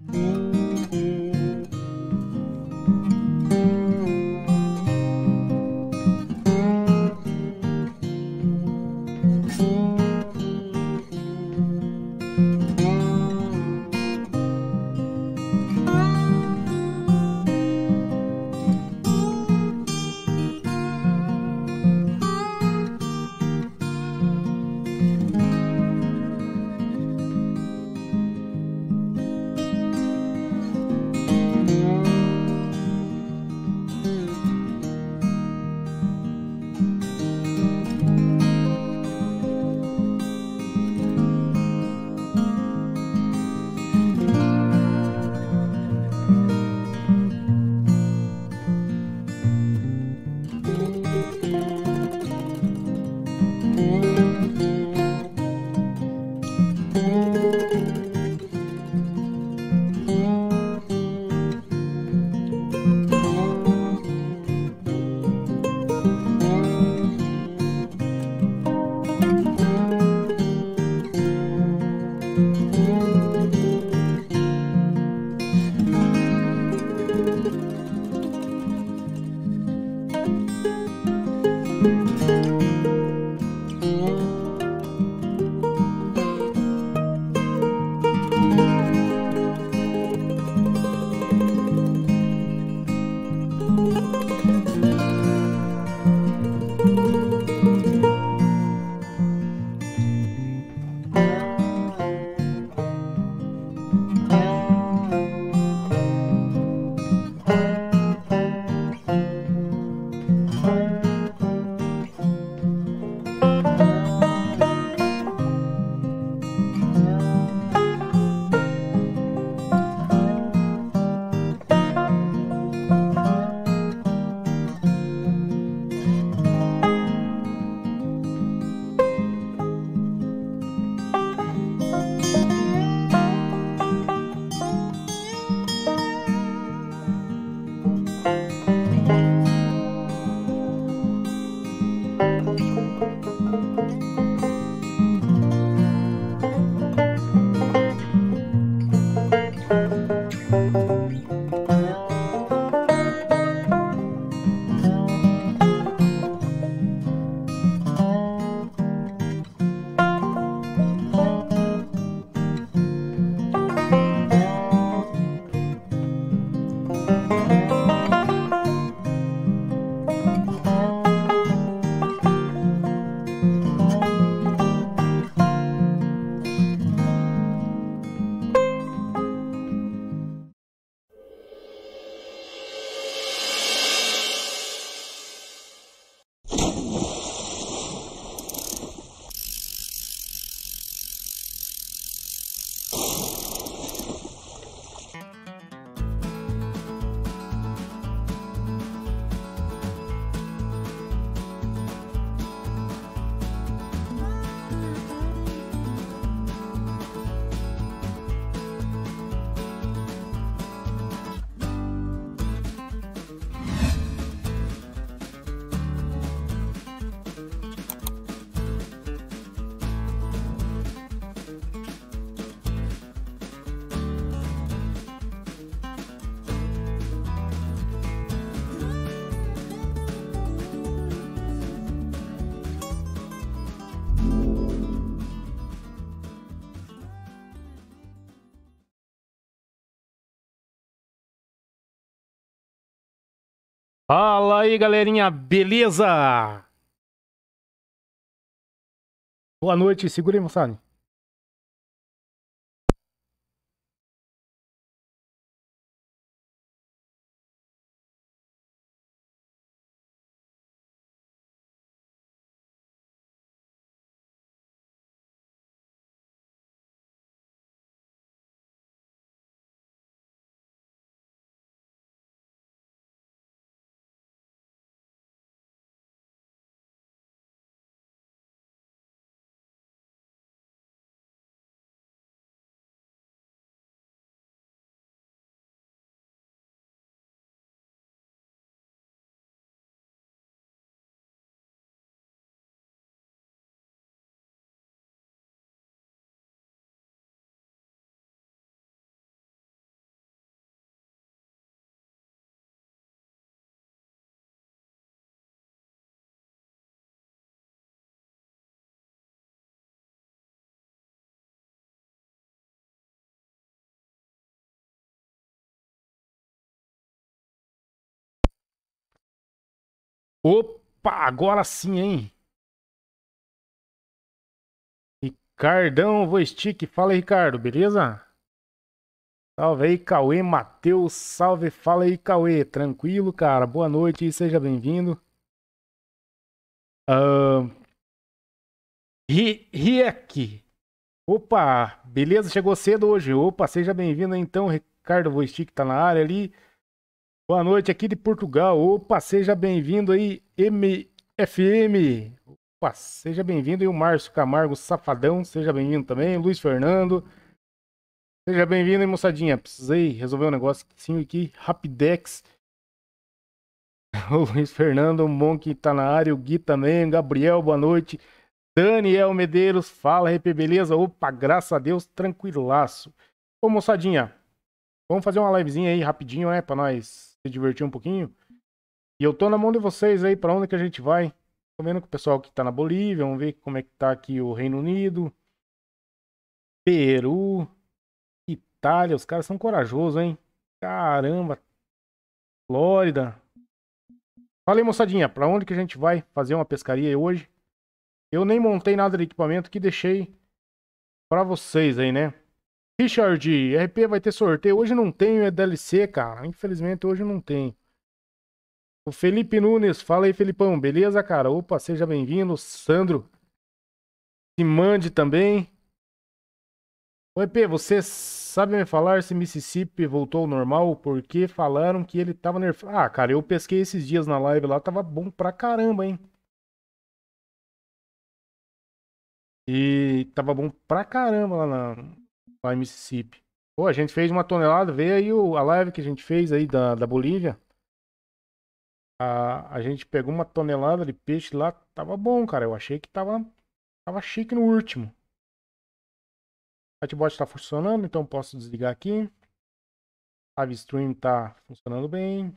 Música Fala aí, galerinha, beleza? Boa noite, segura aí, moçada. Opa, agora sim, hein? Ricardão Voistic, fala aí, Ricardo, beleza? Salve aí, Cauê Matheus, salve, fala aí, Cauê, tranquilo, cara? Boa noite, seja bem-vindo. Uh... Riek, opa, beleza? Chegou cedo hoje, opa, seja bem-vindo então, Ricardo Voistic tá na área ali. Boa noite aqui de Portugal. Opa, seja bem-vindo aí, MFM. Opa, seja bem-vindo aí o Márcio Camargo Safadão, seja bem-vindo também, Luiz Fernando. Seja bem-vindo aí, moçadinha. Precisei resolver um negócio assim aqui, Rapidex. O Luiz Fernando Monk tá na área, o Gui também, Gabriel, boa noite. Daniel Medeiros, fala, RP, beleza? Opa, graças a Deus, tranquilaço. Ô, moçadinha, vamos fazer uma livezinha aí rapidinho, né, pra nós se divertir um pouquinho. E eu tô na mão de vocês aí, para onde que a gente vai? Tô vendo que o pessoal que tá na Bolívia, vamos ver como é que tá aqui o Reino Unido, Peru, Itália, os caras são corajosos, hein? Caramba. Flórida. Fala aí, moçadinha, para onde que a gente vai fazer uma pescaria hoje? Eu nem montei nada de equipamento que deixei para vocês aí, né? Richard, RP vai ter sorteio. Hoje não tenho, é DLC, cara. Infelizmente hoje não tem. O Felipe Nunes, fala aí, Felipão. Beleza, cara? Opa, seja bem-vindo. Sandro, se mande também. O EP, você sabe me falar se Mississippi voltou ao normal? Porque falaram que ele tava nerfado. Ah, cara, eu pesquei esses dias na live lá, tava bom pra caramba, hein? E tava bom pra caramba lá na, lá em Mississippi. Pô, a gente fez uma tonelada, veio aí o, a live que a gente fez aí da, da Bolívia. A, a gente pegou uma tonelada de peixe lá, tava bom, cara. Eu achei que tava, tava chique no último. O chatbot está funcionando, então posso desligar aqui. Live stream está funcionando bem.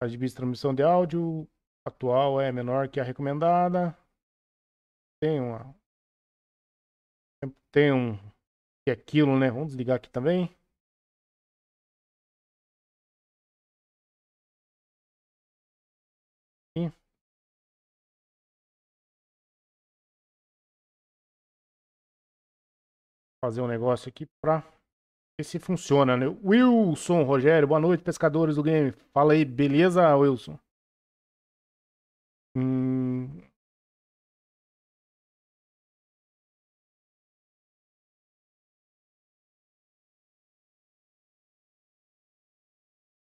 A de transmissão de áudio atual é menor que a recomendada. Tem uma tem um que aquilo, né? Vamos desligar aqui também. Aqui. Fazer um negócio aqui pra ver se funciona, né? Wilson Rogério, boa noite, pescadores do game. Fala aí, beleza, Wilson? Hum,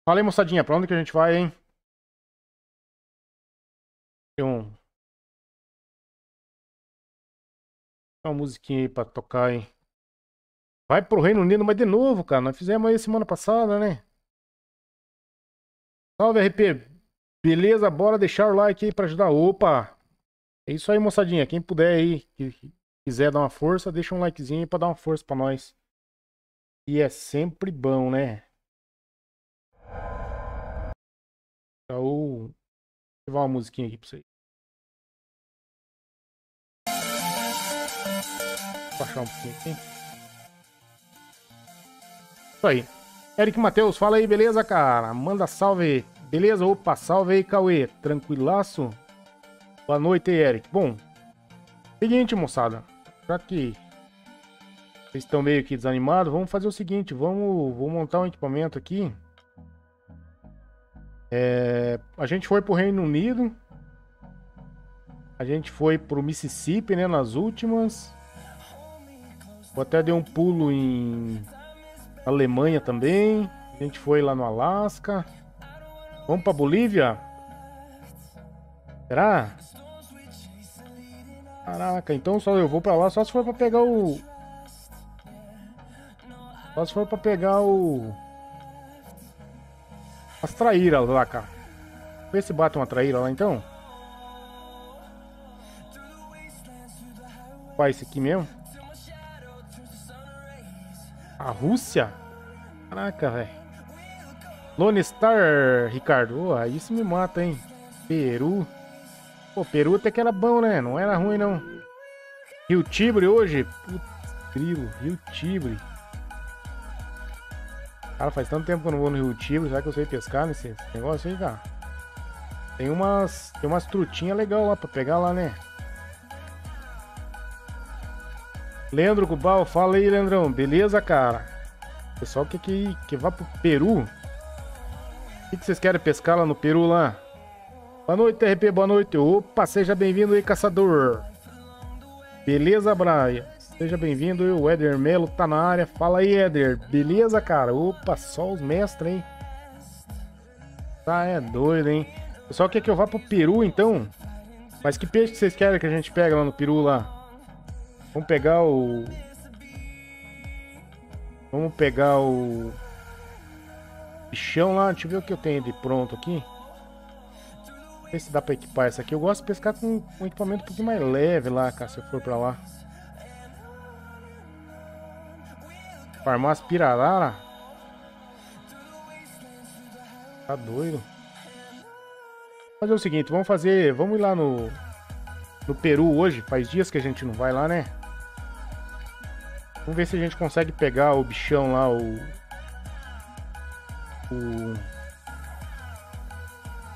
Fala aí, moçadinha, pra onde que a gente vai, hein? Tem um... Tem uma musiquinha aí pra tocar, hein? Vai pro Reino Unido, mas de novo, cara. Nós fizemos aí semana passada, né? Salve, RP. Beleza? Bora deixar o like aí pra ajudar. Opa! É isso aí, moçadinha. Quem puder aí, que quiser dar uma força, deixa um likezinho aí pra dar uma força pra nós. E é sempre bom, né? levar uma musiquinha aqui pra vocês. Vou baixar um pouquinho aqui. Isso aí. Eric Matheus, fala aí, beleza, cara? Manda salve. Beleza? Opa, salve aí, Cauê. Tranquilaço? Boa noite, Eric. Bom, seguinte, moçada. Já que vocês estão meio que desanimados, vamos fazer o seguinte. Vamos, vou montar um equipamento aqui. É, a gente foi pro Reino Unido. A gente foi pro Mississippi, né? Nas últimas. Eu até dei um pulo em Alemanha também. A gente foi lá no Alasca. Vamos pra Bolívia? Será? Caraca, então só eu vou pra lá só se for pra pegar o. Só se for pra pegar o. As traíras lá, cara. Vê se bate uma traíra lá então. Vai esse aqui mesmo? A Rússia? Caraca, velho. Lone Star, Ricardo. Oh, isso me mata, hein? Peru. Pô, Peru até que era bom, né? Não era ruim, não. Rio Tibre hoje? Putz, grilo. Rio Tibre. Cara, faz tanto tempo que eu não vou no Rio Tigre, será que eu sei pescar nesse negócio aí, cara? Tem umas, tem umas trutinhas legal lá pra pegar lá, né? Leandro Cubal, fala aí, Leandrão. Beleza, cara? Pessoal que, que, que vá pro Peru. O que, que vocês querem pescar lá no Peru, lá? Boa noite, RP, boa noite. Opa, seja bem-vindo aí, caçador. Beleza, Brian? Seja bem-vindo, o Éder Melo tá na área. Fala aí, Éder. Beleza, cara? Opa, só os mestres, hein? Tá, é doido, hein? Pessoal, quer que eu vá pro Peru, então? Mas que peixe que vocês querem que a gente pega lá no Peru, lá? Vamos pegar o... Vamos pegar o... Bichão lá, deixa eu ver o que eu tenho de pronto aqui. Não sei se dá pra equipar essa aqui. Eu gosto de pescar com um equipamento um pouquinho mais leve lá, cara, se eu for pra lá. Farmar as pirarara. Tá doido. Fazer o seguinte, vamos fazer... Vamos ir lá no... No Peru hoje. Faz dias que a gente não vai lá, né? Vamos ver se a gente consegue pegar o bichão lá, o... O...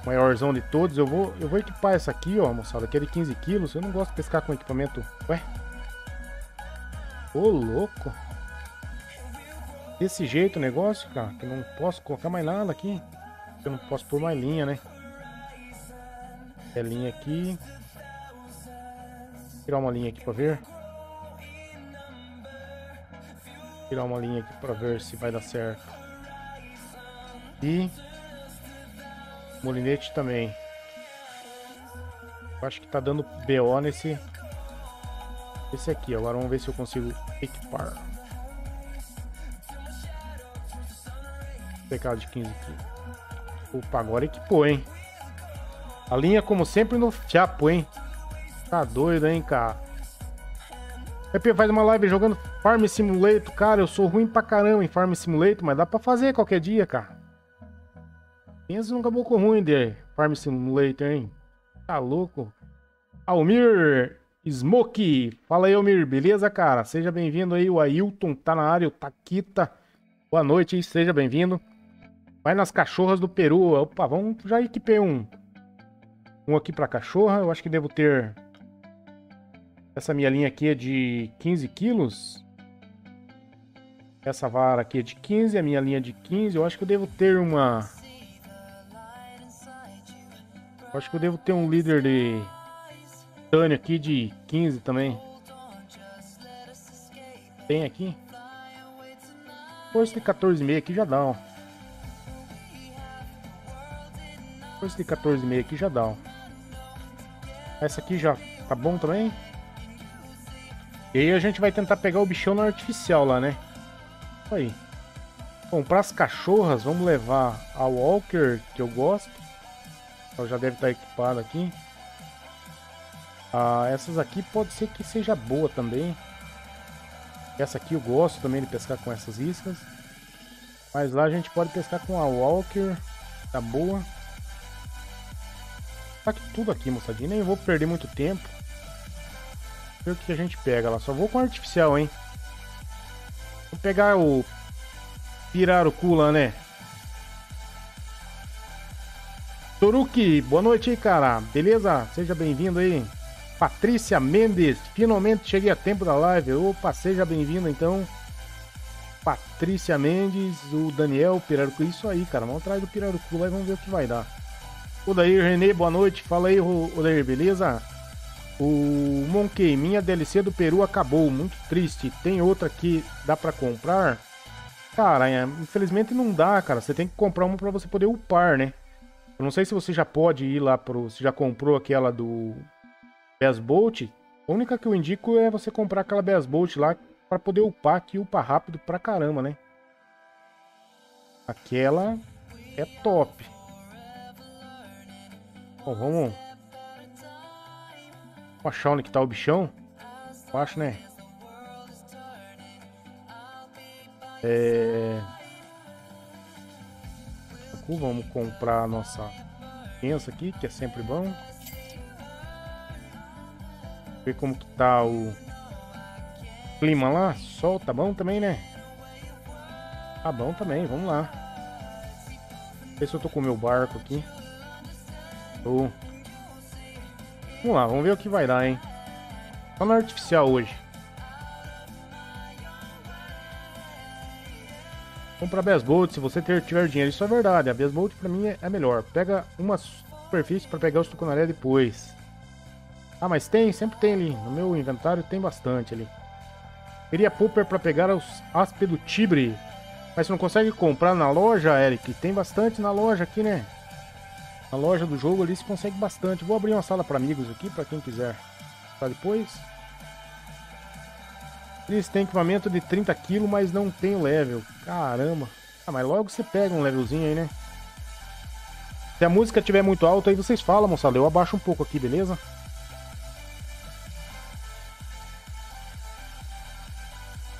Maiorzão de todos. Eu vou, eu vou equipar essa aqui, ó, moçada. Que é de 15 quilos. Eu não gosto de pescar com equipamento... Ué? Ô, louco. Desse jeito o negócio, cara, que não posso colocar mais nada aqui. Eu não posso pôr mais linha, né? É linha aqui. Tirar uma linha aqui pra ver. Tirar uma linha aqui pra ver se vai dar certo. E... Molinete também. Eu acho que tá dando BO nesse... Esse aqui. Agora vamos ver se eu consigo equipar. pecado de 15 aqui. Opa, agora equipou, hein? A linha, como sempre, no fiapo, hein? Tá doido, hein, cara? EP faz uma live jogando Farm Simulator. Cara, eu sou ruim pra caramba em Farm Simulator, mas dá pra fazer qualquer dia, cara. Pensa num caboclo ruim de Farm Simulator, hein? Tá louco? Almir Smoke. Fala aí, Almir. Beleza, cara? Seja bem-vindo aí. O Ailton tá na área, o Taquita. Boa noite, seja bem-vindo. Vai nas cachorras do Peru. Opa, vamos. Já equipei um. Um aqui pra cachorra. Eu acho que devo ter. Essa minha linha aqui é de 15 quilos. Essa vara aqui é de 15. A minha linha é de 15. Eu acho que eu devo ter uma. Eu acho que eu devo ter um líder de. Tânio aqui de 15 também. Tem aqui? Força de 14,5 aqui já dá, ó. com esse de 14,5 aqui já dá. Ó. Essa aqui já tá bom também. E aí a gente vai tentar pegar o bichão no artificial lá, né? Aí. Bom, para as cachorras, vamos levar a Walker, que eu gosto. Ela já deve estar tá equipada aqui. Ah, essas aqui pode ser que seja boa também. Essa aqui eu gosto também de pescar com essas iscas. Mas lá a gente pode pescar com a Walker. Tá boa. Tá tudo aqui, moçadinha. Nem vou perder muito tempo. Ver o que a gente pega lá. Só vou com artificial, hein? Vou pegar o Pirarucu lá, né? Toruki, boa noite aí, cara. Beleza? Seja bem-vindo aí. Patrícia Mendes, finalmente cheguei a tempo da live. Opa, seja bem-vindo então. Patrícia Mendes, o Daniel Pirarucu. Isso aí, cara. Vamos atrás do Pirarucu lá e vamos ver o que vai dar daí, Renê, boa noite. Fala aí, Odair, beleza? O Monkey, minha DLC do Peru acabou, muito triste. Tem outra que dá para comprar? Cara, é, infelizmente não dá, cara. Você tem que comprar uma para você poder upar, né? Eu não sei se você já pode ir lá pro. Se já comprou aquela do Bass Bolt. A única que eu indico é você comprar aquela Bass Bolt lá para poder upar, que upa rápido pra caramba, né? Aquela é top. Bom, vamos... Vamos achar onde que tá o bichão. Eu acho, né? É... Vamos comprar a nossa pensa aqui, que é sempre bom. Ver como que tá o clima lá. Sol tá bom também, né? Tá bom também, vamos lá. Ver se eu tô com o meu barco aqui. Show. Vamos lá, vamos ver o que vai dar, hein? Só tá na artificial hoje. Compra Bolt se você ter, tiver dinheiro. Isso é verdade. A Bolt pra mim é, é melhor. Pega uma superfície pra pegar os tucunaré depois. Ah, mas tem, sempre tem ali. No meu inventário tem bastante ali. Queria Pooper pra pegar os aspe do Tibre. Mas você não consegue comprar na loja, Eric? Tem bastante na loja aqui, né? Na loja do jogo ali se consegue bastante. Vou abrir uma sala para amigos aqui, para quem quiser. Tá depois. Eles têm equipamento de 30 kg, mas não tem level. Caramba. Ah, mas logo você pega um levelzinho aí, né? Se a música estiver muito alta, aí vocês falam, moçada. Eu abaixo um pouco aqui, beleza?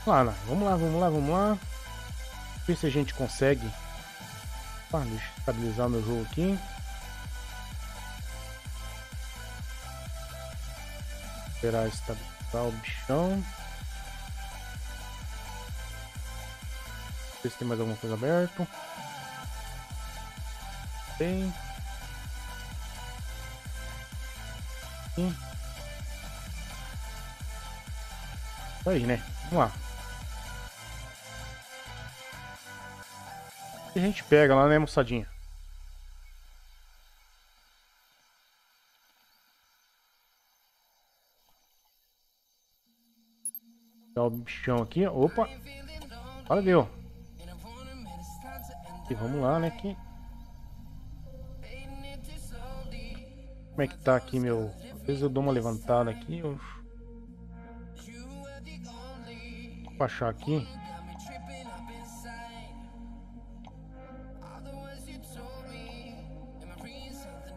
Ah, vamos lá, vamos lá, vamos lá, vamos lá. Ver se a gente consegue. Ah, deixa eu estabilizar meu jogo aqui. Esperar estabilizar o bichão. Ver se tem mais alguma coisa aberta. Tem. Sim. Tá aí, né? Vamos lá. E a gente pega lá, né, moçadinha? matar o bichão aqui. Opa. Valeu. E vamos lá, né? Que... Como é que tá aqui, meu... Às vezes eu dou uma levantada aqui. Eu... Vou baixar aqui.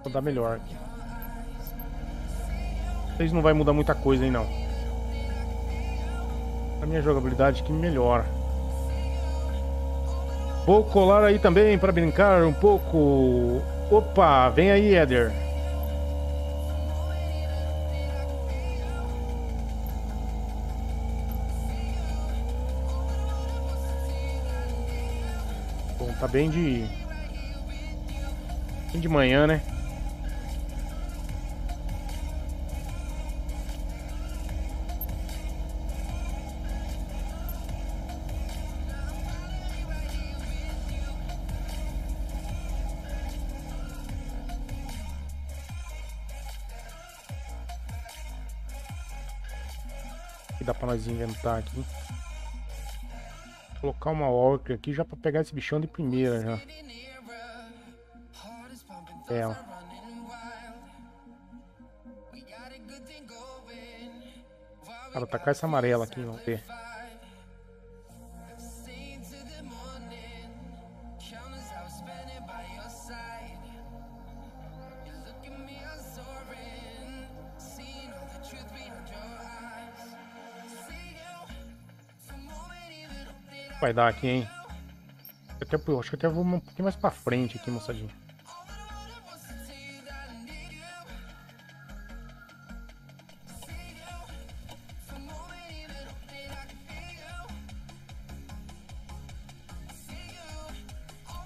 Vou dar melhor aqui. Vocês não vai mudar muita coisa aí, não minha jogabilidade que melhora. Vou colar aí também para brincar um pouco. Opa, vem aí, Eder. Bom, tá bem de bem de manhã, né? mais inventar aqui. colocar uma orca aqui já para pegar esse bichão de primeira já. Ela. É, Cara, tacar tá essa amarela aqui, vamos ver. vai dar aqui, hein? Eu até, eu acho que até vou um pouquinho mais pra frente aqui, moçadinha.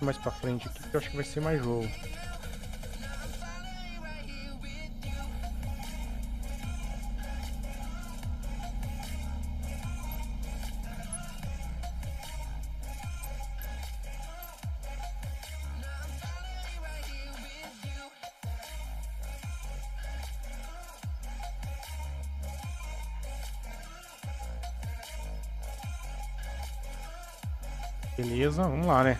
mais pra frente aqui, que eu acho que vai ser mais jogo. vamos lá, né?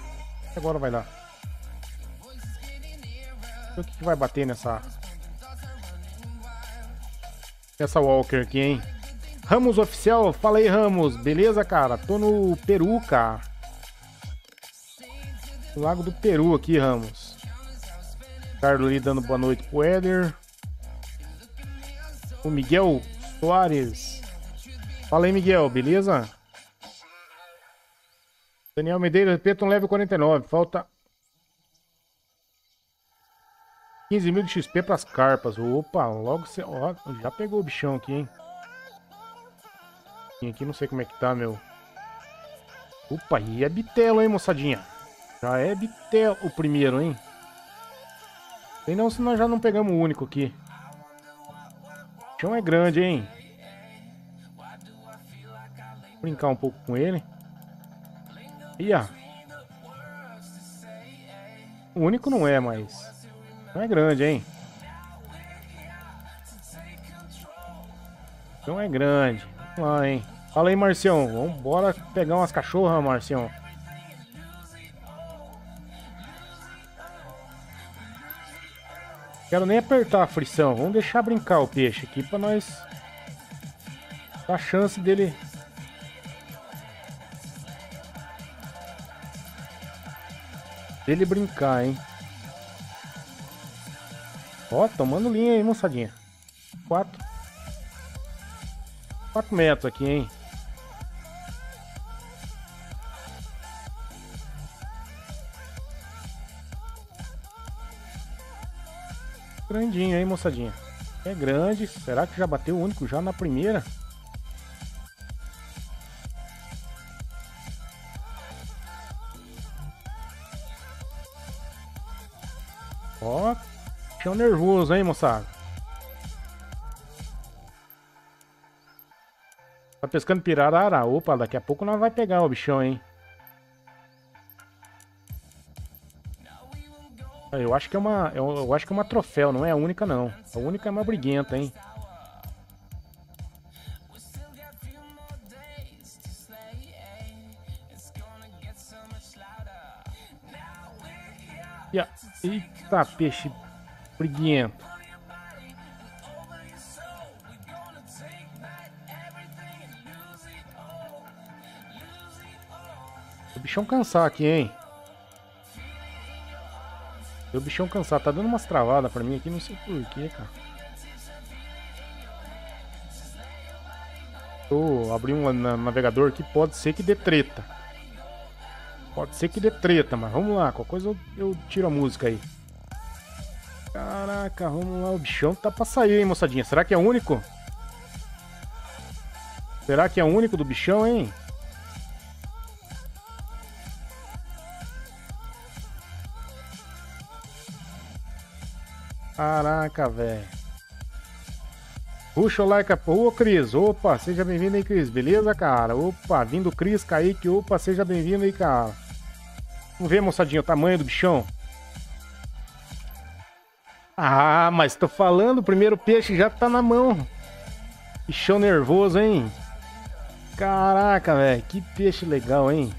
Agora vai lá. O que, que vai bater nessa... Essa Walker aqui, hein? Ramos Oficial, fala aí, Ramos. Beleza, cara? Tô no Peru, cara. Lago do Peru aqui, Ramos. Carlos dando boa noite pro Éder. O Miguel Soares. Fala aí, Miguel, beleza? Daniel Medeiros, repita um level 49. Falta 15 mil de XP para as carpas. Opa, logo você. Ó, já pegou o bichão aqui, hein? E aqui não sei como é que tá, meu. Opa, e é bitelo, hein, moçadinha? Já é bitelo o primeiro, hein? E não, se nós já não pegamos o único aqui. O bichão é grande, hein? Vou brincar um pouco com ele. Ia. O único não é, mas. Não é grande, hein? Não é grande. Vamos lá, hein? Fala aí, Marcião. Vambora pegar umas cachorras, Marcião. Quero nem apertar a frição. Vamos deixar brincar o peixe aqui pra nós. Dar a chance dele ele brincar, hein? Ó, tomando linha aí, moçadinha. Quatro. Quatro metros aqui, hein? Grandinho, hein, moçadinha? É grande. Será que já bateu o único já na primeira? nervoso, hein, moçada? Tá pescando pirarara. Opa, daqui a pouco nós vai pegar o bichão, hein? Ah, eu acho que é uma, eu, acho que é uma troféu, não é a única não. A única é uma briguenta, hein? Eita, peixe Briguinha. O bichão cansar aqui, hein? Meu bichão cansar, tá dando umas travadas pra mim aqui, não sei porquê, cara. Tô abri um navegador aqui, pode ser que dê treta. Pode ser que dê treta, mas vamos lá, qualquer coisa eu, eu tiro a música aí. Caraca, vamos lá, o bichão tá pra sair, hein, moçadinha. Será que é o único? Será que é o único do bichão, hein? Caraca, velho. Puxa o like, ô oh, Cris, opa, seja bem-vindo aí, Cris, beleza, cara? Opa, vindo Cris, Kaique, opa, seja bem-vindo aí, cara. Vamos ver, moçadinha, o tamanho do bichão. Ah, mas tô falando, o primeiro peixe já tá na mão. Que nervoso, hein? Caraca, velho, que peixe legal, hein?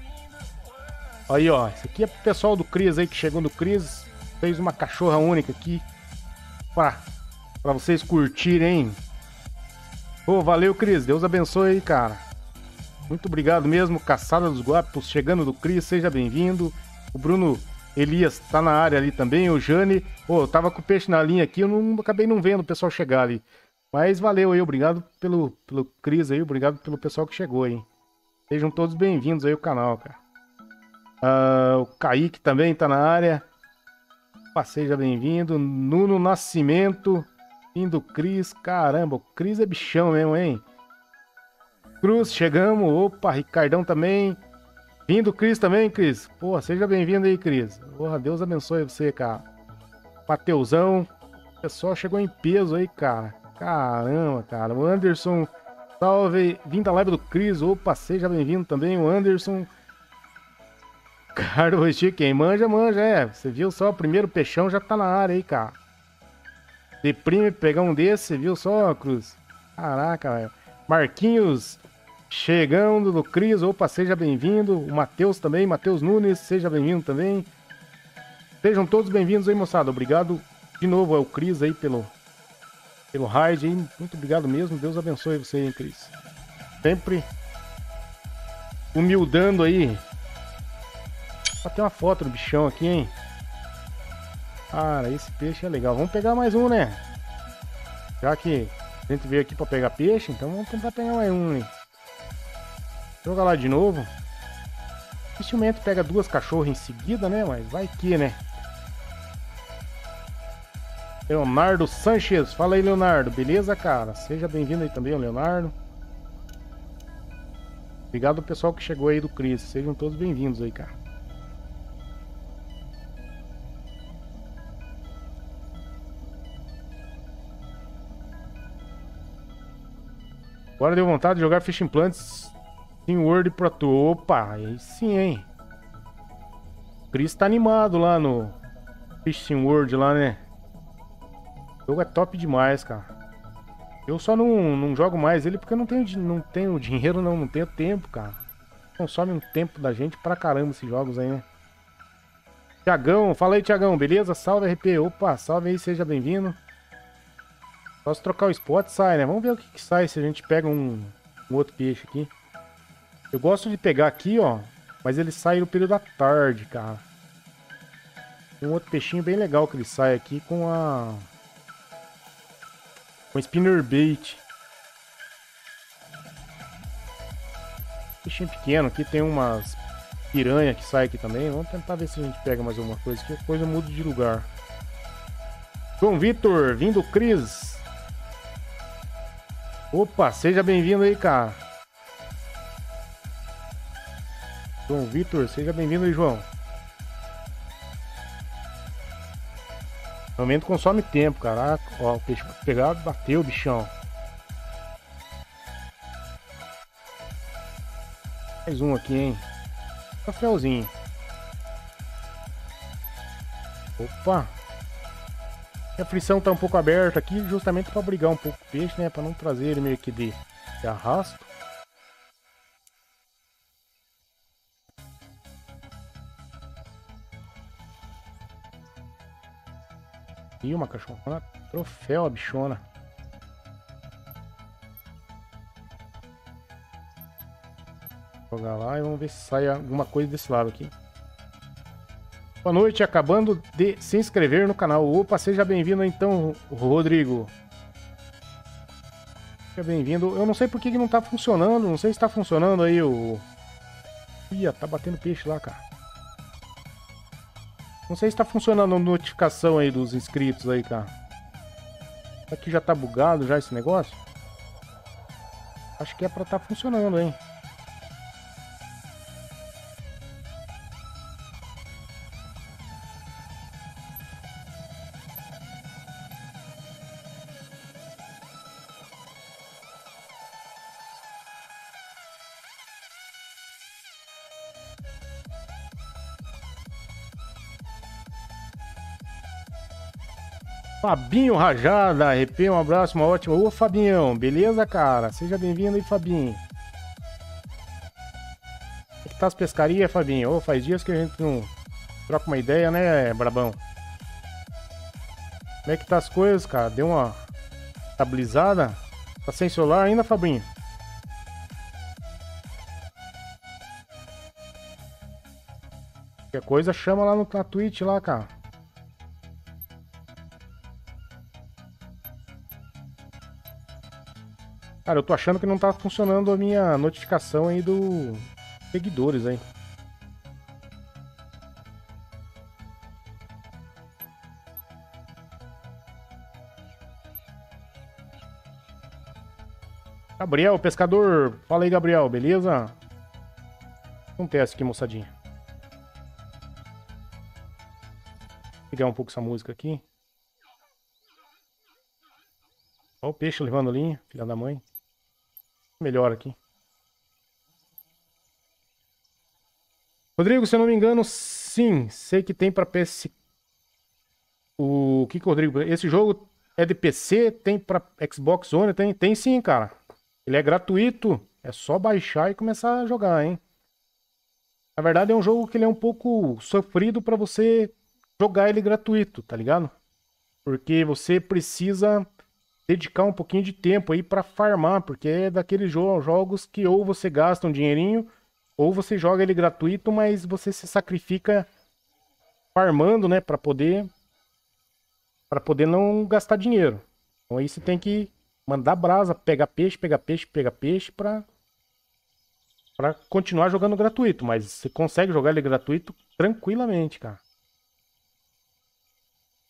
Aí, ó, esse aqui é pro pessoal do Cris aí que chegou no Cris. Fez uma cachorra única aqui. Pra, pra vocês curtirem, hein? Pô, valeu, Cris. Deus abençoe aí, cara. Muito obrigado mesmo, Caçada dos Guapos, chegando do Cris, seja bem-vindo. O Bruno Elias tá na área ali também, o Jane. Pô, eu tava com o peixe na linha aqui, eu não acabei não vendo o pessoal chegar ali. Mas valeu aí, obrigado pelo, pelo Cris aí, obrigado pelo pessoal que chegou aí. Sejam todos bem-vindos aí ao canal, cara. Ah, o Kaique também tá na área. Opa, seja bem-vindo. Nuno Nascimento. Fim do Cris. Caramba, o Cris é bichão mesmo, hein? Cruz, chegamos. Opa, Ricardão também. Vindo Cris também, Cris. Pô, seja bem-vindo aí, Cris. Porra, Deus abençoe você, cara. Mateusão, o pessoal chegou em peso aí, cara. Caramba, cara. O Anderson, salve. Vindo da live do Cris. Opa, seja bem-vindo também, o Anderson. Cara, hoje quem manja, manja, é. Você viu só, o primeiro peixão já tá na área aí, cara. Deprime pegar um desse, viu só, Cruz? Caraca, velho. Marquinhos chegando do Cris. Opa, seja bem-vindo. O Matheus também, Matheus Nunes, seja bem-vindo também. Sejam todos bem-vindos aí, moçada. Obrigado de novo ao Cris aí pelo, pelo raid hein? Muito obrigado mesmo. Deus abençoe você aí, Cris. Sempre humildando aí. Tem uma foto do bichão aqui, hein? Cara, esse peixe é legal. Vamos pegar mais um, né? Já que a gente veio aqui para pegar peixe, então vamos tentar pegar mais um, hein? Joga lá de novo. Dificilmente pega duas cachorras em seguida, né? Mas vai que, né? Leonardo Sanches. Fala aí, Leonardo. Beleza, cara? Seja bem-vindo aí também, Leonardo. Obrigado ao pessoal que chegou aí do Cris. Sejam todos bem-vindos aí, cara. Agora deu vontade de jogar Fish Implants Steam World pra tu. Opa, aí sim, hein? O Chris tá animado lá no Steam World lá, né? O jogo é top demais, cara. Eu só não, não jogo mais ele porque eu não tenho, não tenho dinheiro, não, não tenho tempo, cara. Consome um tempo da gente pra caramba esses jogos aí, né? Tiagão, fala aí, Tiagão, beleza? Salve, RP. Opa, salve aí, seja bem-vindo. Posso trocar o spot, sai, né? Vamos ver o que, que sai se a gente pega um, um outro peixe aqui. Eu gosto de pegar aqui, ó. Mas ele sai no período da tarde, cara. Tem um outro peixinho bem legal que ele sai aqui com a... Com spinner bait. Peixinho pequeno. Aqui tem umas piranha que sai aqui também. Vamos tentar ver se a gente pega mais alguma coisa aqui. Coisa muda de lugar. João Vitor, vindo Cris. Opa, seja bem-vindo aí, cara. João Vitor. Seja bem-vindo, João. Realmente consome tempo, caraca. Ah, ó, o peixe pegado bateu, bichão. Mais um aqui, hein? Rafaelzinho. Opa! A frição tá um pouco aberta aqui, justamente para brigar um pouco o peixe, né? Para não trazer ele meio que de, de arrasto. E uma cachorrona. Troféu, a bichona. Vou jogar lá e vamos ver se sai alguma coisa desse lado aqui. Boa noite, acabando de se inscrever no canal. Opa, seja bem-vindo então, Rodrigo. Seja bem-vindo. Eu não sei por que, não tá funcionando, não sei se tá funcionando aí o... Ih, tá batendo peixe lá, cara. Não sei se tá funcionando a notificação aí dos inscritos aí, cara. Aqui já tá bugado já esse negócio? Acho que é pra tá funcionando, hein? Fabinho Rajada, RP, um abraço, uma ótima. Ô Fabião, beleza, cara? Seja bem-vindo aí, Fabinho. Como é que tá as pescarias, Fabinho? Ô, faz dias que a gente não troca uma ideia, né, Brabão? Como é que tá as coisas, cara? Deu uma estabilizada? Tá sem celular ainda, Fabinho? Qualquer coisa chama lá no, na Twitch lá, cara. Cara, eu tô achando que não tá funcionando a minha notificação aí do seguidores aí. Gabriel, pescador. Fala aí, Gabriel, beleza? Um teste aqui, moçadinha. Vou pegar um pouco essa música aqui. Olha o peixe levando ali, filha da mãe melhor aqui. Rodrigo, se eu não me engano, sim. Sei que tem para PS. O que que Rodrigo? Esse jogo é de PC, tem para Xbox One, tem, tem sim, cara. Ele é gratuito, é só baixar e começar a jogar, hein? Na verdade é um jogo que ele é um pouco sofrido para você jogar ele gratuito, tá ligado? Porque você precisa dedicar um pouquinho de tempo aí para farmar, porque é daqueles jogos que ou você gasta um dinheirinho, ou você joga ele gratuito, mas você se sacrifica farmando, né, para poder para poder não gastar dinheiro. Então aí você tem que mandar brasa, pegar peixe, pegar peixe, pegar peixe para para continuar jogando gratuito, mas você consegue jogar ele gratuito tranquilamente, cara.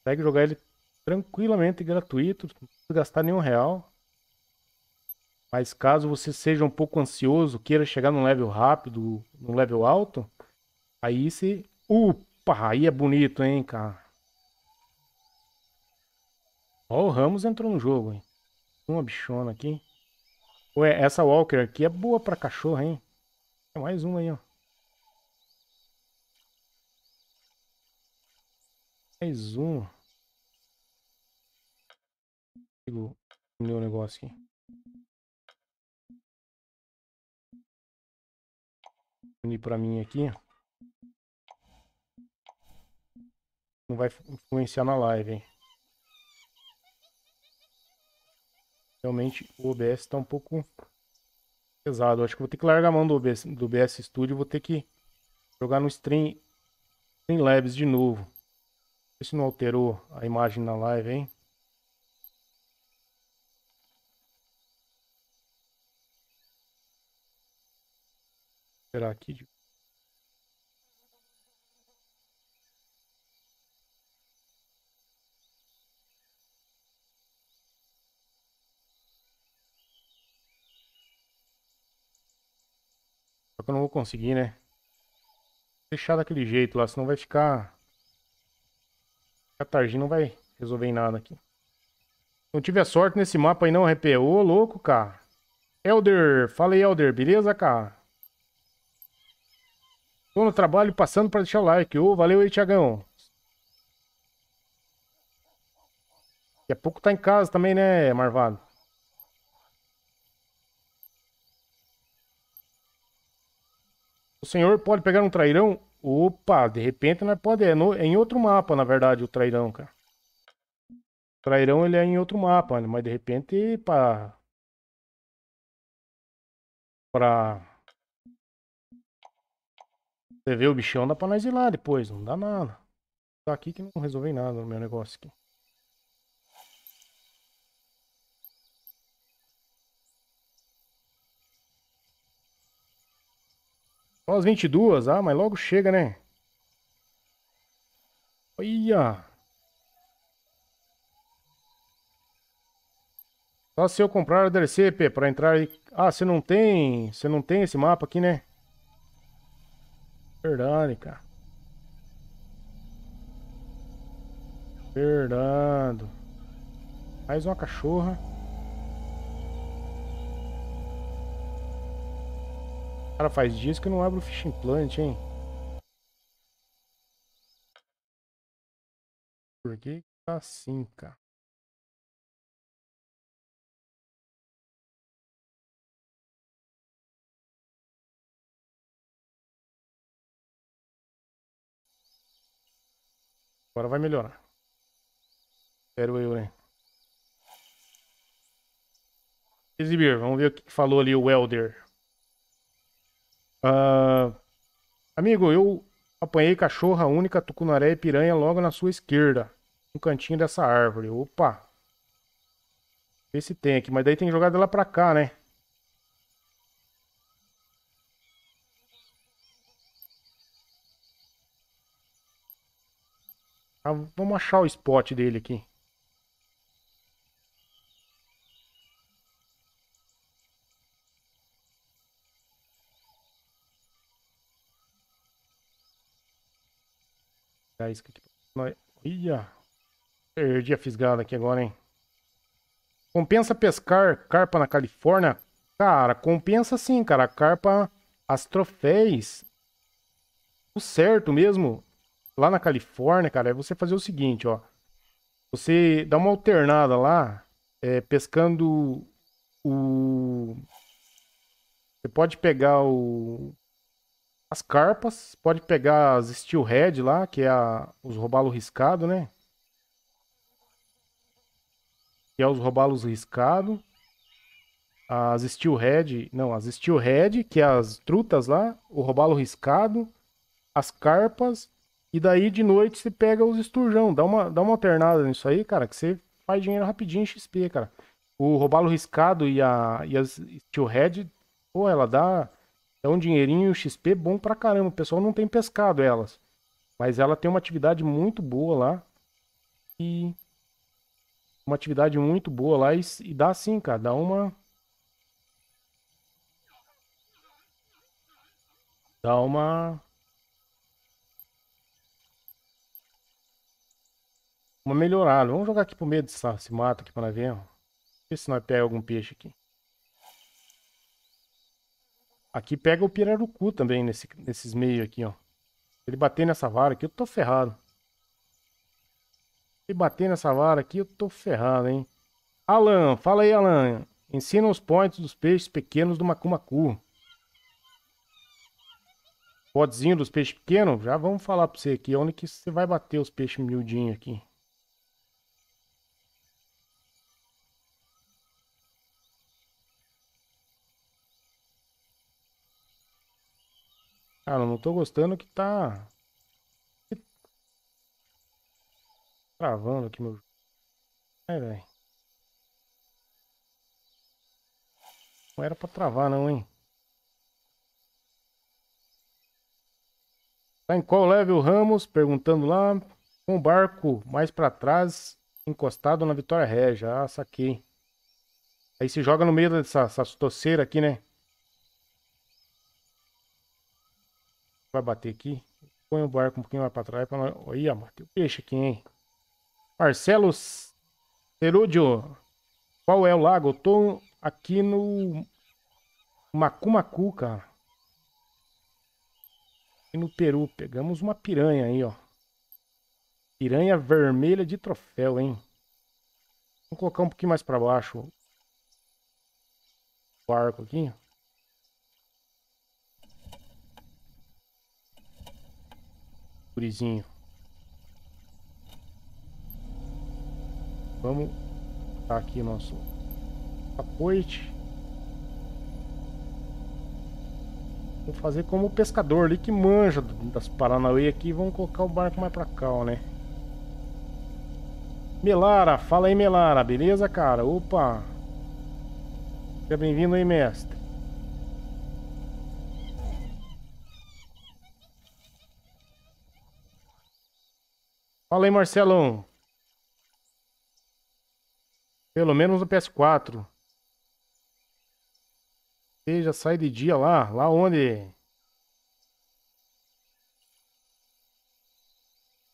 Consegue jogar ele tranquilamente gratuito, não gastar nenhum real. Mas caso você seja um pouco ansioso, queira chegar num level rápido, num level alto, aí se. Upa, aí é bonito, hein, cara. Ó, o Ramos entrou no jogo, hein. Uma bichona aqui. Ué, essa Walker aqui é boa pra cachorro, hein. É mais uma aí, ó. Mais uma consigo meu negócio aqui. Unir para mim aqui. Não vai influenciar na live, hein? Realmente o OBS está um pouco pesado. Acho que vou ter que largar a mão do OBS, do OBS Studio. Vou ter que jogar no Stream, Labs de novo. Ver se não alterou a imagem na live, hein? Será aqui? Só que eu não vou conseguir, né? Fechar daquele jeito lá, senão vai ficar... A tarde não vai resolver em nada aqui. Não tive a sorte nesse mapa aí não, RP. Ô, louco, cara. Elder, fala aí, Elder. Beleza, cara? Tô no trabalho passando para deixar o like. Ô, valeu aí, Tiagão. Daqui a pouco tá em casa também, né, Marvado? O senhor pode pegar um trairão? Opa, de repente não pode. É, no, é em outro mapa, na verdade, o trairão, cara. O trairão ele é em outro mapa, mas de repente, pá. Pra... pra você vê o bichão, dá pra nós ir lá depois, não dá nada. Tá aqui que não resolvei nada no meu negócio aqui. Só as 22, ah, mas logo chega, né? Olha! Só se eu comprar o DLCP pra entrar aí. Ah, você não tem. Você não tem esse mapa aqui, né? Verdade, cara. Fernando. Mais uma cachorra. Cara, faz dias que eu não abro o ficha implante, hein? Por que tá assim, cara? Agora vai melhorar. espero eu, né? Exibir, vamos ver o que falou ali o Welder. Uh, ah, amigo, eu apanhei cachorra única, tucunaré e piranha logo na sua esquerda. No cantinho dessa árvore. Opa! Esse tem aqui, mas daí tem que jogar dela pra cá, né? Ah, vamos achar o spot dele aqui. Dá tá, isca aqui. Ia. Ah. Perdi a fisgada aqui agora, hein? Compensa pescar carpa na Califórnia? Cara, compensa sim, cara. A carpa, as troféis. O certo mesmo lá na Califórnia, cara, é você fazer o seguinte, ó. Você dá uma alternada lá, é, pescando o. Você pode pegar o. As carpas, pode pegar as steelhead lá, que é a... os robalos riscados, né? Que é os robalos riscados. As steelhead, não, as steelhead, que é as trutas lá, o robalo riscado, as carpas e daí de noite você pega os esturjão. Dá uma, dá uma alternada nisso aí, cara, que você faz dinheiro rapidinho em XP, cara. O robalo riscado e a e as steelhead, pô, ela dá é um dinheirinho XP bom pra caramba. O pessoal não tem pescado elas. Mas ela tem uma atividade muito boa lá. E uma atividade muito boa lá e, e dá sim, cara, dá uma dá uma Uma melhorada. Vamos jogar aqui pro meio dessa, se mata aqui para ver. Ver se nós pega algum peixe aqui. Aqui pega o pirarucu também, nesse, nesses meios aqui, ó. Se ele bater nessa vara aqui, eu tô ferrado. Se bater nessa vara aqui, eu tô ferrado, hein. Alan, fala aí, Alan. Ensina os points dos peixes pequenos do Macumacu. Podzinho dos peixes pequenos, já vamos falar pra você aqui. Onde que você vai bater os peixes miudinhos aqui. Cara, não tô gostando que tá... Travando aqui meu... Ai, é, velho. Não era pra travar não, hein? Tá em qual level, Ramos? Perguntando lá. Com o barco mais pra trás, encostado na Vitória Regia. Ah, saquei. Aí se joga no meio dessa, dessa toceira aqui, né? Vai bater aqui. Põe o barco um pouquinho mais pra trás. Pra aí Olha, matei o peixe aqui, hein? Marcelo Cerúdio. Qual é o lago? Eu tô aqui no Macumacu, cara. E no Peru. Pegamos uma piranha aí, ó. Piranha vermelha de troféu, hein? Vou colocar um pouquinho mais pra baixo o barco aqui. gurizinho. Vamos tá aqui nosso apoio Vou fazer como o pescador ali que manja das Paranauê aqui. Vamos colocar o barco mais pra cá, ó, né? Melara, fala aí, Melara. Beleza, cara? Opa! Seja bem-vindo aí, mestre. Fala aí, Marcelão. Pelo menos no PS4. Seja, sai de dia lá. Lá onde?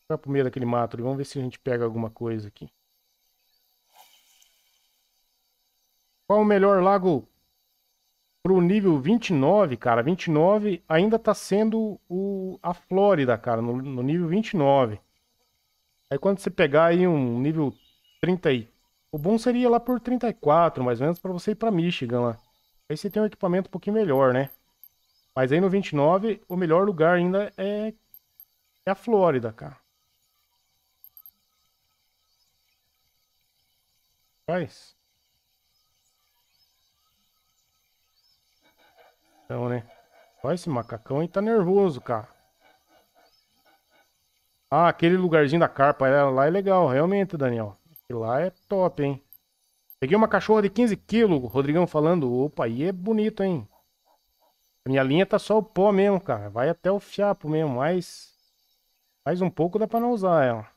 Vai é pro meio daquele mato ali. Vamos ver se a gente pega alguma coisa aqui. Qual o melhor lago pro nível 29, cara? 29 ainda tá sendo o, a Flórida, cara, no, no nível 29. Aí quando você pegar aí um nível 30 aí, o bom seria lá por 34, mais ou menos, para você ir para Michigan lá. Aí você tem um equipamento um pouquinho melhor, né? Mas aí no 29, o melhor lugar ainda é, é a Flórida, cara. Faz. Então, né? Olha esse macacão aí tá nervoso, cara. Ah, aquele lugarzinho da carpa é, lá é legal, realmente, Daniel. Lá é top, hein? Peguei uma cachorra de 15 quilos, Rodrigão falando. Opa, aí é bonito, hein? A minha linha tá só o pó mesmo, cara. Vai até o fiapo mesmo, mas... Mais um pouco dá pra não usar ela.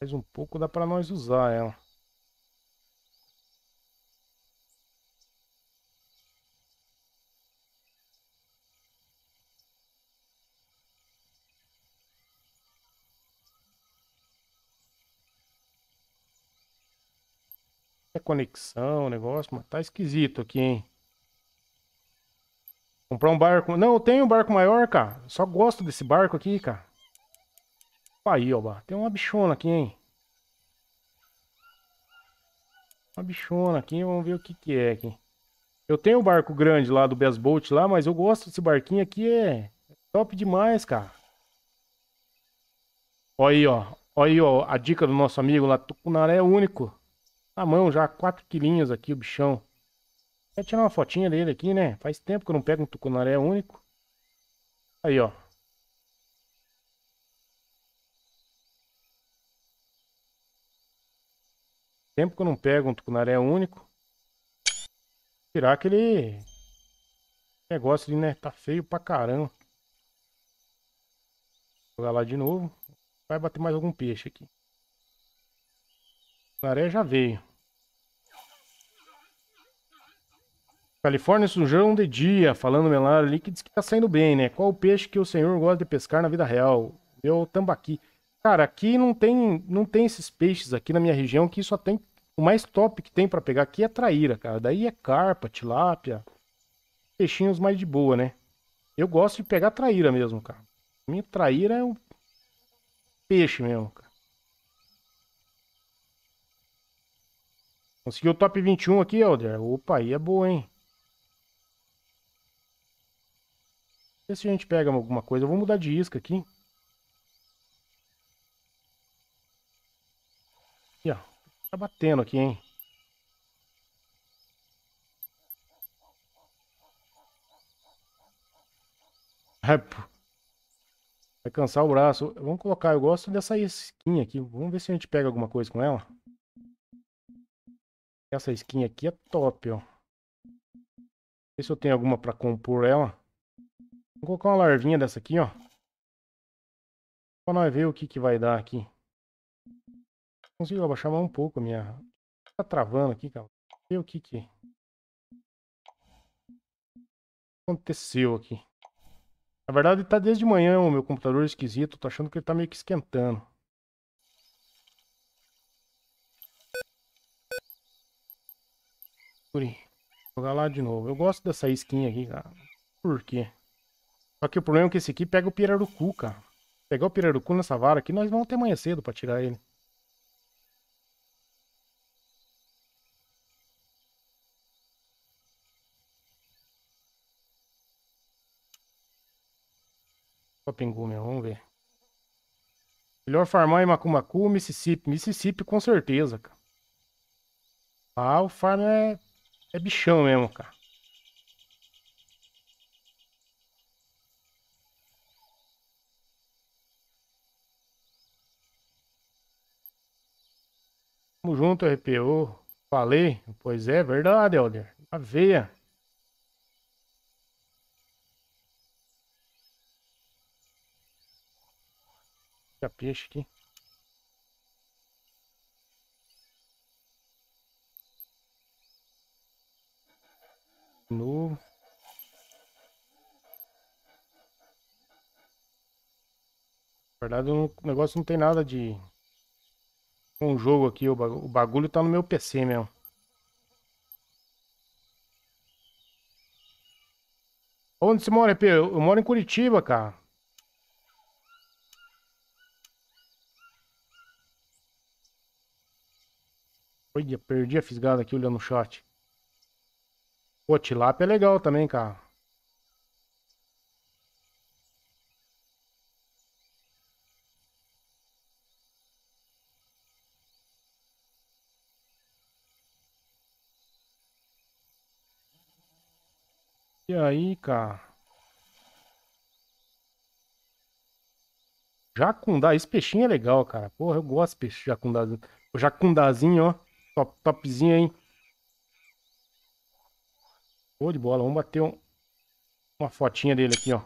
Mais um pouco dá pra nós usar ela. conexão, negócio, mas tá esquisito aqui, hein? Comprar um barco. Não, eu tenho um barco maior, cara. Só gosto desse barco aqui, cara. Aí, ó, tem uma bichona aqui, hein? Uma bichona aqui, vamos ver o que que é aqui. Eu tenho um barco grande lá do Best Boat lá, mas eu gosto desse barquinho aqui, é top demais, cara. Olha aí, ó. Olha aí, ó, a dica do nosso amigo lá, Tucunaré é único. Na mão já, 4 quilinhos aqui, o bichão. Vou tirar uma fotinha dele aqui, né? Faz tempo que eu não pego um tucunaré único. Aí, ó. Tempo que eu não pego um tucunaré único. Tirar aquele negócio ali, né? Tá feio pra caramba. Vou jogar lá de novo. Vai bater mais algum peixe aqui. Maré já veio. Califórnia sujão de dia, falando Melar ali, que diz que tá saindo bem, né? Qual o peixe que o senhor gosta de pescar na vida real? Eu tambaqui. Cara, aqui não tem, não tem esses peixes aqui na minha região que só tem. O mais top que tem para pegar aqui é traíra, cara. Daí é carpa, tilápia. Peixinhos mais de boa, né? Eu gosto de pegar traíra mesmo, cara. Minha traíra é um peixe mesmo, cara. Conseguiu o top 21 aqui, Elder. Opa, aí é boa, hein? Vê se a gente pega alguma coisa. Eu vou mudar de isca aqui. Aqui, ó. Tá batendo aqui, hein? Ai, Vai cansar o braço. Vamos colocar, eu gosto dessa isquinha aqui. Vamos ver se a gente pega alguma coisa com ela. Essa skin aqui é top, ó. Vê se eu tenho alguma pra compor ela. Vou colocar uma larvinha dessa aqui, ó. Pra nós ver o que, que vai dar aqui. Consigo abaixar mais um pouco a minha... Tá travando aqui, cara. Ver o que que... Aconteceu aqui. Na verdade, tá desde manhã o meu computador esquisito. Tô achando que ele tá meio que esquentando. Jogar lá de novo. Eu gosto dessa skin aqui, cara. Por quê? Só que o problema é que esse aqui pega o pirarucu, cara. Pegar o pirarucu nessa vara aqui, nós vamos ter amanhã cedo pra tirar ele. Só pingu, Vamos ver. Melhor farmar em Macumacu, Mississippi. Mississippi, com certeza, cara. Ah, o farm é é bichão mesmo, cara. Tamo junto, RPO. Falei. Pois é, verdade, Elder. A veia. Já peixe aqui. novo. Na verdade, o negócio não tem nada de um jogo aqui, o bagulho tá no meu PC mesmo. Onde você mora, EP? Eu moro em Curitiba, cara. perdi a fisgada aqui olhando o chat. Pô, tilápia é legal também, cara. E aí, cara? Jacundá, esse peixinho é legal, cara. Porra, eu gosto de peixe jacundá. O jacundazinho, ó. Top, topzinho, hein? Show de bola. Vamos bater um, uma fotinha dele aqui, ó.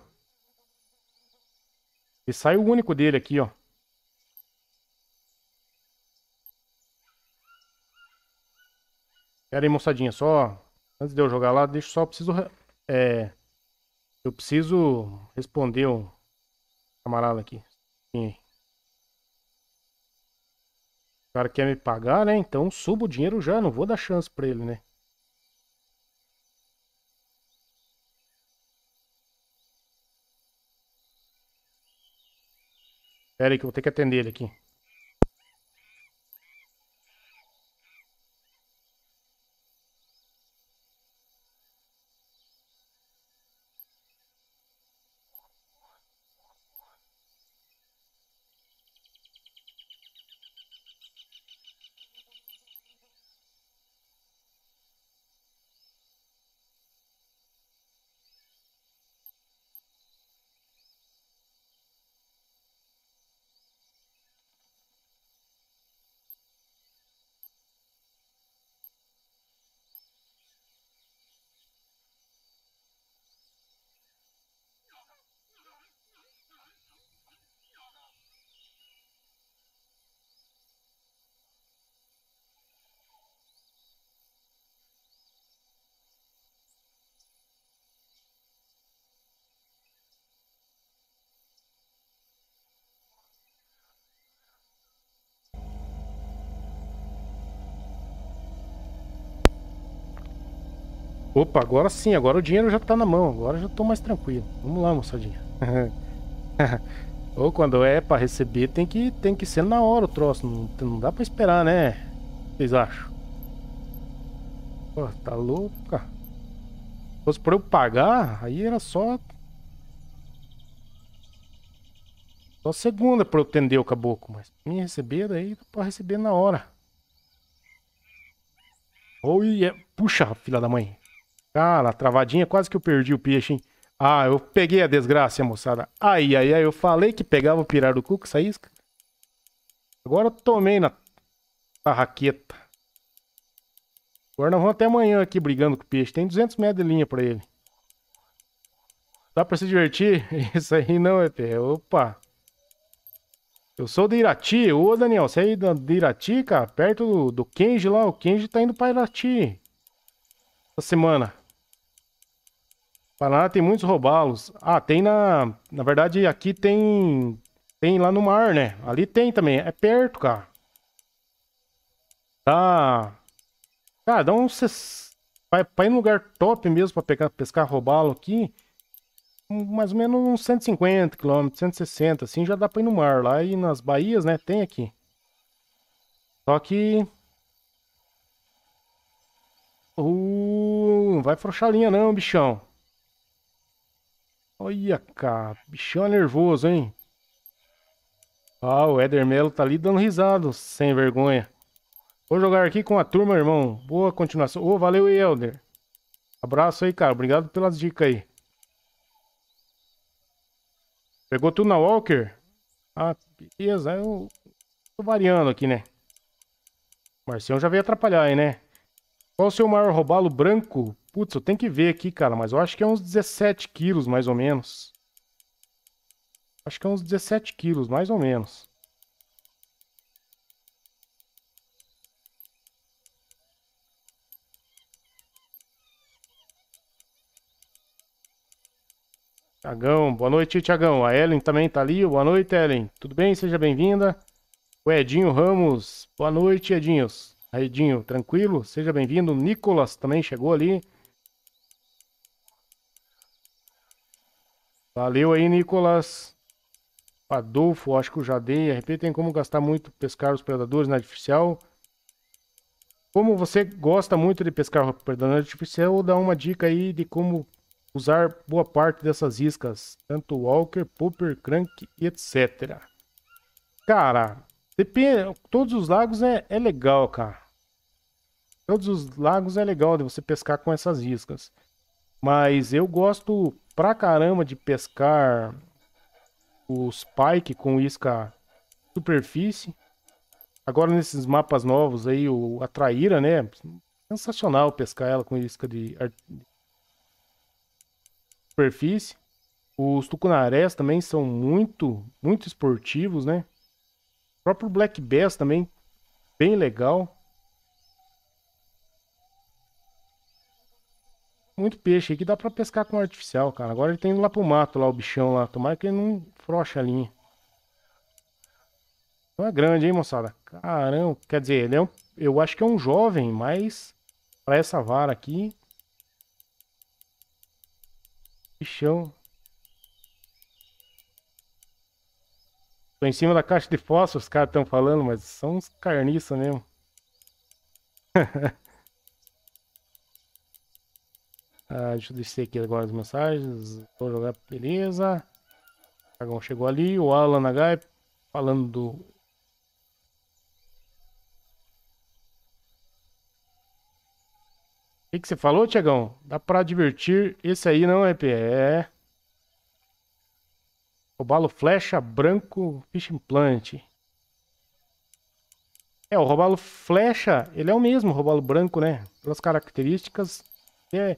E sai o único dele aqui, ó. Pera aí, moçadinha, só... Antes de eu jogar lá, deixa só... Eu preciso... É... Eu preciso responder um camarada aqui. Sim. O cara quer me pagar, né? Então suba o dinheiro já, não vou dar chance pra ele, né? Espera aí que eu vou ter que atender ele aqui. Opa, agora sim, agora o dinheiro já tá na mão, agora já tô mais tranquilo. Vamos lá, moçadinha. Ou quando é para receber, tem que, tem que ser na hora o troço, não, não dá para esperar, né? Vocês acham? Pô, tá louca. Se fosse pra eu pagar, aí era só. Só segunda pra eu atender o caboclo, mas me receber, daí dá pra receber na hora. Oi, oh, é, yeah. puxa, filha da mãe. Cara, ah, travadinha, quase que eu perdi o peixe, hein? Ah, eu peguei a desgraça, moçada. Ai, ai, ai, eu falei que pegava o pirar do cu com essa isca. Agora eu tomei na tarraqueta. Agora nós vamos até amanhã aqui brigando com o peixe. Tem 200 metros de linha pra ele. Dá pra se divertir? Isso aí não, é pé. Opa. Eu sou de Irati. Ô, Daniel, você é de Irati, cara? Perto do, do Kenji lá. O Kenji tá indo pra Irati. Essa semana. Paraná tem muitos robalos. Ah, tem na. Na verdade, aqui tem. Tem lá no mar, né? Ali tem também. É perto, cara. Tá. Cara, dá um. Pra, vai ir num lugar top mesmo pra pegar, pescar robalo aqui. Mais ou menos uns 150 km, 160, assim já dá pra ir no mar. Lá e nas baías, né? Tem aqui. Só que. Uh, não vai frouxar a linha, não, bichão. Olha, cara, bichão é nervoso, hein? Ah, o Éder Melo tá ali dando risado, sem vergonha. Vou jogar aqui com a turma, irmão. Boa continuação. Ô, oh, valeu, Helder. Abraço aí, cara. Obrigado pelas dicas aí. Pegou tudo na Walker? Ah, beleza. Eu tô variando aqui, né? O Marcião já veio atrapalhar aí, né? Qual o seu maior roubalo branco Putz, eu tenho que ver aqui, cara, mas eu acho que é uns 17 quilos, mais ou menos. Acho que é uns 17 quilos, mais ou menos. Tiagão, boa noite, Tiagão. A Ellen também tá ali. Boa noite, Ellen. Tudo bem? Seja bem-vinda. O Edinho Ramos, boa noite, Edinhos. Edinho, tranquilo? Seja bem-vindo. Nicolas também chegou ali. Valeu aí, Nicolas. Adolfo, acho que eu já dei. RP tem como gastar muito pescar os predadores na artificial. Como você gosta muito de pescar na artificial, dá uma dica aí de como usar boa parte dessas iscas, tanto Walker, Popper, Crank e etc. Cara, depende, todos os lagos é, é legal, cara. Todos os lagos é legal de você pescar com essas iscas. Mas eu gosto pra caramba de pescar os pike com isca superfície. Agora nesses mapas novos aí, o, a traíra, né? Sensacional pescar ela com isca de superfície. Os tucunarés também são muito, muito esportivos, né? O próprio Black Bass também, bem legal. muito peixe aqui, dá pra pescar com artificial, cara. Agora ele tá indo lá pro mato, lá o bichão lá. Tomara que ele não frouxe a linha. Não é grande, hein, moçada? Caramba, quer dizer, ele é um, eu acho que é um jovem, mas pra essa vara aqui... Bichão. Tô em cima da caixa de fósforos, os caras estão falando, mas são uns carniça mesmo. Ah, deixa eu descer aqui agora as mensagens. Vou jogar, beleza. O Dragão chegou ali. O Alan H falando do O que, que você falou, Tiagão? Dá pra divertir. Esse aí não é PE. O balo flecha branco fishing plant. É, o robalo flecha, ele é o mesmo, o robalo branco, né? Pelas características, é,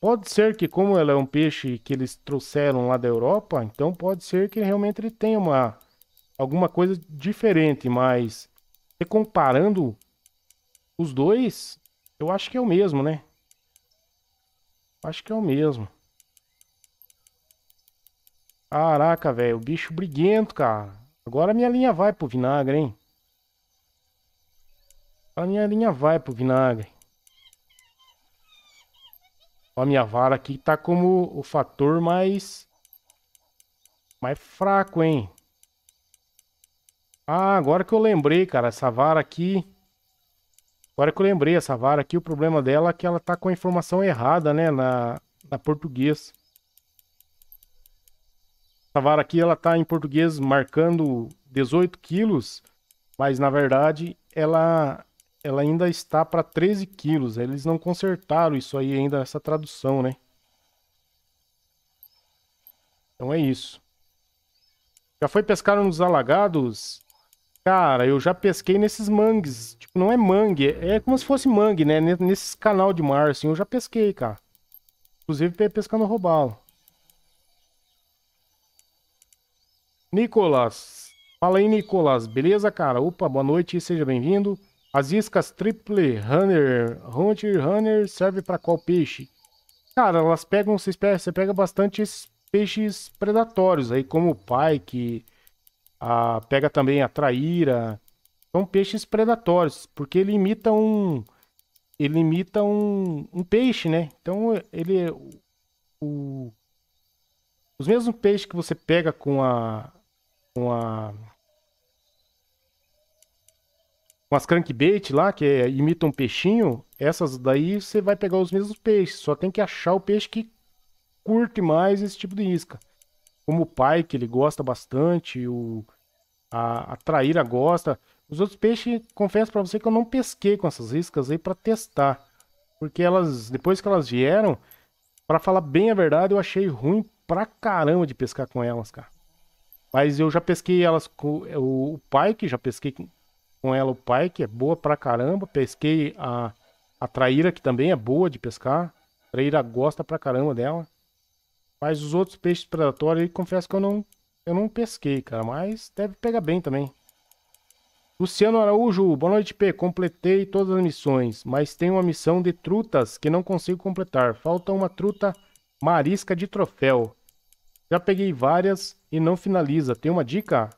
Pode ser que, como ela é um peixe que eles trouxeram lá da Europa, então pode ser que realmente ele tenha uma, alguma coisa diferente, mas comparando os dois, eu acho que é o mesmo, né? Acho que é o mesmo. Caraca, velho, o bicho briguento, cara. Agora minha linha vai pro vinagre, hein? A minha linha vai pro vinagre a minha vara aqui tá como o fator mais... Mais fraco, hein? Ah, agora que eu lembrei, cara. Essa vara aqui... Agora que eu lembrei, essa vara aqui, o problema dela é que ela tá com a informação errada, né? Na, na português. Essa vara aqui, ela tá em português marcando 18 quilos, mas na verdade ela ela ainda está para 13 quilos. Eles não consertaram isso aí ainda, essa tradução, né? Então é isso. Já foi pescar nos alagados? Cara, eu já pesquei nesses mangues. Tipo, não é mangue, é, é como se fosse mangue, né? Nesses canal de mar, assim, eu já pesquei, cara. Inclusive pescando robalo. Nicolas. Fala aí, Nicolas. Beleza, cara? Opa, boa noite, seja bem-vindo. As iscas triple runner, hunter runner serve para qual peixe? Cara, elas pegam, você pega bastante peixes predatórios aí, como o pike, a, pega também a traíra. São peixes predatórios, porque ele imita um ele imita um, um peixe, né? Então ele o os mesmos peixes que você pega com a com a umas crankbait lá, que é, imitam um peixinho, essas daí você vai pegar os mesmos peixes, só tem que achar o peixe que curte mais esse tipo de isca. Como o pai, que ele gosta bastante, o, a, a traíra gosta. Os outros peixes, confesso para você que eu não pesquei com essas iscas aí para testar. Porque elas, depois que elas vieram, para falar bem a verdade, eu achei ruim pra caramba de pescar com elas, cara. Mas eu já pesquei elas com o, o pai, que já pesquei com ela o pai, que é boa pra caramba. Pesquei a, a traíra, que também é boa de pescar. A traíra gosta pra caramba dela. Mas os outros peixes predatórios, eu confesso que eu não, eu não pesquei, cara. Mas deve pegar bem também. Luciano Araújo, boa noite, P. Completei todas as missões, mas tem uma missão de trutas que não consigo completar. Falta uma truta marisca de troféu. Já peguei várias e não finaliza. Tem uma dica?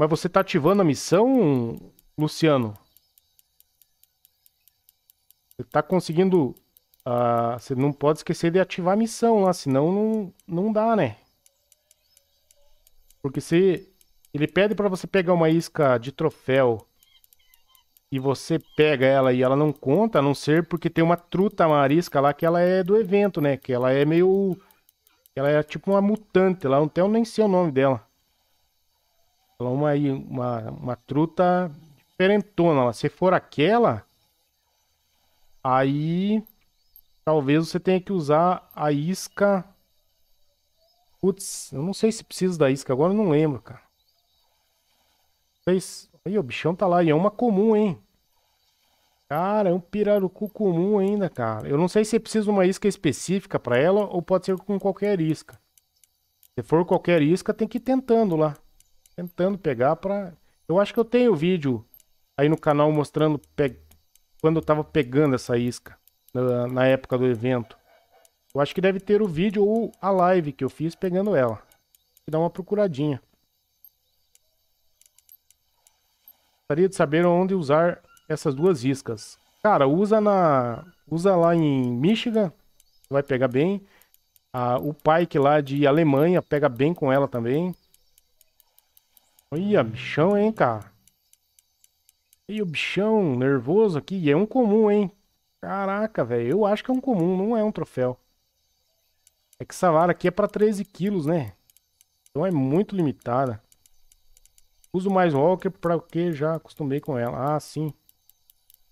Mas você tá ativando a missão, Luciano? Você tá conseguindo... Uh, você não pode esquecer de ativar a missão lá, senão não, não dá, né? Porque se ele pede para você pegar uma isca de troféu e você pega ela e ela não conta, a não ser porque tem uma truta marisca lá que ela é do evento, né? Que ela é meio. Ela é tipo uma mutante lá, até eu nem sei o nome dela. Uma, uma, uma truta diferentona. Se for aquela, aí talvez você tenha que usar a isca. Putz, eu não sei se precisa da isca agora, eu não lembro, cara. Aí, o bichão tá lá, e é uma comum, hein? Cara, é um pirarucu comum ainda, cara. Eu não sei se precisa de uma isca específica para ela ou pode ser com qualquer isca. Se for qualquer isca, tem que ir tentando lá tentando pegar para Eu acho que eu tenho vídeo aí no canal mostrando pe... quando eu tava pegando essa isca na, na época do evento. Eu acho que deve ter o vídeo ou a live que eu fiz pegando ela. dá dar uma procuradinha. Gostaria de saber onde usar essas duas iscas. Cara, usa na usa lá em Michigan, vai pegar bem. Ah, o Pike lá de Alemanha pega bem com ela também. Olha, bichão, hein, cara. E o bichão nervoso aqui. E é um comum, hein. Caraca, velho. Eu acho que é um comum, não é um troféu. É que essa vara aqui é pra 13 quilos, né? Então é muito limitada. Uso mais Walker que já acostumei com ela. Ah, sim.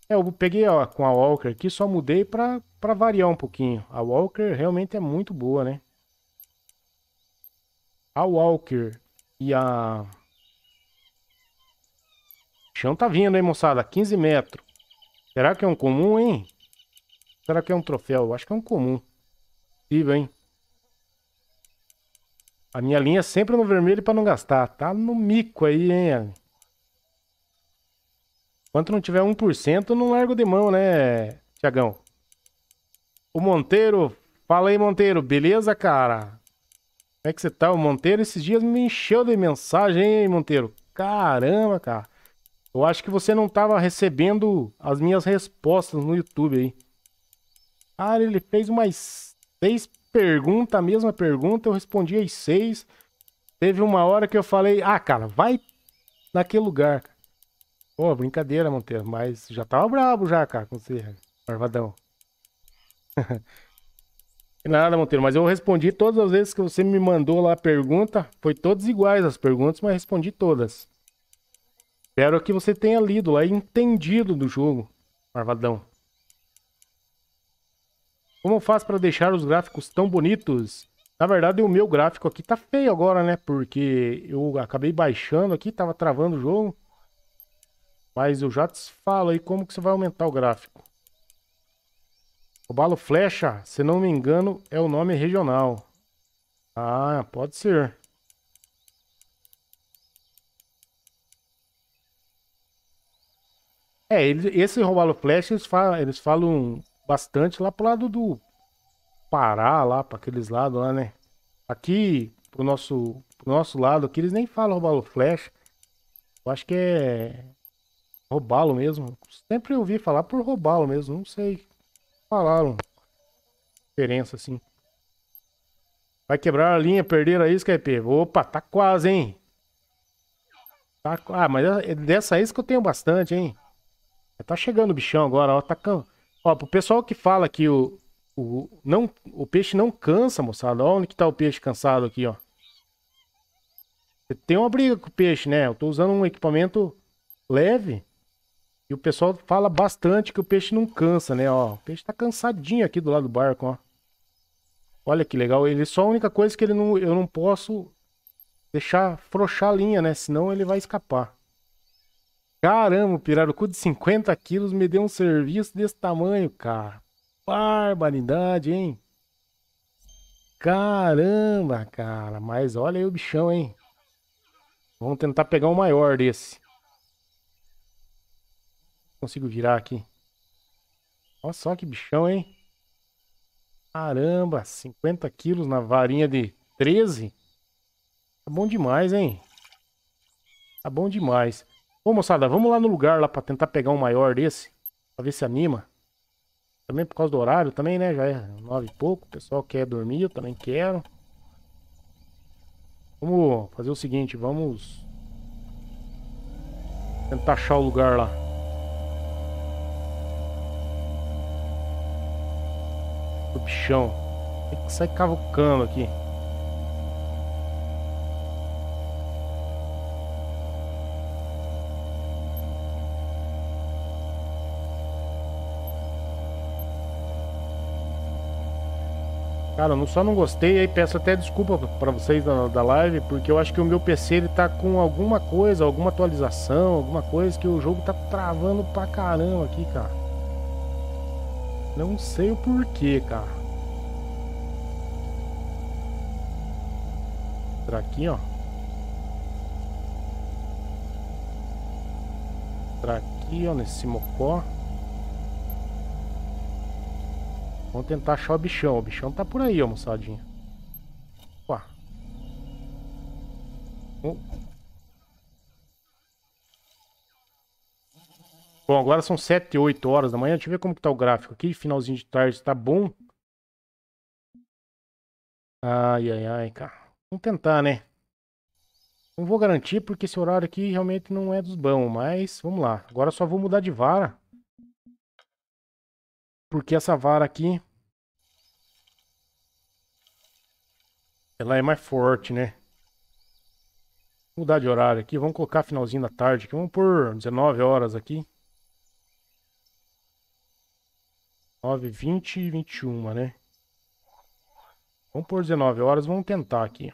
É, eu peguei ó, com a Walker aqui, só mudei pra, pra variar um pouquinho. A Walker realmente é muito boa, né? A Walker e a Chão tá vindo, hein, moçada? 15 metros. Será que é um comum, hein? Será que é um troféu? Eu acho que é um comum. Possível, hein? A minha linha é sempre no vermelho para não gastar. Tá no mico aí, hein? Enquanto não tiver 1%, não largo de mão, né, Tiagão? O Monteiro. Fala aí, Monteiro. Beleza, cara? Como é que você tá? O Monteiro esses dias me encheu de mensagem, hein, Monteiro? Caramba, cara. Eu acho que você não estava recebendo as minhas respostas no YouTube aí. Ah, ele fez umas seis perguntas, a mesma pergunta, eu respondi as seis. Teve uma hora que eu falei, ah, cara, vai naquele lugar. Pô, brincadeira, Monteiro, mas já tava brabo já, cara, com você, barbadão. Nada, Monteiro, mas eu respondi todas as vezes que você me mandou lá a pergunta. Foi todas iguais as perguntas, mas respondi todas. Espero que você tenha lido lá é e entendido do jogo, Marvadão. Como eu faço para deixar os gráficos tão bonitos? Na verdade, o meu gráfico aqui tá feio agora, né? Porque eu acabei baixando aqui, tava travando o jogo. Mas eu já te falo aí como que você vai aumentar o gráfico. O balo flecha, se não me engano, é o nome regional. Ah, pode ser. É, eles, esse roubalo flash eles falam, eles falam bastante lá pro lado do Pará, lá para aqueles lados lá, né? Aqui, pro nosso, pro nosso lado aqui, eles nem falam roubalo flash. Eu acho que é roubalo mesmo. Sempre ouvi falar por roubalo mesmo, não sei. Falaram diferença assim. Vai quebrar a linha, perder a isca, EP. Opa, tá quase, hein? Tá... Ah, mas é, é dessa isca eu tenho bastante, hein? Tá chegando o bichão agora, ó. Tá can... Ó, pro pessoal que fala que o, o, não, o peixe não cansa, moçada. Ó, onde que tá o peixe cansado aqui, ó. Tem uma briga com o peixe, né? Eu tô usando um equipamento leve. E o pessoal fala bastante que o peixe não cansa, né? Ó, o peixe tá cansadinho aqui do lado do barco, ó. Olha que legal. Ele só a única coisa que ele não, eu não posso deixar frouxar a linha, né? Senão ele vai escapar. Caramba, o pirarucu de 50 quilos me deu um serviço desse tamanho, cara. Barbaridade, hein? Caramba, cara. Mas olha aí o bichão, hein? Vamos tentar pegar um maior desse. Consigo virar aqui. Olha só que bichão, hein? Caramba, 50 quilos na varinha de 13? Tá bom demais, hein? Tá bom demais. Ô, moçada, vamos lá no lugar lá pra tentar pegar um maior desse. Pra ver se anima. Também por causa do horário também, né? Já é nove e pouco. O pessoal quer dormir, eu também quero. Vamos fazer o seguinte, vamos... Tentar achar o lugar lá. O bichão. Tem que sair cavucando aqui. Cara, eu só não gostei, aí peço até desculpa para vocês da, da live, porque eu acho que o meu PC ele tá com alguma coisa, alguma atualização, alguma coisa que o jogo tá travando pra caramba aqui, cara. Não sei o porquê, cara. Entrar aqui, ó. Entrar aqui, ó, nesse mocó. Vamos tentar achar o bichão. O bichão tá por aí, ó, moçadinha. Opa. Bom, agora são 7, 8 horas da manhã. Deixa eu ver como que tá o gráfico aqui. Finalzinho de tarde tá bom. Ai, ai, ai, cara. Vamos tentar, né? Não vou garantir porque esse horário aqui realmente não é dos bons, mas vamos lá. Agora só vou mudar de vara. Porque essa vara aqui... Ela é mais forte, né? Vou mudar de horário aqui. Vamos colocar finalzinho da tarde aqui. Vamos por 19 horas aqui. 9, 20 e 21, né? Vamos por 19 horas, vamos tentar aqui.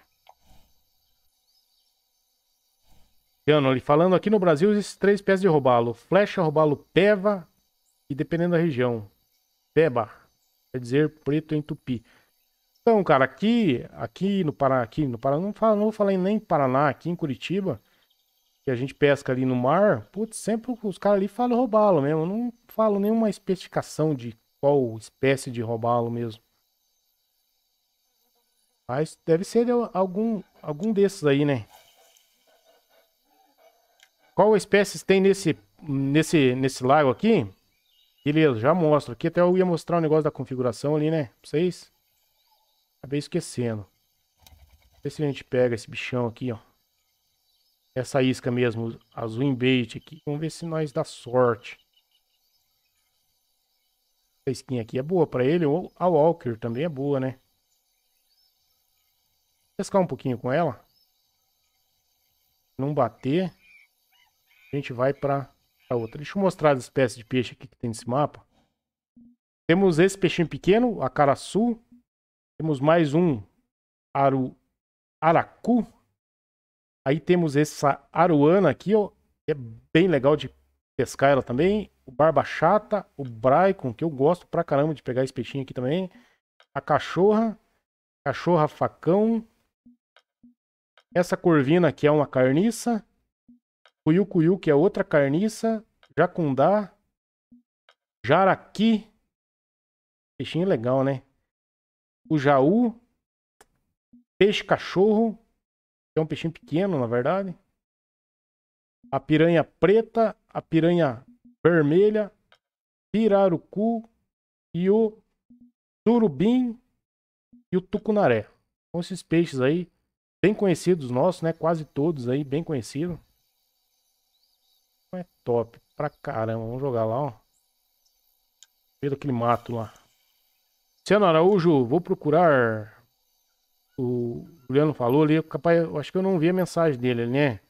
ali falando aqui no Brasil, esses três pés de robalo. Flecha, robalo, peva e dependendo da região. Peba. Quer dizer preto em tupi. Então, cara, aqui, aqui no Paraná, aqui no Paraná, não, falo, não vou falar nem Paraná, aqui em Curitiba, que a gente pesca ali no mar, putz, sempre os caras ali falam robalo mesmo. Não falam nenhuma especificação de qual espécie de robalo mesmo. Mas deve ser algum, algum desses aí, né? Qual espécie tem nesse, nesse, nesse lago aqui? Beleza, já mostro. Aqui até eu ia mostrar o um negócio da configuração ali, né? Pra vocês. Acabei esquecendo. Vê se a gente pega esse bichão aqui, ó. Essa isca mesmo, azul em bait aqui. Vamos ver se nós dá sorte. Essa skin aqui é boa pra ele. Ou a Walker também é boa, né? pescar um pouquinho com ela. Não bater. A gente vai pra a outra. Deixa eu mostrar as espécies de peixe aqui que tem nesse mapa. Temos esse peixinho pequeno, a caraçu. Temos mais um aru, aracu. Aí temos essa aruana aqui, ó, que é bem legal de pescar ela também. O barba chata, o braicon, que eu gosto pra caramba de pegar esse peixinho aqui também. A cachorra, cachorra facão. Essa corvina aqui é uma carniça. Cuiucuiu, que é outra carniça. Jacundá. Jaraqui. Peixinho legal, né? O jaú. Peixe cachorro. Que é um peixinho pequeno, na verdade. A piranha preta. A piranha vermelha. Pirarucu. E o surubim. E o tucunaré. São esses peixes aí, bem conhecidos nossos, né? Quase todos aí, bem conhecidos é top pra caramba. Vamos jogar lá, ó. Vê aquele mato lá. Luciano Araújo, vou procurar. O Juliano falou ali, capaz, eu acho que eu não vi a mensagem dele, né?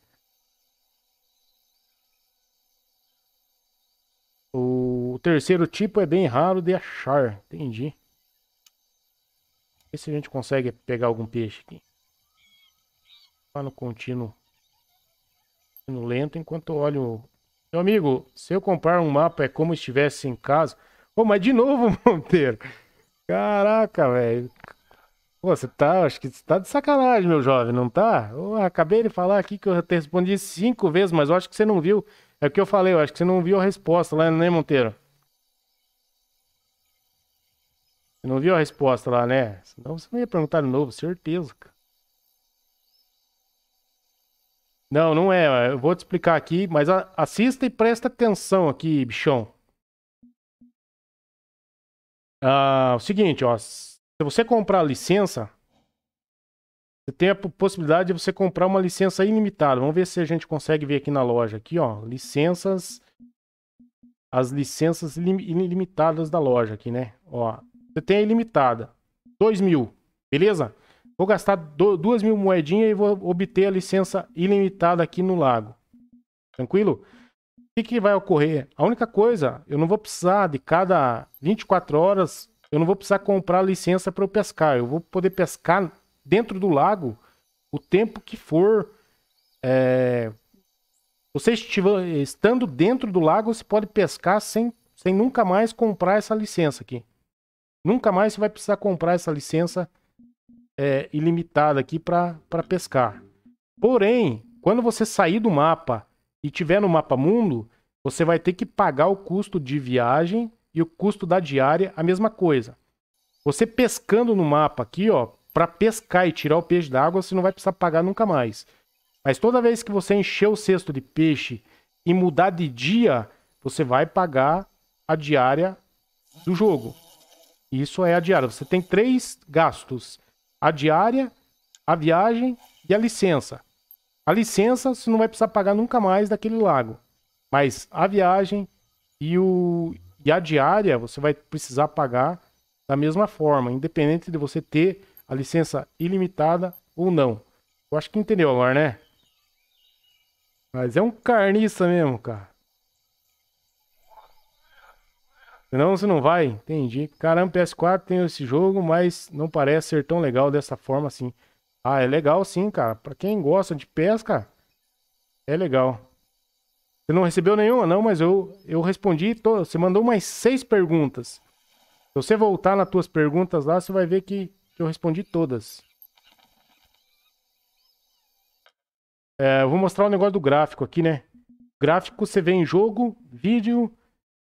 O terceiro tipo é bem raro de achar, entendi. Vê se a gente consegue pegar algum peixe aqui. Lá no contínuo, no lento, enquanto eu olho meu amigo, se eu comprar um mapa é como estivesse em casa. Pô, mas de novo, Monteiro. Caraca, velho. Você tá, acho que você tá de sacanagem, meu jovem, não tá? acabei de falar aqui que eu te respondi cinco vezes, mas eu acho que você não viu. É o que eu falei, eu acho que você não viu a resposta lá, né, Monteiro? Você não viu a resposta lá, né? Senão você não ia perguntar de novo, certeza, cara. Não, não é. Eu vou te explicar aqui, mas assista e presta atenção aqui, bichão. Ah, o seguinte, ó. Se você comprar a licença, você tem a possibilidade de você comprar uma licença ilimitada. Vamos ver se a gente consegue ver aqui na loja. Aqui, ó. Licenças. As licenças ilimitadas da loja aqui, né? Ó. Você tem a ilimitada. 2 mil, beleza? Vou gastar do, duas mil moedinhas e vou obter a licença ilimitada aqui no lago. Tranquilo? O que, que vai ocorrer? A única coisa, eu não vou precisar de cada 24 horas, eu não vou precisar comprar licença para eu pescar. Eu vou poder pescar dentro do lago o tempo que for. É... Você estiver, estando dentro do lago, você pode pescar sem, sem nunca mais comprar essa licença aqui. Nunca mais você vai precisar comprar essa licença é, ilimitada aqui para pescar. Porém, quando você sair do mapa e tiver no mapa mundo, você vai ter que pagar o custo de viagem e o custo da diária, a mesma coisa. Você pescando no mapa aqui, ó, para pescar e tirar o peixe d'água, você não vai precisar pagar nunca mais. Mas toda vez que você encher o cesto de peixe e mudar de dia, você vai pagar a diária do jogo. Isso é a diária. Você tem três gastos: a diária, a viagem e a licença. A licença você não vai precisar pagar nunca mais daquele lago, mas a viagem e, o, e a diária você vai precisar pagar da mesma forma, independente de você ter a licença ilimitada ou não. Eu acho que entendeu agora, né? Mas é um carniça mesmo, cara. Senão você não vai? Entendi. Caramba, PS4 tem esse jogo, mas não parece ser tão legal dessa forma assim. Ah, é legal sim, cara. Pra quem gosta de pesca, é legal. Você não recebeu nenhuma, não, mas eu, eu respondi. Tô, você mandou mais seis perguntas. Se você voltar nas tuas perguntas lá, você vai ver que, que eu respondi todas. É, eu vou mostrar o negócio do gráfico aqui, né? Gráfico você vê em jogo, vídeo,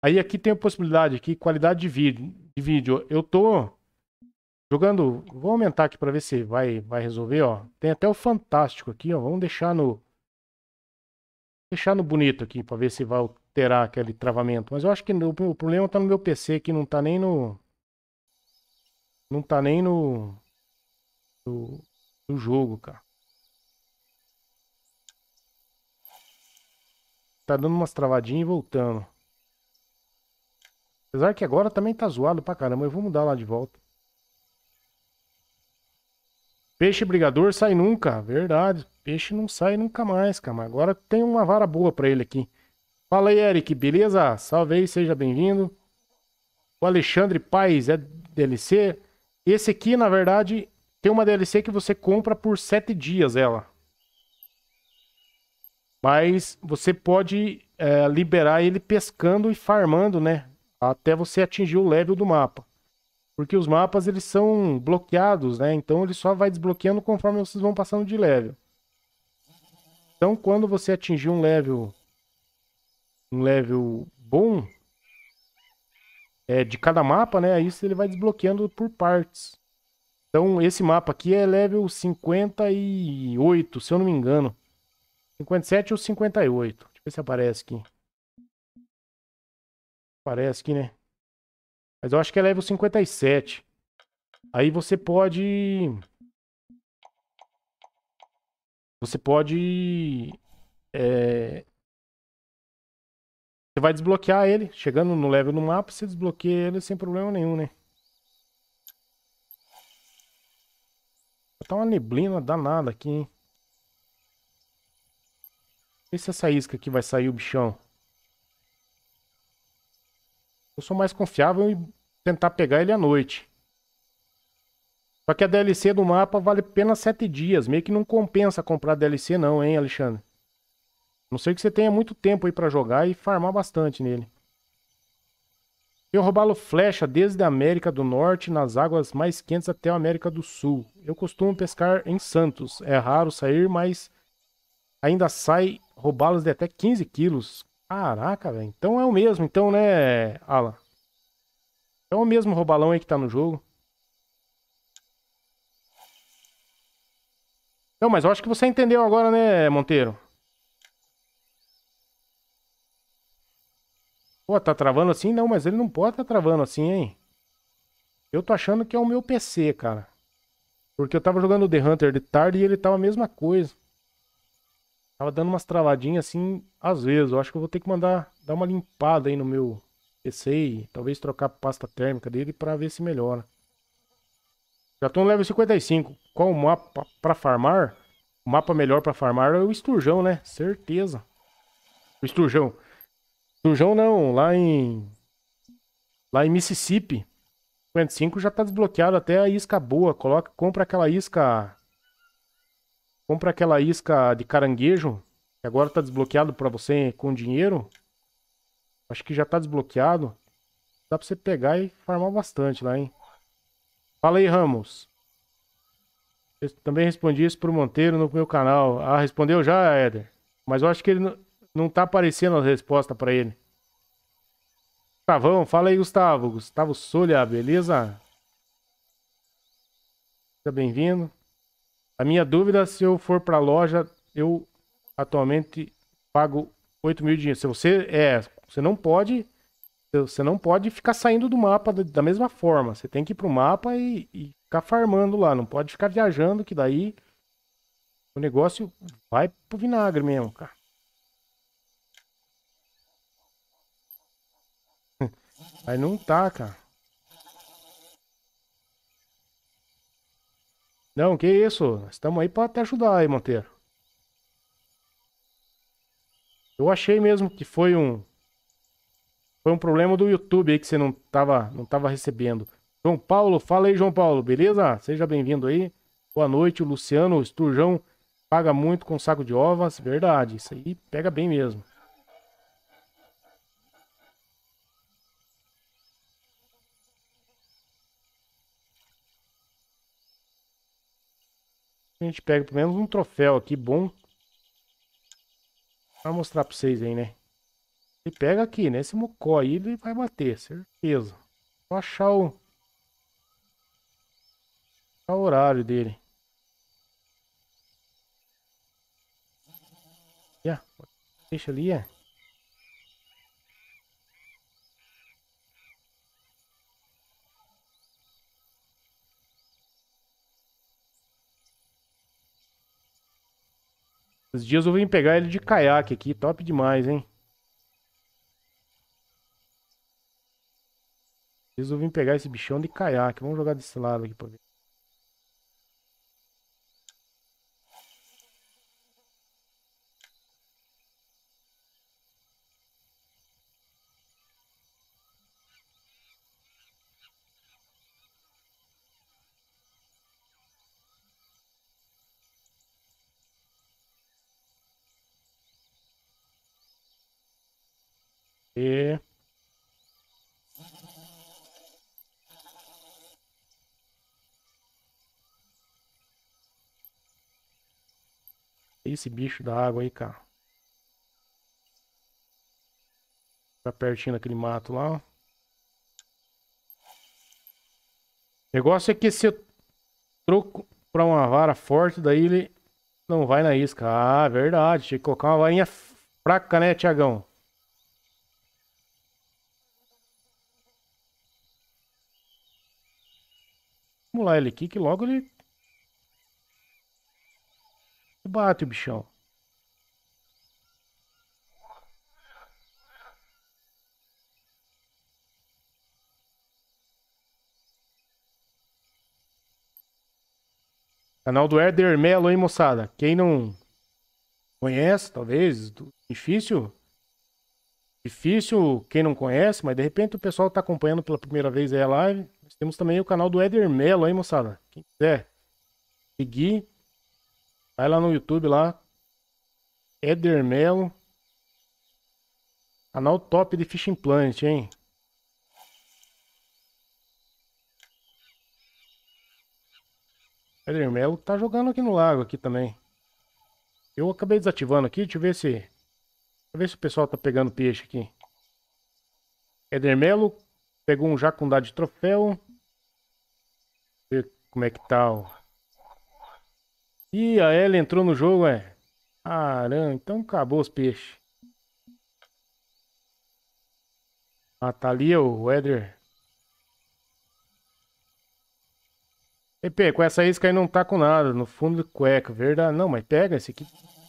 Aí aqui tem a possibilidade aqui, qualidade de vídeo. De vídeo. Eu tô jogando, vou aumentar aqui para ver se vai vai resolver, ó. Tem até o fantástico aqui, ó. Vamos deixar no deixar no bonito aqui para ver se vai alterar aquele travamento. Mas eu acho que o, o problema tá no meu PC que não tá nem no não tá nem no no do jogo, cara. Tá dando umas travadinhas e voltando. Apesar que agora também tá zoado pra caramba. Eu vou mudar lá de volta. Peixe brigador sai nunca. Verdade. Peixe não sai nunca mais, cara. Mas agora tem uma vara boa pra ele aqui. Fala aí, Eric. Beleza? Salve aí, seja bem-vindo. O Alexandre Paes é DLC. Esse aqui, na verdade, tem uma DLC que você compra por 7 dias ela. Mas você pode é, liberar ele pescando e farmando, né? até você atingir o level do mapa. Porque os mapas eles são bloqueados, né? Então ele só vai desbloqueando conforme vocês vão passando de level. Então quando você atingir um level um level bom é, de cada mapa, né? Isso ele vai desbloqueando por partes. Então esse mapa aqui é level 58, se eu não me engano. 57 ou 58. Deixa eu ver se aparece aqui. Parece que, né? Mas eu acho que é level 57. Aí você pode... Você pode... É... Você vai desbloquear ele. Chegando no level no mapa, você desbloqueia ele sem problema nenhum, né? Tá uma neblina danada aqui, hein? Vê se essa isca aqui vai sair o bichão. Eu sou mais confiável em tentar pegar ele à noite. Só que a DLC do mapa vale apenas 7 dias. Meio que não compensa comprar DLC não, hein, Alexandre? A não sei que você tenha muito tempo aí para jogar e farmar bastante nele. Eu roubalo flecha desde a América do Norte nas águas mais quentes até a América do Sul. Eu costumo pescar em Santos. É raro sair, mas ainda sai roubalos de até 15 quilos. Caraca, velho. Então é o mesmo, então, né, Alan? Então é o mesmo roubalão aí que tá no jogo. Não, mas eu acho que você entendeu agora, né, Monteiro? Pô, tá travando assim? Não, mas ele não pode tá travando assim, hein? Eu tô achando que é o meu PC, cara. Porque eu tava jogando The Hunter de tarde e ele tava a mesma coisa. Tava dando umas travadinhas assim, às vezes. Eu acho que eu vou ter que mandar dar uma limpada aí no meu PC e talvez trocar a pasta térmica dele para ver se melhora. Já tô no level 55. Qual o mapa para farmar? O mapa melhor para farmar é o esturjão, né? Certeza. O esturjão. Esturjão não, lá em lá em Mississippi. 55 já tá desbloqueado até a isca boa. Coloca, compra aquela isca Compra aquela isca de caranguejo, que agora tá desbloqueado para você com dinheiro. Acho que já tá desbloqueado. Dá para você pegar e farmar bastante lá, hein? Fala aí, Ramos. Eu também respondi isso pro Monteiro no meu canal. Ah, respondeu já, Éder? Mas eu acho que ele não, não tá aparecendo a resposta para ele. Gustavão, fala aí, Gustavo. Gustavo Solha, beleza? Seja bem-vindo. A minha dúvida, se eu for para a loja, eu atualmente pago 8 mil de dinheiro. Se você é, você não pode, você não pode ficar saindo do mapa da mesma forma. Você tem que ir pro mapa e, e ficar farmando lá. Não pode ficar viajando, que daí o negócio vai pro vinagre mesmo, cara. Aí não tá, cara. Não, que isso. Estamos aí para te ajudar aí, Monteiro. Eu achei mesmo que foi um foi um problema do YouTube aí que você não estava não tava recebendo. João Paulo, fala aí, João Paulo, beleza? Seja bem-vindo aí. Boa noite, o Luciano, o Esturjão paga muito com saco de ovas, verdade. Isso aí pega bem mesmo. A gente pega pelo menos um troféu aqui bom. Pra mostrar pra vocês aí, né? Ele pega aqui, né? Esse mocó aí ele vai bater, certeza. Vou achar o... o horário dele. Yeah. Deixa ali, é. Os dias eu vim pegar ele de caiaque aqui, top demais, hein? dias eu vim pegar esse bichão de caiaque. Vamos jogar desse lado aqui pra ver. esse bicho da água aí, cara. Tá pertinho daquele mato lá, ó. O negócio é que se eu troco pra uma vara forte, daí ele não vai na isca. Ah, verdade. Tinha que colocar uma varinha fraca, né, Tiagão? Vamos lá, ele aqui, que logo ele Bate o bichão. Canal do Herder Melo, hein, moçada? Quem não conhece, talvez, difícil. Difícil quem não conhece, mas de repente o pessoal tá acompanhando pela primeira vez aí a live. Nós temos também o canal do Éder Melo, aí moçada? Quem quiser seguir, Vai lá no YouTube lá. Eder Melo. Canal top de Fishing Plant, hein? Eder Melo tá jogando aqui no lago aqui também. Eu acabei desativando aqui, deixa eu ver se... Deixa eu ver se o pessoal tá pegando peixe aqui. Eder Melo pegou um jacundá de troféu. Ver como é que tá o... E a ela entrou no jogo, é. Caramba, então acabou os peixes. Ah, tá ali o Eder. EP, com essa isca aí não tá com nada. No fundo de cueca, verdade. Não, mas pega esse aqui.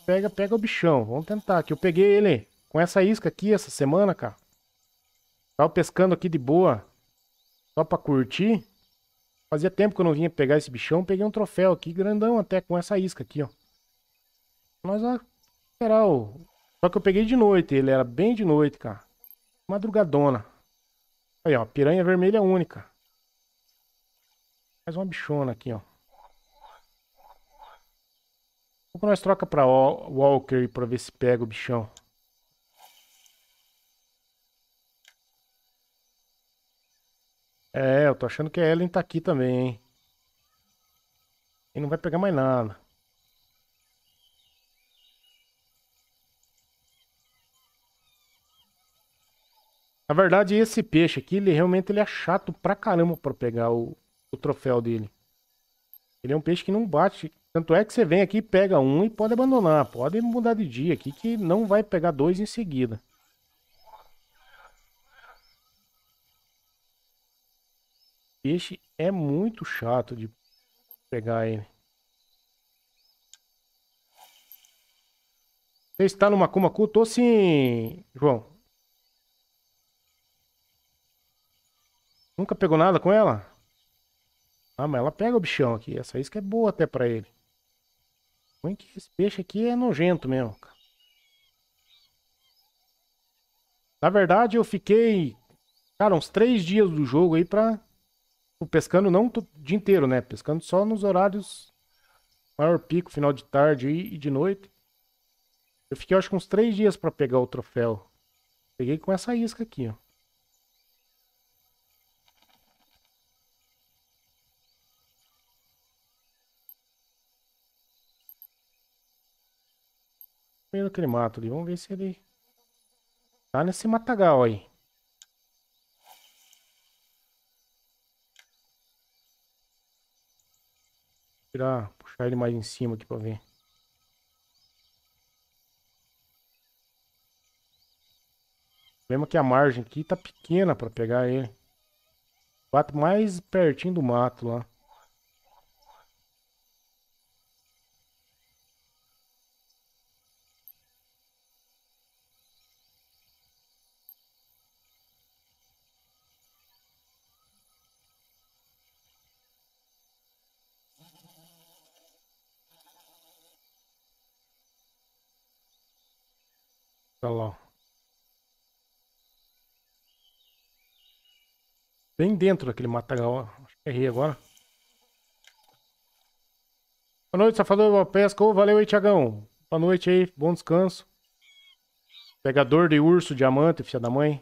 Pega, pega o bichão. Vamos tentar aqui. Eu peguei ele com essa isca aqui essa semana, cara. Tava pescando aqui de boa. Só pra curtir. Fazia tempo que eu não vinha pegar esse bichão. Peguei um troféu aqui, grandão até, com essa isca aqui, ó. Mas, ó, geral. Só que eu peguei de noite, ele era bem de noite, cara. Madrugadona. Aí, ó, piranha vermelha única. Mais uma bichona aqui, ó. Pouco nós troca pra Walker pra ver se pega o bichão. É, eu tô achando que a Ellen tá aqui também, hein? E não vai pegar mais nada. Na verdade, esse peixe aqui, ele realmente ele é chato pra caramba pra pegar o, o troféu dele. Ele é um peixe que não bate. Tanto é que você vem aqui, pega um e pode abandonar. Pode mudar de dia aqui que não vai pegar dois em seguida. peixe é muito chato de pegar ele. Você está no Macumacu? Tô sim, João. Nunca pegou nada com ela? Ah, mas ela pega o bichão aqui. Essa isca é boa até pra ele. Põe é que esse peixe aqui é nojento mesmo, cara. Na verdade, eu fiquei, cara, uns três dias do jogo aí pra Tipo, pescando não o dia inteiro, né? Pescando só nos horários maior pico, final de tarde e, e de noite. Eu fiquei acho que uns três dias para pegar o troféu. Peguei com essa isca aqui, ó. Primeiro aquele mato ali, vamos ver se ele tá nesse matagal aí. tirar, puxar ele mais em cima aqui para ver. O problema é que a margem aqui tá pequena para pegar ele. Quanto mais pertinho do mato lá. Bem dentro daquele matagal. Acho errei agora. Boa noite, safador da pesca. valeu aí, Tiagão. Boa noite aí, bom descanso. Pegador de urso, diamante, filha da mãe.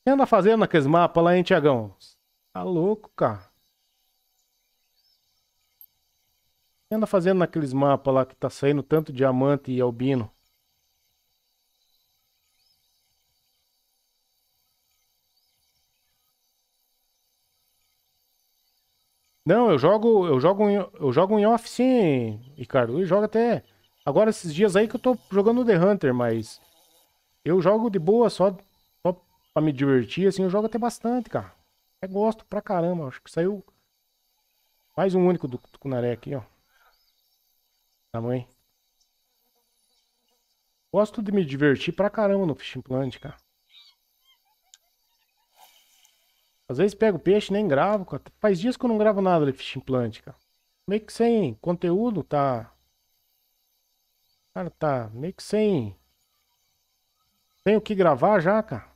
O que anda fazendo naqueles mapas lá, hein, Tiagão? Tá louco, cara. O que anda fazendo naqueles mapas lá que tá saindo tanto diamante e albino? Não, eu jogo, eu jogo, em, eu jogo em off sim, Ricardo. Eu jogo até agora esses dias aí que eu tô jogando The Hunter, mas eu jogo de boa só, só pra me divertir, assim, eu jogo até bastante, cara. É gosto pra caramba, acho que saiu mais um único do Cunaré aqui, ó. Tamanho. Tá gosto de me divertir pra caramba no Fishing Plant, cara. Às vezes pego peixe, nem gravo, Faz dias que eu não gravo nada de ficha Plant, cara. Meio que sem conteúdo, tá... Cara, tá meio que sem... Tem o que gravar já, cara.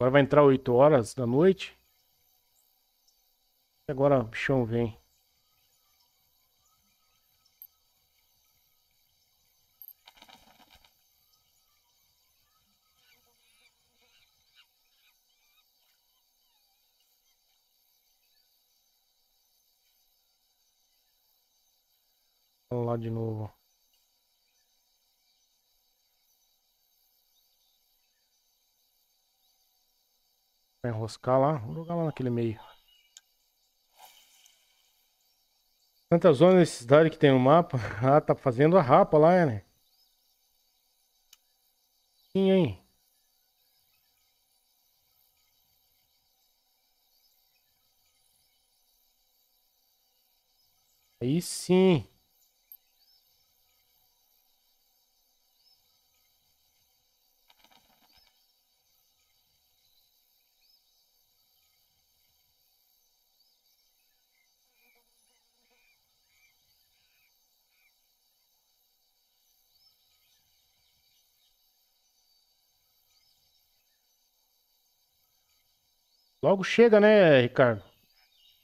Agora vai entrar 8 horas da noite. E agora o bichão vem. lá de novo. moscar lá. Vamos jogar lá naquele meio. Tantas zonas de cidade que tem no mapa. Ah, tá fazendo a rapa lá, né? Sim, hein? Aí sim. Logo chega, né, Ricardo?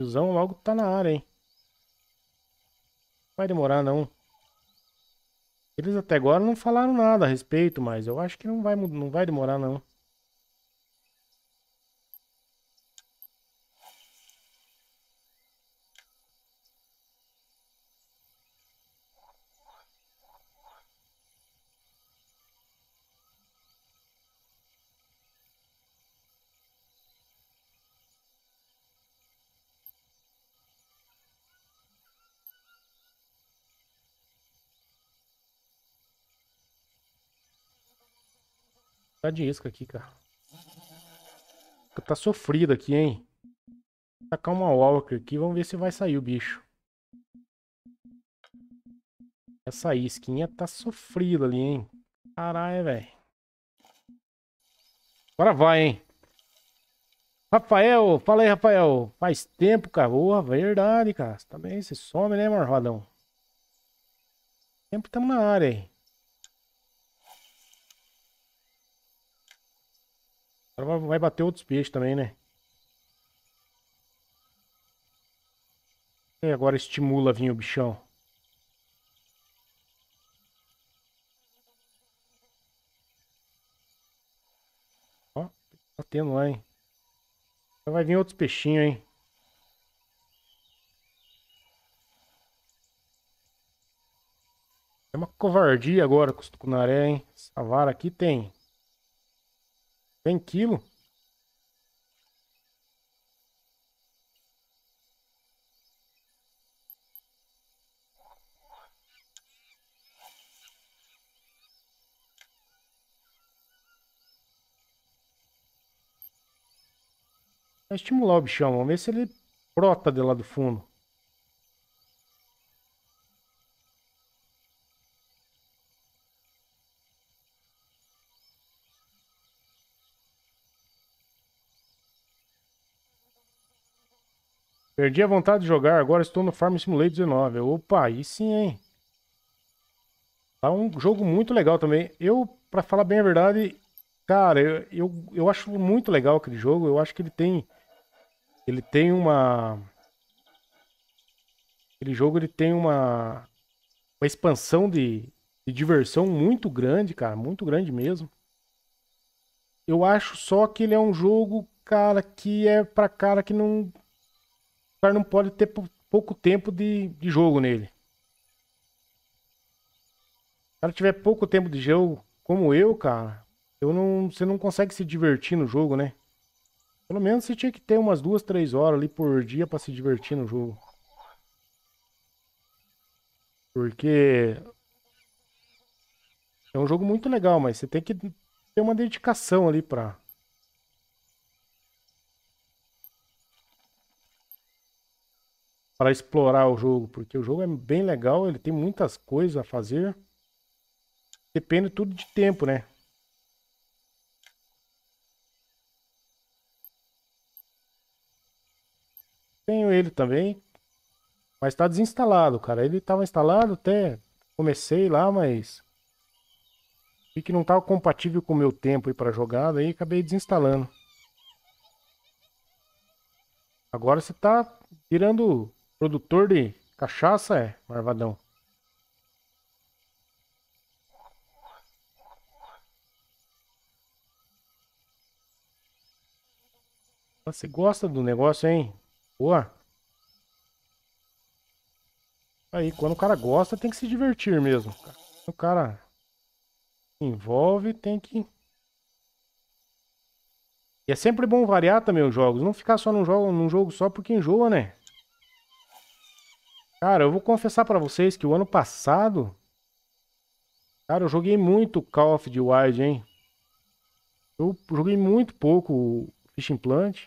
O logo tá na área, hein? Não vai demorar, não. Eles até agora não falaram nada a respeito, mas eu acho que não vai, não vai demorar, não. Tá de isca aqui, cara. Tá sofrido aqui, hein? Vou tacar uma Walker aqui. Vamos ver se vai sair o bicho. Essa isquinha tá sofrida ali, hein? Caralho, velho. Agora vai, hein? Rafael, fala aí, Rafael. Faz tempo, cara. Boa, é verdade, cara. Você também tá se some, né, Marrodão? Sempre estamos na área hein? Agora vai bater outros peixes também, né? E agora estimula vir o bichão. Ó, batendo tá lá, hein? Vai vir outros peixinhos, hein? É uma covardia agora com o tucunaré, hein? Essa vara aqui tem. 100 quilos? Vai estimular o bichão, vamos ver se ele brota de lá do fundo. Perdi a vontade de jogar, agora estou no Farm Simulator 19. Opa, aí sim, hein? Tá um jogo muito legal também. Eu, para falar bem a verdade, cara, eu, eu, eu acho muito legal aquele jogo. Eu acho que ele tem... Ele tem uma... Aquele jogo, ele tem uma... Uma expansão de, de diversão muito grande, cara. Muito grande mesmo. Eu acho só que ele é um jogo, cara, que é pra cara que não cara não pode ter pouco tempo de, de jogo nele. Se o cara tiver pouco tempo de jogo, como eu, cara, eu não, você não consegue se divertir no jogo, né? Pelo menos você tinha que ter umas duas, três horas ali por dia para se divertir no jogo. Porque é um jogo muito legal, mas você tem que ter uma dedicação ali para para explorar o jogo, porque o jogo é bem legal, ele tem muitas coisas a fazer. Depende tudo de tempo, né? Tenho ele também, mas está desinstalado, cara. Ele estava instalado até comecei lá, mas vi que não estava tá compatível com o meu tempo aí para jogada aí, acabei desinstalando. Agora você está virando Produtor de cachaça é, Marvadão. Você gosta do negócio, hein? Boa. Aí, quando o cara gosta, tem que se divertir mesmo. O cara envolve, tem que... E é sempre bom variar também os jogos. Não ficar só num jogo, num jogo só porque enjoa, né? Cara, eu vou confessar para vocês que o ano passado... Cara, eu joguei muito Call of the Wild, hein? Eu joguei muito pouco Fish Implant.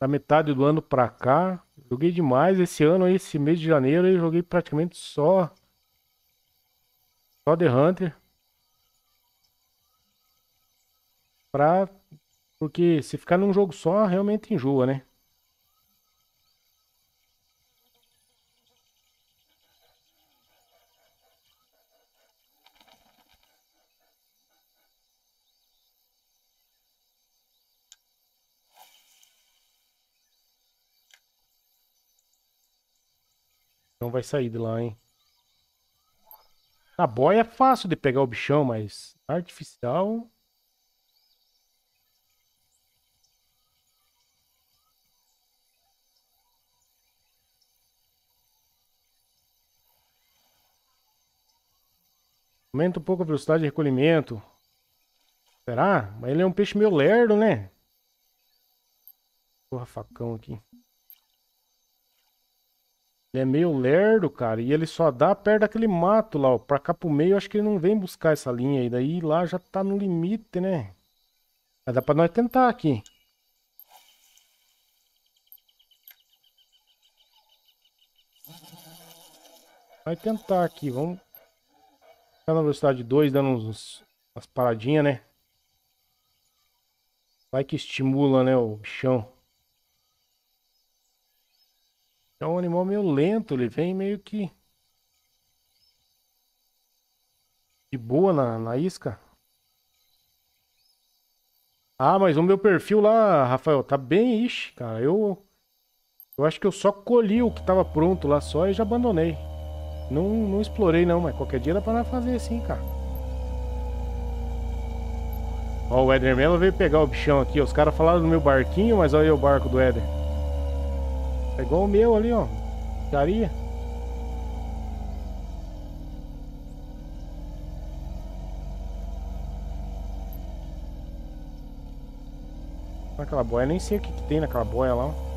Da metade do ano pra cá. Joguei demais. Esse ano, esse mês de janeiro, eu joguei praticamente só... Só The Hunter. Pra... Porque se ficar num jogo só, realmente enjoa, né? não vai sair de lá, hein? Na boia é fácil de pegar o bichão, mas artificial. Aumenta um pouco a velocidade de recolhimento. Será? Mas ele é um peixe meio lerdo, né? Porra, facão aqui. Ele é meio lerdo, cara, e ele só dá perto daquele mato lá, ó. Pra cá pro meio, acho que ele não vem buscar essa linha aí. Daí lá já tá no limite, né? Mas dá pra nós tentar aqui. Vai tentar aqui, vamos... Ficar na velocidade 2, dando uns, umas paradinhas, né? Vai que estimula, né, o bichão. É um animal meio lento, ele vem meio que. De boa na, na isca. Ah, mas o meu perfil lá, Rafael, tá bem, ixi, cara. Eu. Eu acho que eu só colhi o que tava pronto lá só e já abandonei. Não, não explorei não, mas qualquer dia dá pra fazer assim, cara. Ó, o Eder Mello veio pegar o bichão aqui. Os caras falaram do meu barquinho, mas olha aí o barco do Eder. É igual o meu ali, ó. Ficaria. Aquela boia, nem sei o que, que tem naquela boia lá, ó.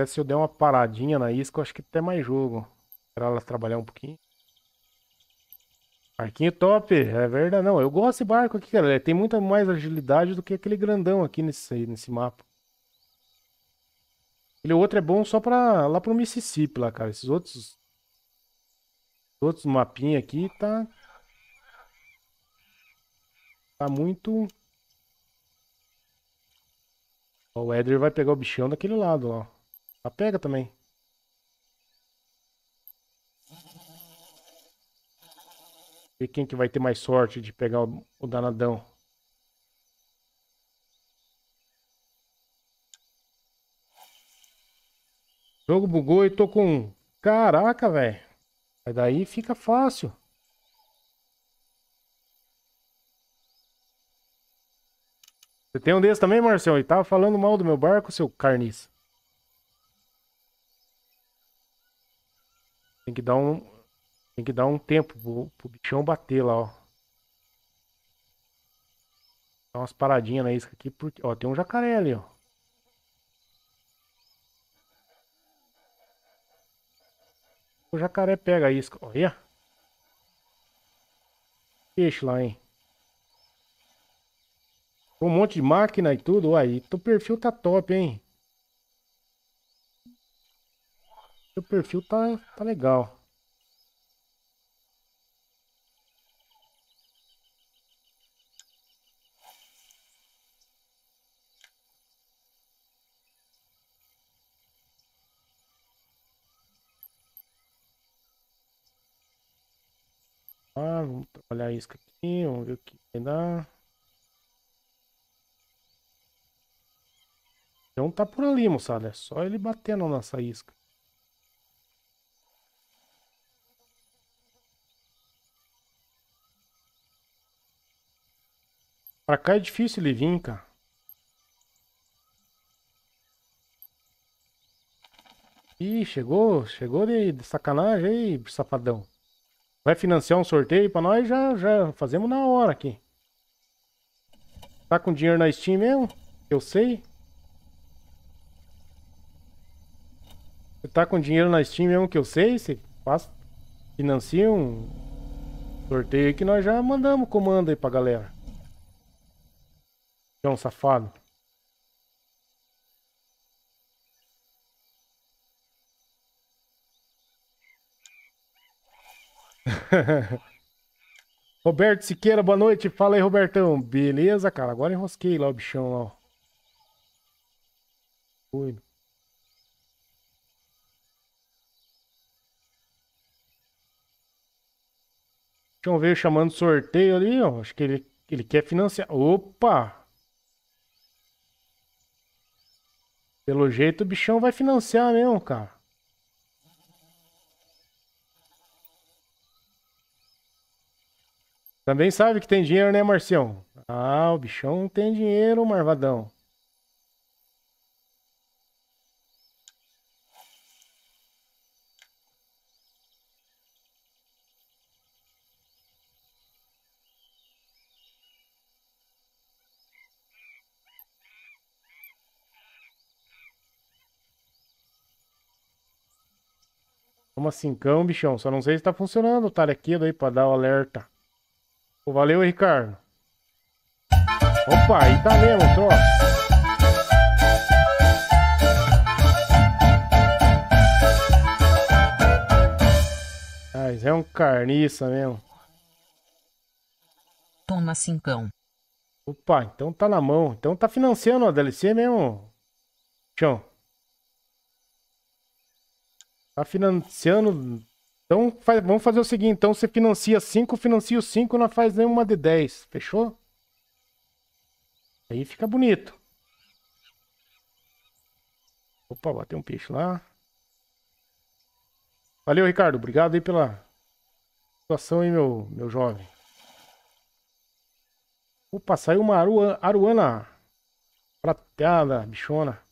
Até se eu der uma paradinha na isca, eu acho que tem mais jogo. Esperar elas trabalhar um pouquinho. Barquinho top, é verdade. Não, eu gosto desse barco aqui, cara. Ele tem muita mais agilidade do que aquele grandão aqui nesse, nesse mapa. Aquele outro é bom só pra, lá pro Mississippi, lá, cara. Esses outros... Outros mapinha aqui tá... Tá muito... Ó, o Edir vai pegar o bichão daquele lado, ó. Ah, pega também. E quem que vai ter mais sorte de pegar o, o danadão? O jogo bugou e tô com... Caraca, velho. Mas daí fica fácil. Você tem um desses também, Marcelo? E tava falando mal do meu barco, seu carniça. Tem que dar um. Tem que dar um tempo pro, pro bichão bater lá, ó. Dá umas paradinhas na isca aqui, porque. Ó, tem um jacaré ali, ó. O jacaré pega a isca. Olha. Peixe lá, hein? Um monte de máquina e tudo. Aí, teu perfil tá top, hein? Seu perfil tá, tá legal. Ah, vamos trabalhar isso aqui, vamos ver o que vai dar. Então tá por ali, moçada. É só ele batendo na nossa isca. Pra cá é difícil ele vir, cara. Ih, chegou, chegou de, sacanagem aí, safadão. Vai financiar um sorteio pra nós, já, já fazemos na hora aqui. Tá com dinheiro na Steam mesmo? Eu sei. Você tá com dinheiro na Steam mesmo que eu sei? Você faz, financia um sorteio que nós já mandamos comando aí pra galera. João safado. Roberto Siqueira, boa noite. Fala aí, Robertão. Beleza, cara? Agora enrosquei lá o bichão lá. Fui. João veio chamando sorteio ali, ó. Acho que ele, ele quer financiar. Opa! Pelo jeito o bichão vai financiar mesmo, cara. Também sabe que tem dinheiro, né, Marcião? Ah, o bichão tem dinheiro, Marvadão. Toma assim? cão, bichão. Só não sei se tá funcionando o tarequedo aí pra dar o alerta. Pô, valeu, Ricardo. Opa, aí tá mesmo, troca. Mas é um carniça mesmo. Toma cincão. Assim, Opa, então tá na mão. Então tá financiando a DLC mesmo, bichão. Tá financiando. Então faz... vamos fazer o seguinte: então você financia 5, financia 5, não faz nenhuma de 10. Fechou? Aí fica bonito. Opa, bateu um peixe lá. Valeu, Ricardo. Obrigado aí pela situação aí, meu, meu jovem. Opa, saiu uma aruana prateada, bichona.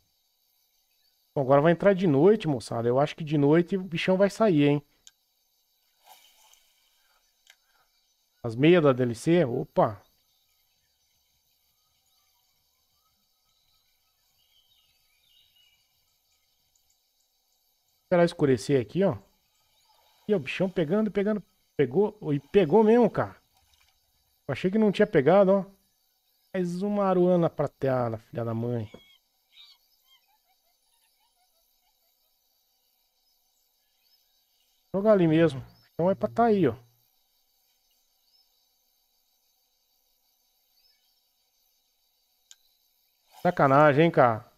Bom, agora vai entrar de noite, moçada. Eu acho que de noite o bichão vai sair, hein? As meias da DLC? Opa! Esperar escurecer aqui, ó. E o bichão pegando, pegando. Pegou. E pegou mesmo, cara. Eu achei que não tinha pegado, ó. Mais uma aruana pra tela, filha da mãe. Jogar ali mesmo. Então é pra tá aí, ó. Sacanagem, hein, cara.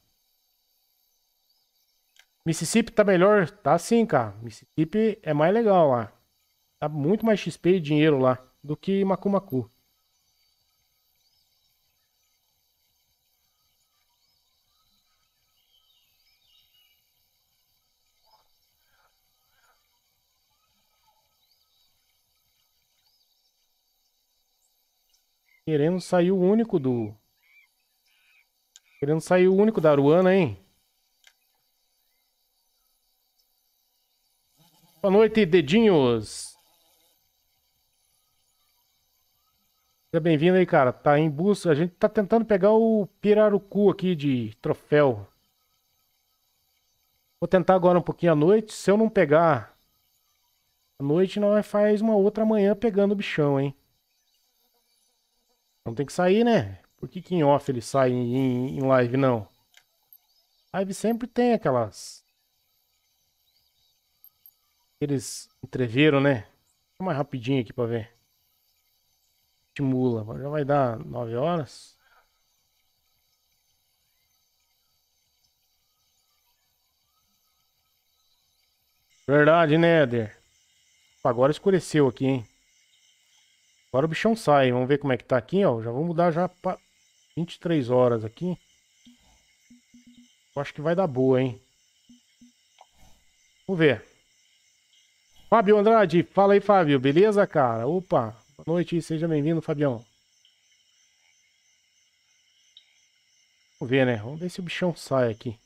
Mississippi tá melhor? Tá sim, cara. Mississippi é mais legal lá. Tá muito mais XP e dinheiro lá do que Macumacu. Querendo sair o único do... Querendo sair o único da Aruana, hein? Boa noite, dedinhos. Seja bem-vindo aí, cara. Tá em busca. A gente tá tentando pegar o pirarucu aqui de troféu. Vou tentar agora um pouquinho à noite. Se eu não pegar à noite, nós faz uma outra manhã pegando o bichão, hein? Então tem que sair, né? Por que, que em off ele sai em, em live não? Live sempre tem aquelas. Eles entreveram, né? Vou mais rapidinho aqui pra ver. Estimula. Já vai dar 9 horas. Verdade, né, Eder? Agora escureceu aqui, hein? Agora o bichão sai. Vamos ver como é que tá aqui, ó. Já vou mudar já pra 23 horas aqui. Eu acho que vai dar boa, hein? Vamos ver. Fábio Andrade, fala aí, Fábio. Beleza, cara? Opa, boa noite. Seja bem-vindo, Fabião. Vamos ver, né? Vamos ver se o bichão sai aqui.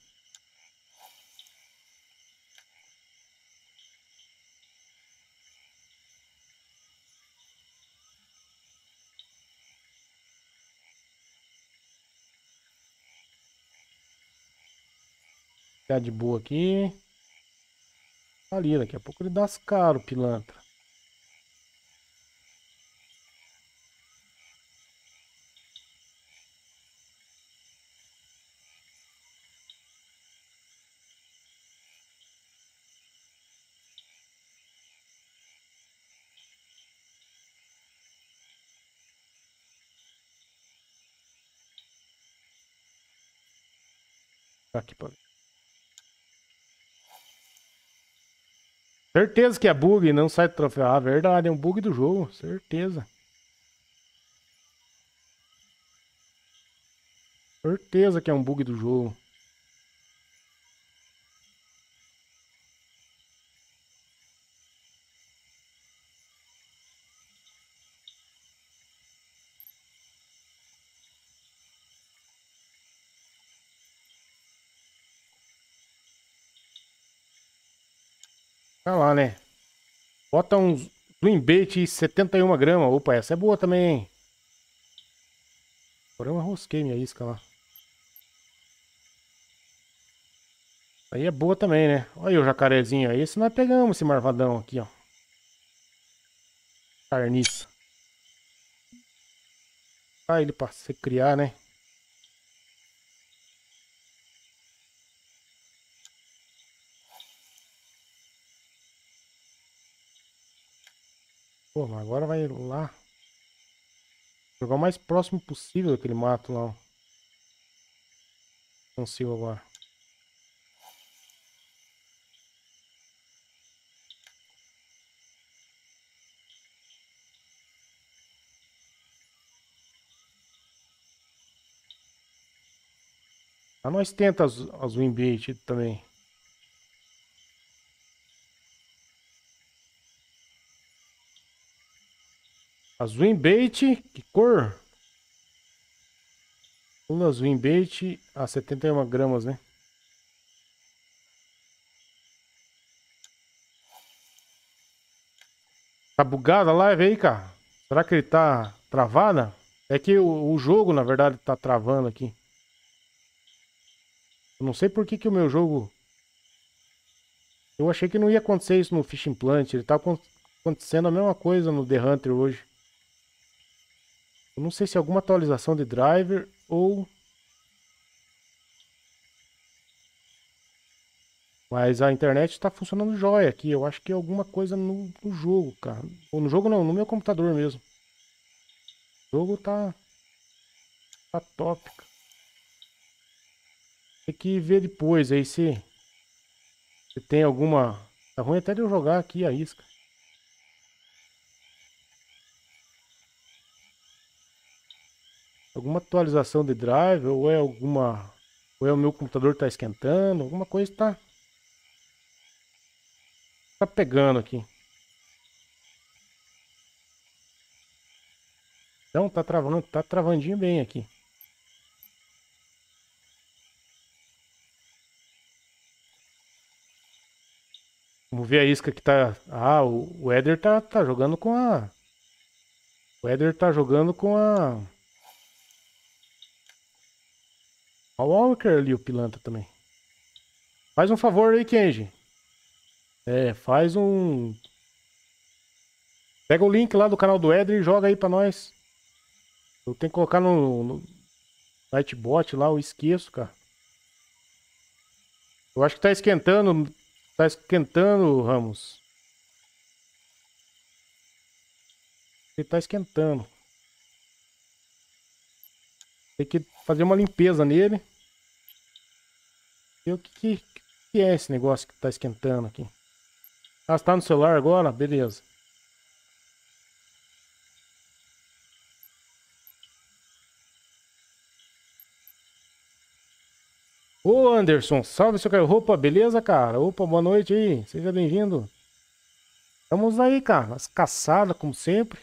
Ficar de boa aqui. Ali, daqui a pouco ele dá as caro, pilantra. Tá aqui para Certeza que é bug, não sai do troféu. Ah, verdade, é um bug do jogo, certeza. Certeza que é um bug do jogo. Tá lá, né? Bota uns Twin Bait 71 gramas. Opa, essa é boa também, hein? Agora eu arrosquei minha isca lá. Aí é boa também, né? Olha aí o jacarezinho aí. Esse nós pegamos, esse marvadão aqui, ó. Carniça. Ah, tá ele pra se criar, né? Pô, mas agora vai lá. Jogar o mais próximo possível daquele mato lá. Consigo agora. Ah, nós tenta as, as também. Azul em bait, que cor? Lula azul em bait a 71 gramas, né? Tá bugada a live aí, cara? Será que ele tá travada? É que o, o jogo, na verdade, tá travando aqui. Eu não sei por que, que o meu jogo... Eu achei que não ia acontecer isso no Fishing Plant. Ele tá acontecendo a mesma coisa no The Hunter hoje. Eu não sei se é alguma atualização de driver ou... Mas a internet está funcionando jóia aqui. Eu acho que é alguma coisa no, no, jogo, cara. Ou no jogo não, no meu computador mesmo. O jogo tá... Tá top, Tem que ver depois aí se... Se tem alguma... Tá ruim até de eu jogar aqui a isca. alguma atualização de drive ou é alguma ou é o meu computador está esquentando, alguma coisa está tá pegando aqui. Então tá travando, tá travandinho bem aqui. Vamos ver a isca que tá. Ah, o, o tá, tá jogando com a. O eder tá jogando com a. Olha o Walker ali, o pilantra também. Faz um favor aí, Kenji. É, faz um... Pega o link lá do canal do Eder e joga aí pra nós. Eu tenho que colocar no, no Lightbot lá, eu esqueço, cara. Eu acho que tá esquentando, tá esquentando, Ramos. Ele tá esquentando. Tem que fazer uma limpeza nele. E o que, que, que é esse negócio que tá esquentando aqui? Ah, está no celular agora? Beleza. Ô Anderson, salve seu cara. Opa, beleza, cara? Opa, boa noite aí. Seja bem-vindo. Vamos aí, cara. As caçadas, como sempre.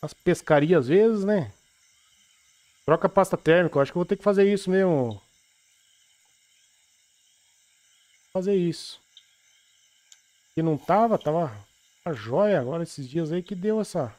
As pescarias às vezes, né? Troca a pasta térmica. Eu acho que eu vou ter que fazer isso mesmo. Fazer isso. Que não tava, tava a joia agora esses dias aí que deu essa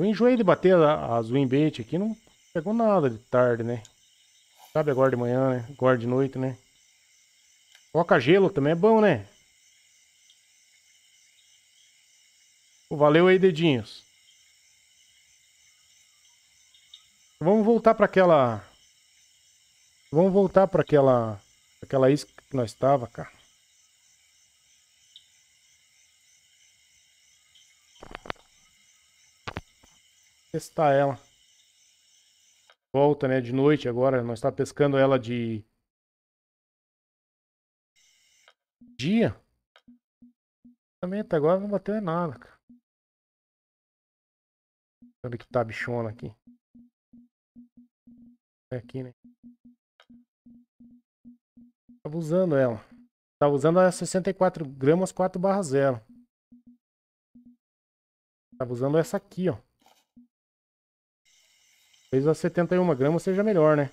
Eu enjoei de bater as winbait aqui, não pegou nada de tarde, né? Sabe agora de manhã, né? Agora de noite, né? Coloca gelo também é bom, né? Valeu aí, dedinhos. Vamos voltar para aquela... Vamos voltar para aquela... Aquela isca que nós estava, cara. Testar ela. Volta, né? De noite agora. Nós está pescando ela de... Dia? Também até agora não bateu em nada, cara. Onde que tá bichona aqui? É aqui, né? Tava usando ela. Tava usando a 64 gramas 4 barra 0. Tava usando essa aqui, ó. Talvez a 71 gramas seja melhor, né?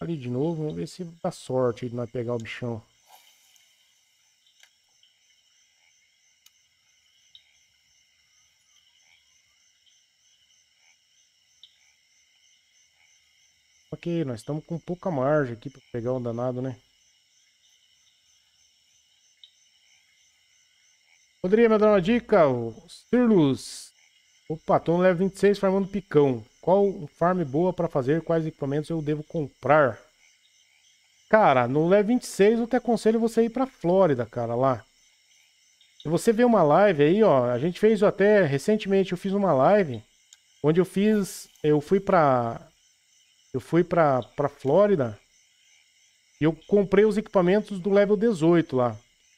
Ali de novo, vamos ver se dá sorte de nós pegar o bichão. Ok, nós estamos com pouca margem aqui para pegar o um danado, né? Poderia me dar uma dica? Cirlus. Opa, tô no level 26 farmando picão. Qual farm boa para fazer? Quais equipamentos eu devo comprar? Cara, no level 26 eu te aconselho você ir pra Flórida, cara, lá. Se você vê uma live aí, ó, a gente fez até recentemente, eu fiz uma live onde eu fiz, eu fui pra eu fui pra, pra Flórida e eu comprei os equipamentos do level 18 lá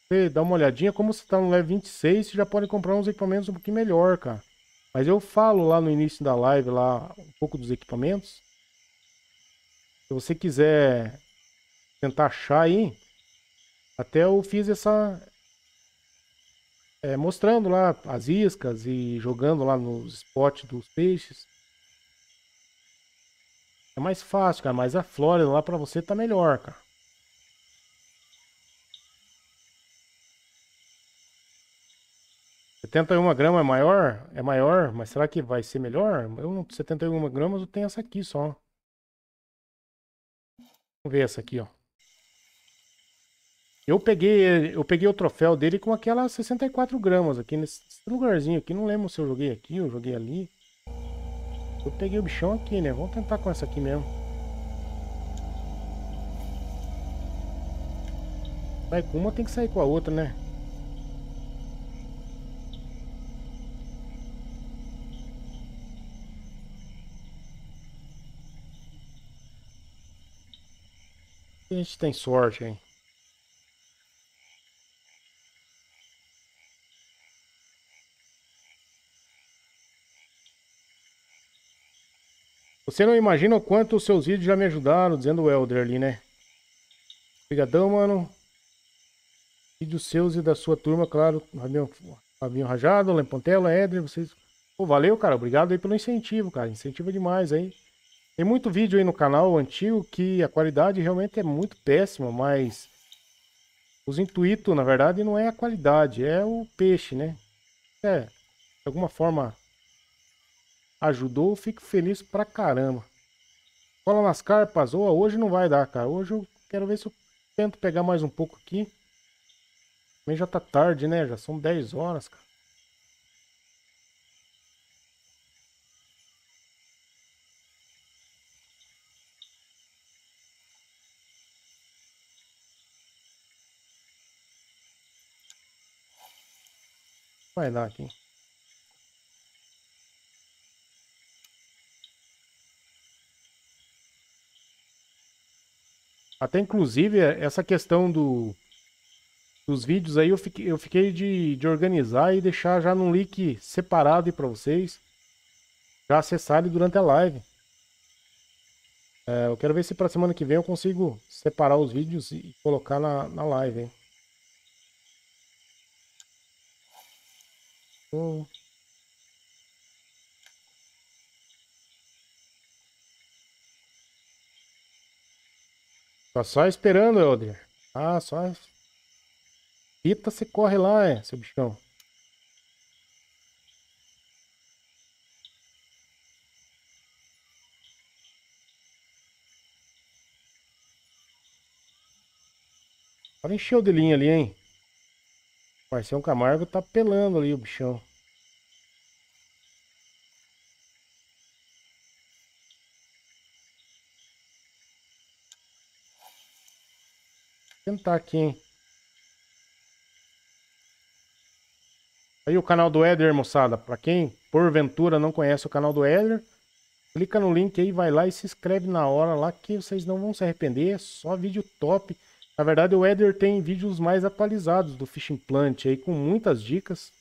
você dá uma olhadinha, como você está no level 26, você já pode comprar uns equipamentos um pouquinho melhor, cara. Mas eu falo lá no início da live, lá, um pouco dos equipamentos. Se você quiser tentar achar aí, até eu fiz essa... É, mostrando lá as iscas e jogando lá nos spots dos peixes. É mais fácil, cara, mas a Flórida lá pra você tá melhor, cara. 71 gramas é maior? É maior, mas será que vai ser melhor? Eu 71 gramas eu tenho essa aqui só. Vamos ver essa aqui, ó. Eu peguei, eu peguei o troféu dele com aquela 64 gramas aqui nesse lugarzinho aqui. Não lembro se eu joguei aqui ou joguei ali. Eu peguei o bichão aqui, né? Vamos tentar com essa aqui mesmo. Vai com uma, tem que sair com a outra, né? A gente tem sorte, hein? Você não imagina o quanto os seus vídeos já me ajudaram, dizendo o Elder ali, né? Obrigadão, mano. Vídeos seus e da sua turma, claro. Rabinho, Rajado, Lempontela, Edren, vocês... Pô, valeu, cara. Obrigado aí pelo incentivo, cara. Incentiva demais aí. Tem muito vídeo aí no canal antigo que a qualidade realmente é muito péssima, mas os intuito, na verdade, não é a qualidade, é o peixe, né? É, de alguma forma ajudou, fico feliz pra caramba. Cola nas carpas, ou hoje não vai dar, cara. Hoje eu quero ver se eu tento pegar mais um pouco aqui. Também já tá tarde, né? Já são 10 horas, cara. Vai lá aqui. Até inclusive essa questão do, dos vídeos aí eu fiquei, eu fiquei de, de organizar e deixar já num link separado para vocês já acessarem durante a live. É, eu quero ver se para semana que vem eu consigo separar os vídeos e colocar na, na live. Hein? boa. Hum. Tá só esperando, Elder. Ah, só. Pita, você corre lá, é, seu bichão. Olha, encheu de linha ali, hein? Marcião Camargo tá pelando ali o bichão. tentar aqui, hein? Aí o canal do Éder, moçada. Pra quem porventura não conhece o canal do Éder, clica no link aí, vai lá e se inscreve na hora lá que vocês não vão se arrepender. É só vídeo top. Na verdade, o Eder tem vídeos mais atualizados do Fishing Plant aí, com muitas dicas.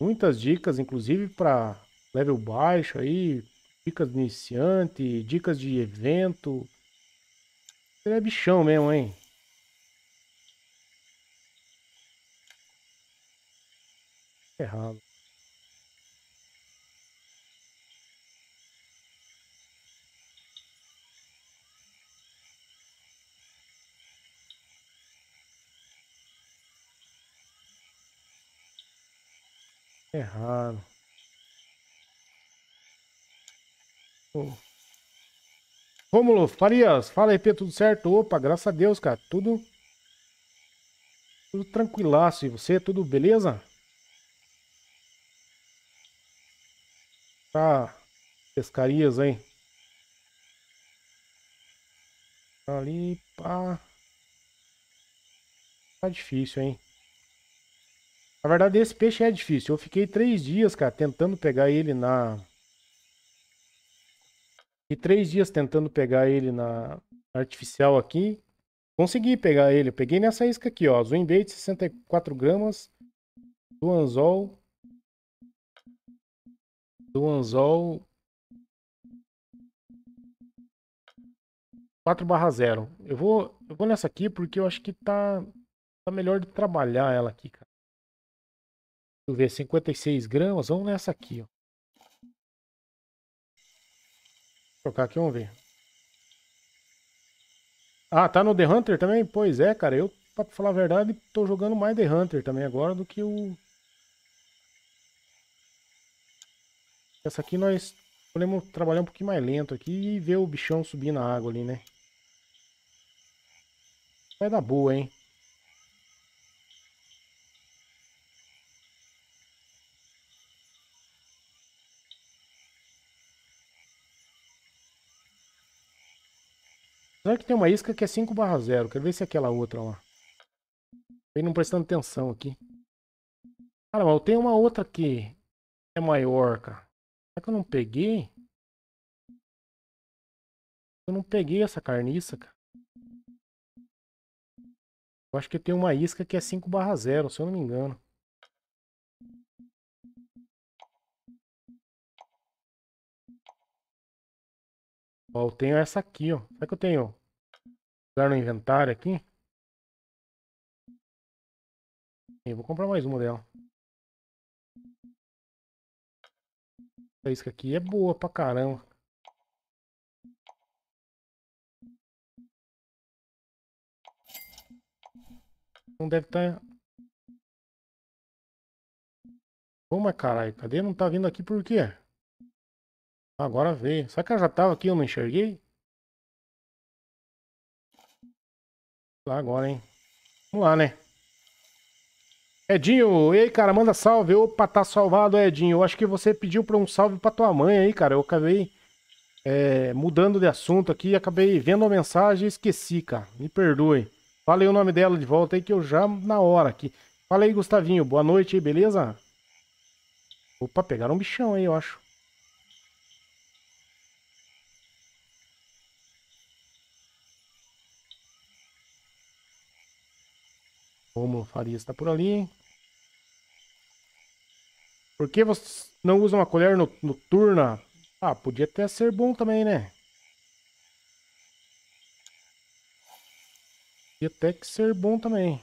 Muitas dicas, inclusive para level baixo aí, dicas de iniciante, dicas de evento. Ele é bichão mesmo, hein? Errado. É raro. Oh. Rômulo Farias, fala EP, tudo certo? Opa, graças a Deus, cara, tudo tudo tranquilaço. E você, tudo beleza? Tá pescarias hein Tá ali, pá. Tá difícil, hein? Na verdade, esse peixe é difícil. Eu fiquei três dias, cara, tentando pegar ele na... E três dias tentando pegar ele na artificial aqui. Consegui pegar ele. Eu peguei nessa isca aqui, ó. Zoom bait, 64 gramas. Do anzol. Do anzol 4 barra 0. Eu vou, eu vou nessa aqui porque eu acho que tá, tá melhor de trabalhar ela aqui, cara eu ver, 56 gramas. Vamos nessa aqui, ó. trocar aqui, vamos ver. Ah, tá no The Hunter também? Pois é, cara. Eu, pra falar a verdade, tô jogando mais The Hunter também agora do que o... Essa aqui nós podemos trabalhar um pouquinho mais lento aqui e ver o bichão subir na água ali, né? Vai dar boa, hein? Será que tem uma isca que é 5 barra 0. Quero ver se é aquela outra lá. Vem não prestando atenção aqui. Cara, mas eu tenho uma outra que é maior, cara. Será que eu não peguei? Eu não peguei essa carniça, cara. Eu acho que tem uma isca que é 5 barra 0, se eu não me engano. Ó, eu tenho essa aqui, ó. Será que eu tenho? Lugar no inventário aqui? Eu vou comprar mais uma dela. Essa isca aqui é boa pra caramba. Não deve estar... Tá... Ô, é caralho, cadê? Não tá vindo aqui por quê? Agora veio. Será que ela já tava aqui eu não enxerguei? Lá agora, hein? Vamos lá, né? Edinho, e aí, cara, manda salve. Opa, tá salvado, Edinho. Eu acho que você pediu pra um salve pra tua mãe aí, cara. Eu acabei é, mudando de assunto aqui, acabei vendo a mensagem e esqueci, cara. Me perdoe. Falei o nome dela de volta aí que eu já na hora aqui. Fala aí, Gustavinho. Boa noite aí, beleza? Opa, pegaram um bichão aí, eu acho. Como Farias está por ali. Por que vocês não usam uma colher no, noturna? Ah, podia até ser bom também, né? Podia até que ser bom também.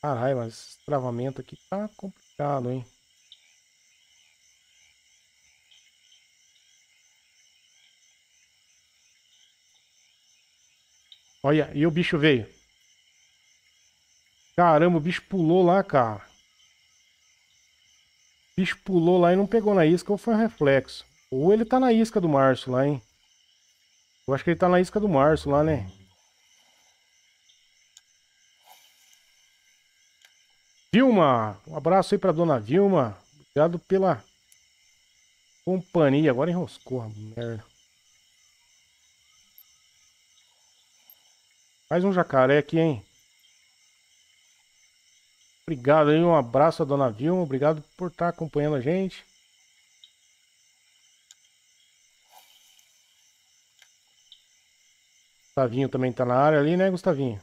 Caralho, mas esse travamento aqui tá complicado, hein? Olha, e o bicho veio. Caramba, o bicho pulou lá, cara. O bicho pulou lá e não pegou na isca ou foi um reflexo. Ou ele tá na isca do Márcio, lá, hein? Eu acho que ele tá na isca do Márcio, lá, né? Vilma, um abraço aí pra dona Vilma. Obrigado pela companhia. Agora enroscou a merda. Mais um jacaré aqui, hein? Obrigado aí, um abraço a dona Vilma. Obrigado por estar tá acompanhando a gente. Gustavinho também está na área ali, né, Gustavinho?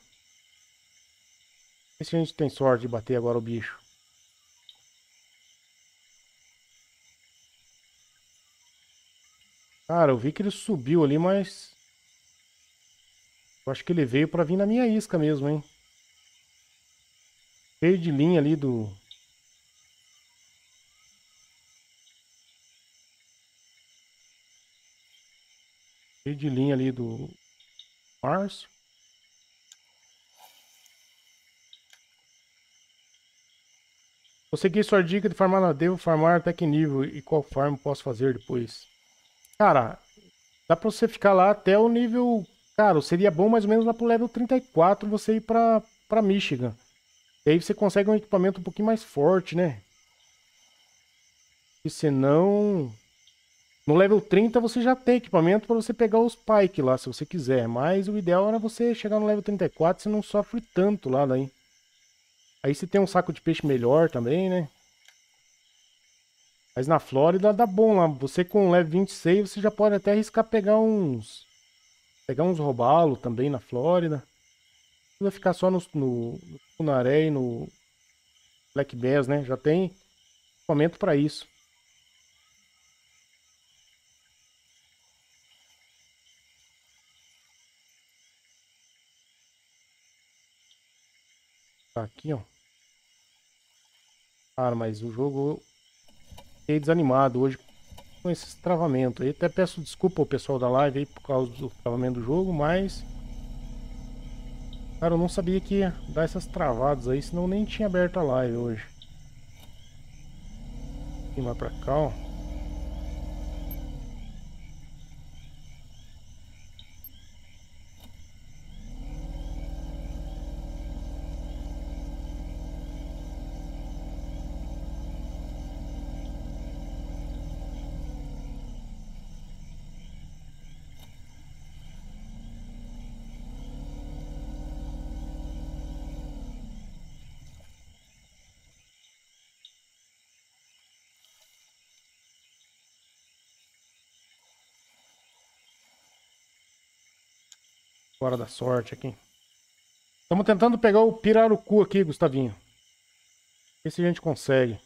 Vê se a gente tem sorte de bater agora o bicho. Cara, eu vi que ele subiu ali, mas eu acho que ele veio para vir na minha isca mesmo, hein? Veio de linha ali do... Veio de linha ali do... Márcio. Vou seguir sua dica de farmar na devo farmar até que nível e qual farm posso fazer depois. Cara, dá pra você ficar lá até o nível Cara, seria bom mais ou menos lá pro level 34 você ir pra, pra Michigan. E aí você consegue um equipamento um pouquinho mais forte, né? E senão... No level 30 você já tem equipamento para você pegar os Pike lá, se você quiser. Mas o ideal era você chegar no level 34, você não sofre tanto lá daí. Aí você tem um saco de peixe melhor também, né? Mas na Flórida dá bom lá. Você com level 26, você já pode até arriscar pegar uns... Pegar uns robalo também na Flórida. Não vai ficar só no, no, no Funaré e no Black Bass, né? Já tem momento para isso. Tá aqui, ó. Cara, ah, mas o jogo... Fiquei desanimado hoje com esse travamento aí. Até peço desculpa ao pessoal da live aí por causa do travamento do jogo, mas. Cara, eu não sabia que ia dar essas travadas aí, senão nem tinha aberto a live hoje. Vim lá pra cá, ó. Fora da sorte aqui. Estamos tentando pegar o pirarucu aqui, Gustavinho. Ver se a gente consegue.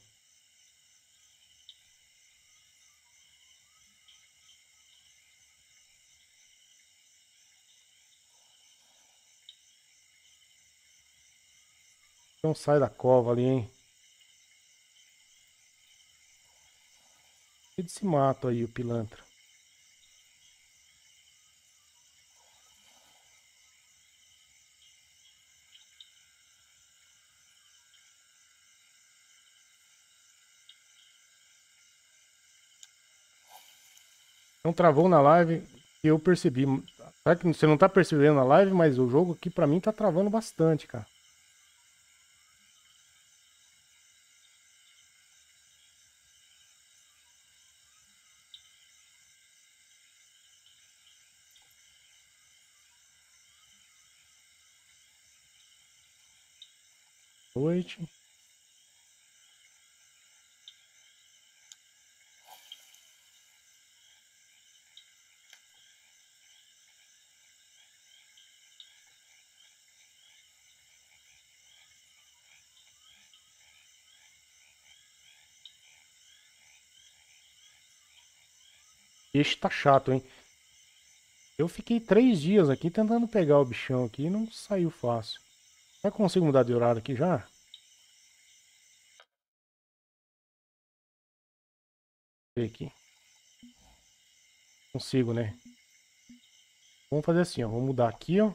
Então sai da cova ali, hein? E desse mato aí, o pilantra. Então travou na live e eu percebi. Será que você não tá percebendo na live, mas o jogo aqui pra mim tá travando bastante, cara. Boa noite. Peixe tá chato, hein? Eu fiquei três dias aqui tentando pegar o bichão aqui e não saiu fácil. Já consigo mudar de horário aqui já? Ver aqui. Consigo, né? Vamos fazer assim, ó. Vamos mudar aqui, ó.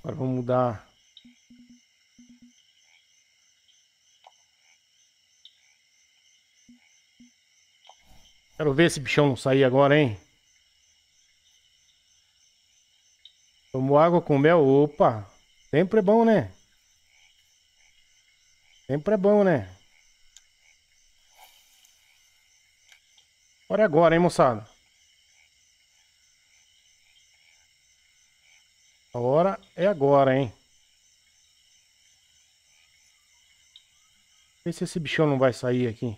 Agora vamos mudar Quero ver esse bichão sair agora, hein? Tomou água com mel? Opa! Sempre é bom, né? Sempre é bom, né? Olha agora, hein, moçada? A hora é agora, hein? Vê se esse bichão não vai sair aqui.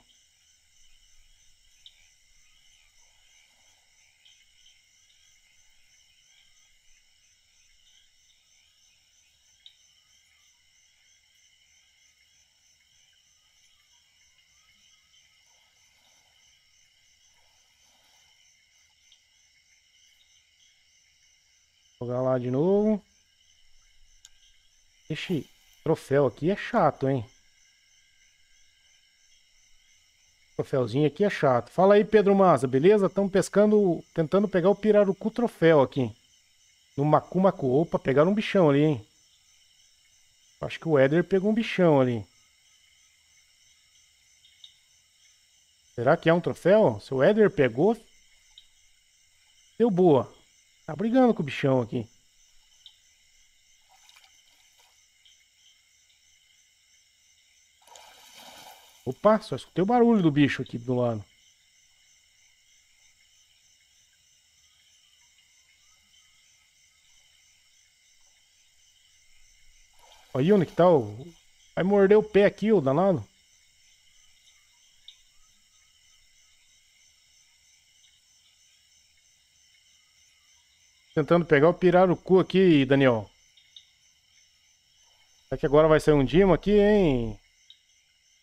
lá de novo. Esse troféu aqui é chato, hein? Troféuzinho aqui é chato. Fala aí, Pedro Maza, beleza? Estamos pescando, tentando pegar o pirarucu troféu aqui. No Macumacu. Opa, pegaram um bichão ali, hein? Acho que o Éder pegou um bichão ali. Será que é um troféu? Se o Éder pegou... Deu boa. Tá brigando com o bichão aqui. Opa, só escutei o barulho do bicho aqui do lado. Olha onde que tá o... Vai morder o pé aqui, o danado. Tentando pegar o pirarucu aqui, Daniel. Será que agora vai sair um Dima aqui, hein?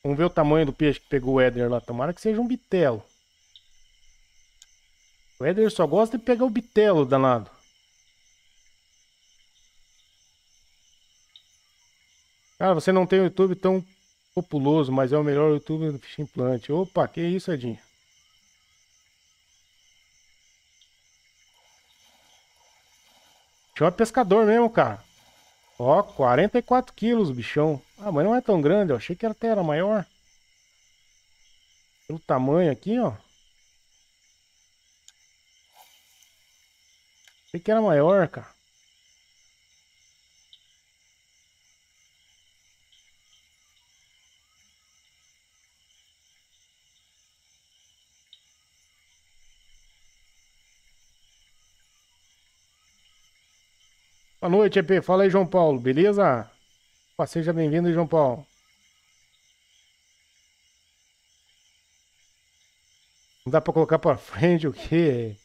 Vamos ver o tamanho do peixe que pegou o Éder lá. Tomara que seja um bitelo. O Éder só gosta de pegar o bitelo danado. Cara, você não tem um YouTube tão populoso, mas é o melhor YouTube do Fishing Plant. Opa, que isso, Edinho? Chama pescador mesmo, cara. Ó, 44 quilos, bichão. Ah, mas não é tão grande, eu achei que até era maior. Pelo tamanho aqui, ó. Achei que era maior, cara. Boa noite, EP. Fala aí, João Paulo, beleza? Opa, seja bem-vindo, João Paulo. Não dá pra colocar pra frente o quê?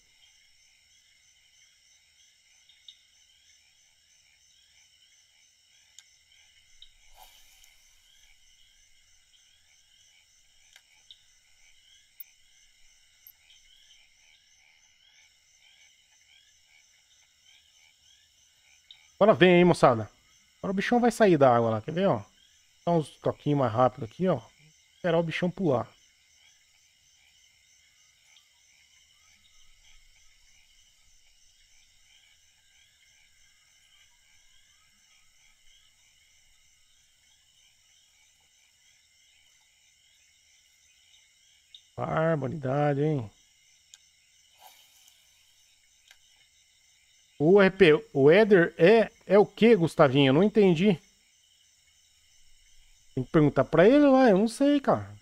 Agora vem aí, moçada. Agora o bichão vai sair da água lá, quer ver, ó? Dá uns toquinhos mais rápido aqui, ó. Esperar o bichão pular. Barbaridade, hein? O RP, o Eder é é o que, Gustavinho? Eu não entendi. Tem que perguntar para ele lá, eu não sei, cara.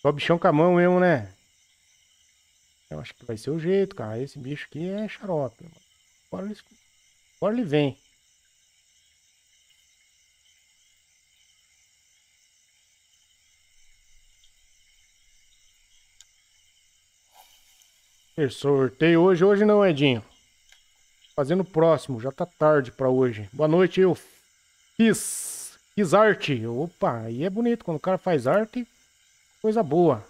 Só bichão com a mão mesmo, né? Eu acho que vai ser o jeito, cara. Esse bicho aqui é xarope. Agora ele, agora ele vem. Ter sorteio hoje, hoje não, Edinho. Fazendo o próximo, já tá tarde para hoje. Boa noite, eu fiz, fiz arte. Opa, aí é bonito quando o cara faz arte, coisa boa.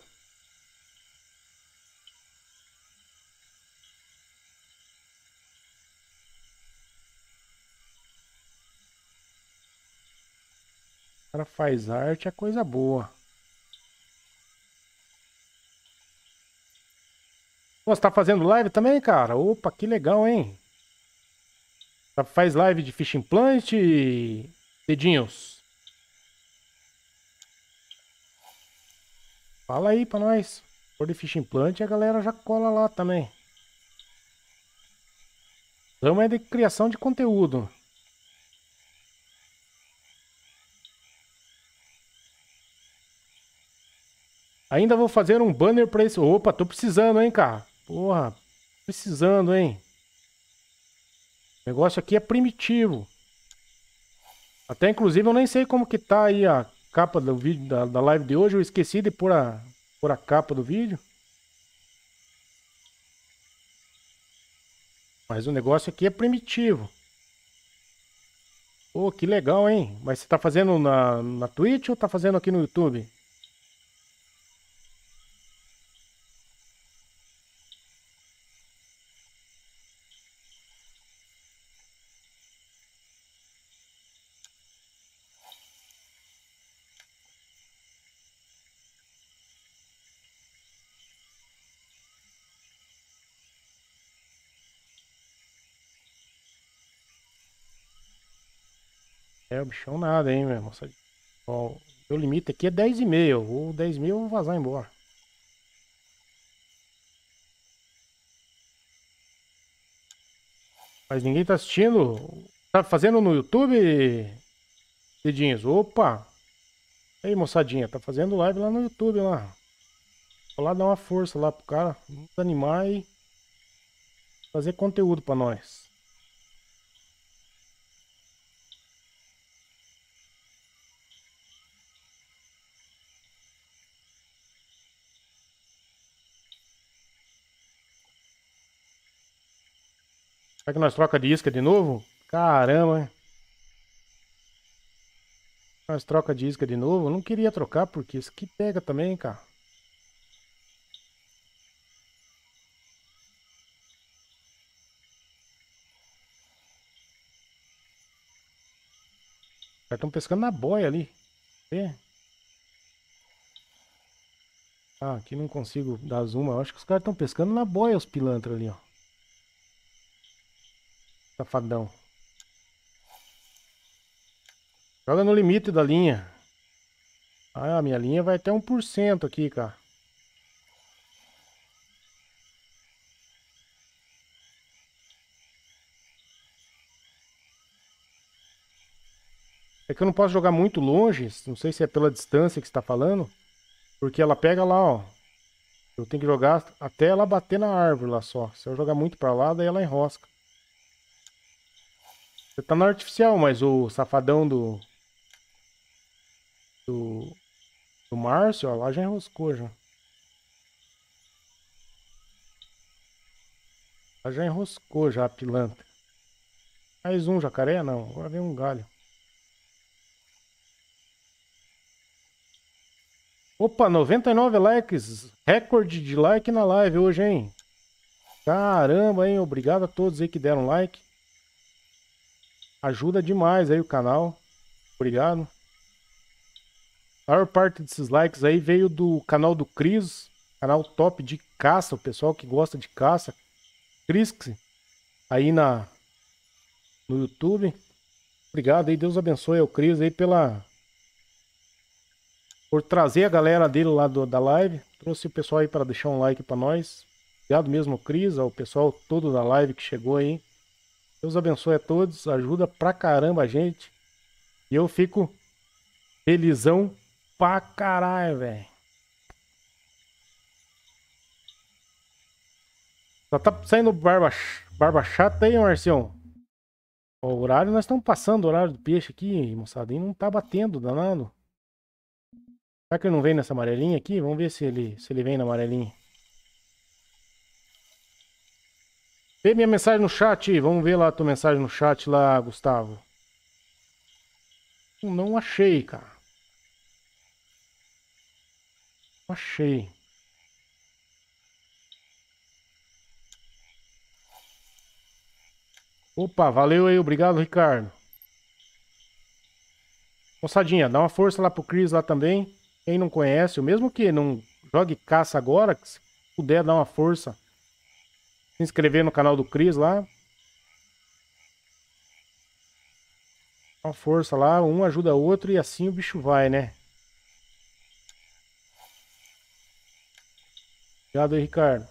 O cara faz arte, é coisa boa. Pô, você tá fazendo live também, cara? Opa, que legal, hein? Tá, faz live de fish implant, dedinhos. Fala aí pra nós. Por de ficha implante, a galera já cola lá também. Ramo então é de criação de conteúdo. Ainda vou fazer um banner pra esse... Opa, tô precisando, hein, cara? Porra, precisando, hein? O negócio aqui é primitivo. Até, inclusive, eu nem sei como que tá aí a capa do vídeo, da, da live de hoje. Eu esqueci de pôr a, pôr a capa do vídeo. Mas o negócio aqui é primitivo. Pô, oh, que legal, hein? Mas você tá fazendo na, na Twitch ou tá fazendo aqui no YouTube? o bichão nada, hein, meu moça. Bom, meu limite aqui é 10,5. Ou 10 mil eu vou vazar embora. Mas ninguém tá assistindo. Tá fazendo no YouTube, Dedinhos? Opa! E aí, moçadinha, tá fazendo live lá no YouTube lá. Vou lá dar uma força lá pro cara, nos animar e fazer conteúdo pra nós. Será que nós troca de isca de novo? Caramba. Nós troca de isca de novo? Eu não queria trocar, porque isso aqui pega também, cara. caras estão pescando na boia ali. É. Ah, aqui não consigo dar zoom. Eu acho que os caras estão pescando na boia, os pilantras ali, ó. Safadão. Joga no limite da linha. Ah, minha linha vai até 1% aqui, cara. É que eu não posso jogar muito longe, não sei se é pela distância que está falando, porque ela pega lá, ó. Eu tenho que jogar até ela bater na árvore lá só. Se eu jogar muito para lá, daí ela enrosca. Você tá na artificial, mas o safadão do. Do. Do Márcio, ó, lá já enroscou já. Lá já enroscou já a pilantra. Mais um jacaré? Não, agora vem um galho. Opa, 99 likes. Recorde de like na live hoje, hein? Caramba, hein? Obrigado a todos aí que deram like. Ajuda demais aí o canal. Obrigado. A maior parte desses likes aí veio do canal do Cris, canal top de caça, o pessoal que gosta de caça. Cris aí na no YouTube. Obrigado aí, Deus abençoe ao Cris aí pela por trazer a galera dele lá do, da live. Trouxe o pessoal aí para deixar um like para nós. Obrigado mesmo, Cris, ao pessoal todo da live que chegou aí. Deus abençoe a todos, ajuda pra caramba a gente. E eu fico felizão pra caralho, velho. Só tá saindo barba, barba chata aí, Marcião. O horário, nós estamos passando o horário do peixe aqui, moçada. E não tá batendo, danado. Será que ele não vem nessa amarelinha aqui? Vamos ver se ele, se ele vem na amarelinha. Vê minha mensagem no chat. Vamos ver lá a tua mensagem no chat lá, Gustavo. Não achei, cara. achei. Opa, valeu aí, obrigado, Ricardo. Moçadinha, dá uma força lá pro Cris lá também. Quem não conhece, o mesmo que não jogue caça agora, se puder dar uma força se inscrever no canal do Cris lá. Uma força lá, um ajuda o outro e assim o bicho vai, né? Obrigado aí, Ricardo.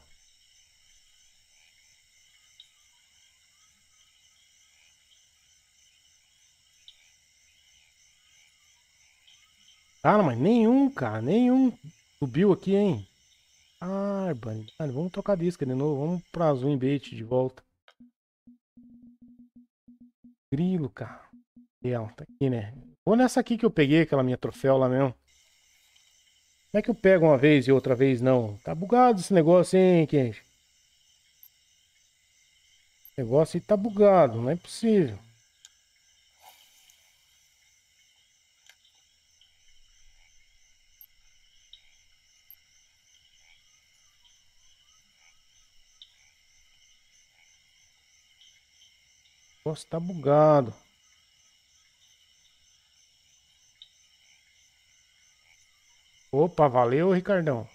Ah, mas nenhum, cara, nenhum subiu aqui, hein? Ah, Ah, vamos tocar disco de novo. Vamos pra azul bait de volta. Grilo, cara. Leão, tá aqui, né? Vou nessa aqui que eu peguei, aquela minha troféu lá mesmo. Como é que eu pego uma vez e outra vez não? Tá bugado esse negócio, hein, Kenji? Negócio aí tá bugado, não é possível. negócio tá bugado. Opa, valeu, Ricardão.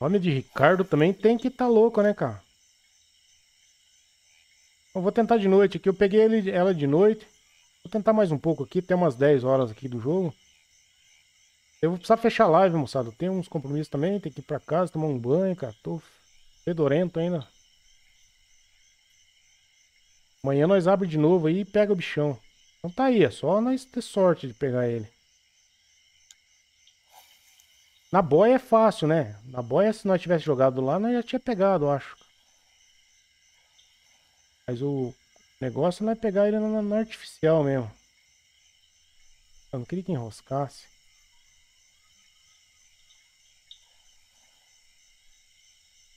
Nome de Ricardo também tem que tá louco, né, cara? Eu vou tentar de noite aqui. Eu peguei ele, ela de noite. Vou tentar mais um pouco aqui, até umas 10 horas aqui do jogo. Eu vou precisar fechar a live, moçada. Tem uns compromissos também, tem que ir pra casa, tomar um banho, cara. Tô fedorento ainda. Amanhã nós abre de novo aí e pega o bichão. Então tá aí, é só nós ter sorte de pegar ele. Na boia é fácil, né? Na boia, se nós tivéssemos jogado lá, nós já tinha pegado, eu acho. Mas o negócio não é pegar ele na artificial mesmo. Eu não queria que enroscasse.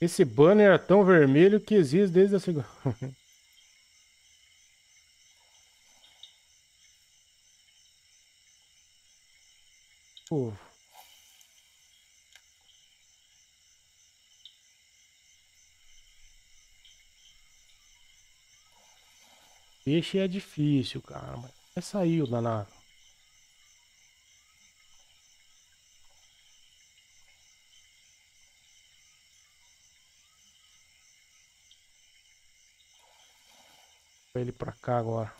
Esse banner é tão vermelho que existe desde a segunda. Povo. Peixe é difícil, cara. Mas é saiu danado. pra cá agora.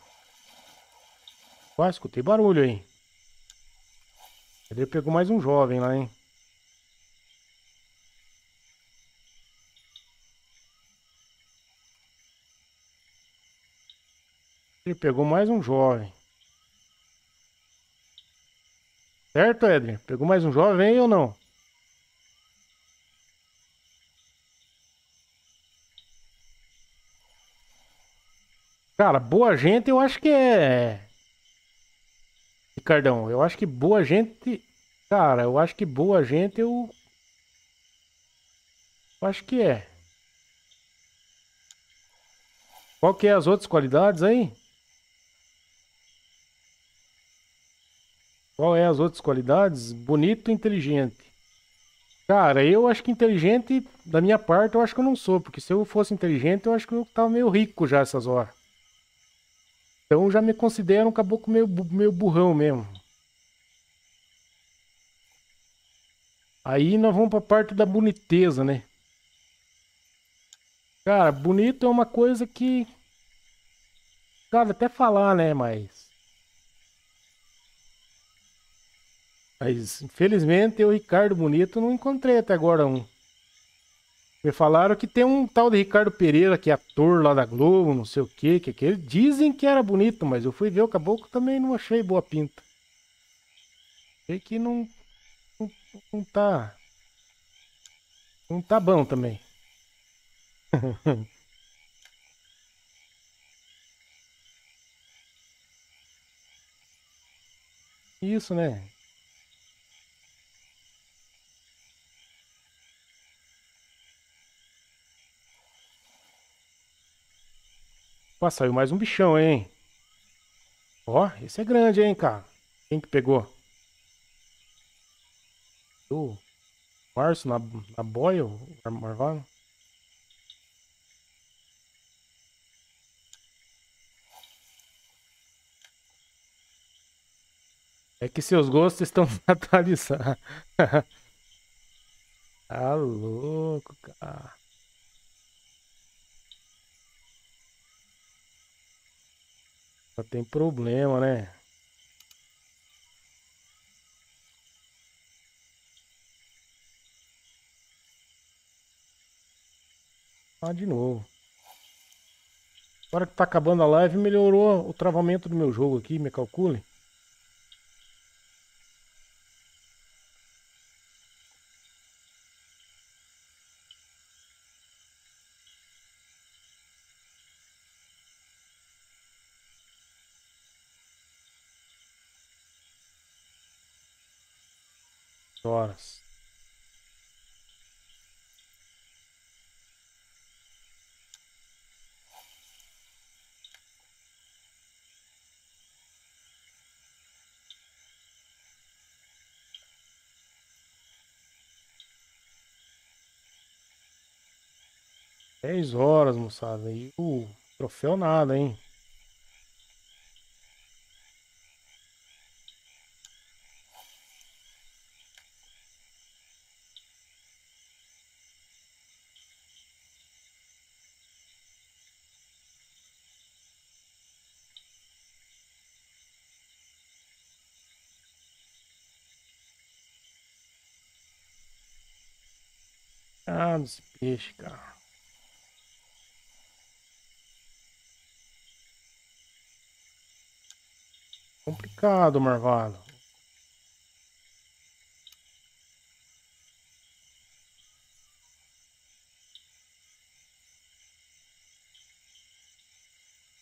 Quase escutei barulho aí. Ele pegou mais um jovem lá, hein? Ele pegou mais um jovem. Certo, Edner? Pegou mais um jovem aí ou não? Cara, boa gente eu acho que é. Ricardão, eu acho que boa gente. Cara, eu acho que boa gente eu. eu acho que é. Qual que é as outras qualidades aí? Qual é as outras qualidades? Bonito, inteligente. Cara, eu acho que inteligente, da minha parte, eu acho que eu não sou, porque se eu fosse inteligente, eu acho que eu tava meio rico já essas horas. Então já me considero um caboclo meio, meio burrão mesmo. Aí nós vamos para a parte da boniteza, né? Cara, bonito é uma coisa que. Cara, até falar, né? Mas. Mas, infelizmente, eu, Ricardo Bonito, não encontrei até agora um. Me falaram que tem um tal de Ricardo Pereira, que é ator lá da Globo, não sei o quê, que, que ele dizem que era bonito, mas eu fui ver o caboclo também não achei boa pinta. Achei que não, não, não tá. Não tá bom também. Isso, né? Pô, saiu mais um bichão, hein? Ó, esse é grande, hein, cara? Quem que pegou? O Março na, na boia, o Marvalo? É que seus gostos estão atualizados. tá louco, cara. Só tem problema, né? Ah, de novo. Agora que tá acabando a live, melhorou o travamento do meu jogo aqui, me calcule. 10 horas, moçada. E o uh, troféu nada, hein? Ah, esse peixe, cara. Complicado, Marvado.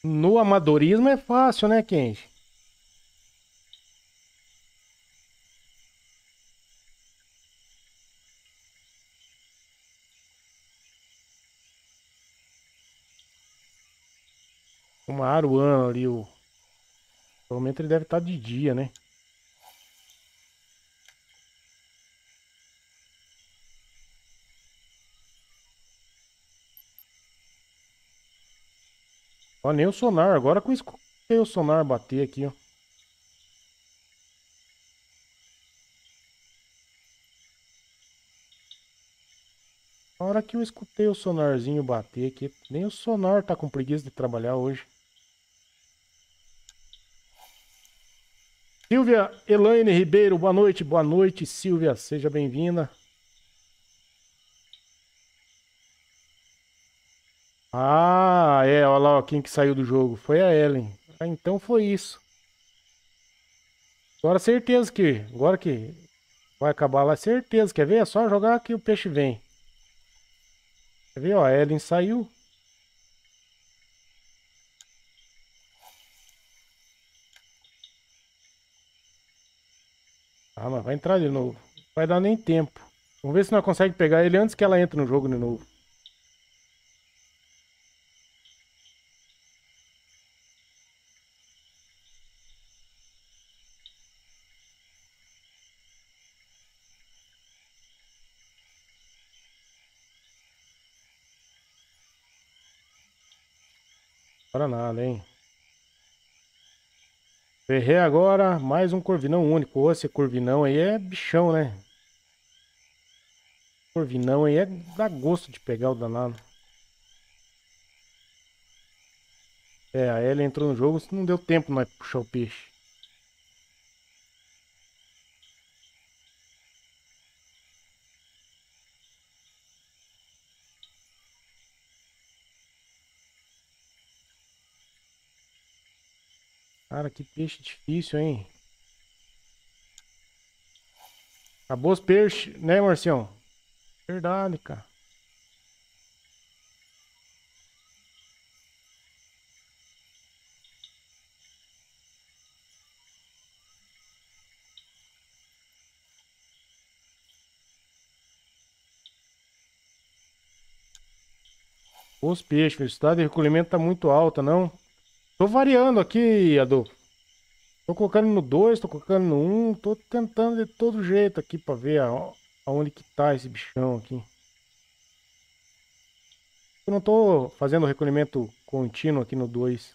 No amadorismo é fácil, né, Kenji? Uma aruana ali, o pelo menos ele deve estar tá de dia, né? Ó, nem o sonar. Agora com eu escutei o sonar bater aqui, ó. A hora que eu escutei o sonarzinho bater aqui, nem o sonar tá com preguiça de trabalhar hoje. Silvia Elaine Ribeiro, boa noite. Boa noite, Silvia. Seja bem-vinda. Ah, é, olha lá, quem que saiu do jogo. Foi a Ellen. Ah, então foi isso. Agora certeza que, agora que vai acabar lá, certeza. Quer ver? É só jogar que o peixe vem. Quer ver, ó, a Ellen saiu. Ah, mas vai entrar de novo. Vai dar nem tempo. Vamos ver se nós consegue pegar ele antes que ela entre no jogo de novo. Para nada, hein? Ferrei agora, mais um Corvinão único. Ô, esse Corvinão aí é bichão, né? Corvinão aí é... dá gosto de pegar o danado. É, a Ellie entrou no jogo, não deu tempo nós puxar o peixe. Cara, que peixe difícil, hein? Acabou os peixes, né, Marcião? Verdade, cara. Os peixes, a velocidade de recolhimento tá muito alta, não? Tô variando aqui, Adu. Tô colocando no 2, tô colocando no 1. Um, tô tentando de todo jeito aqui pra ver a, aonde que tá esse bichão aqui. Eu não tô fazendo recolhimento contínuo aqui no 2.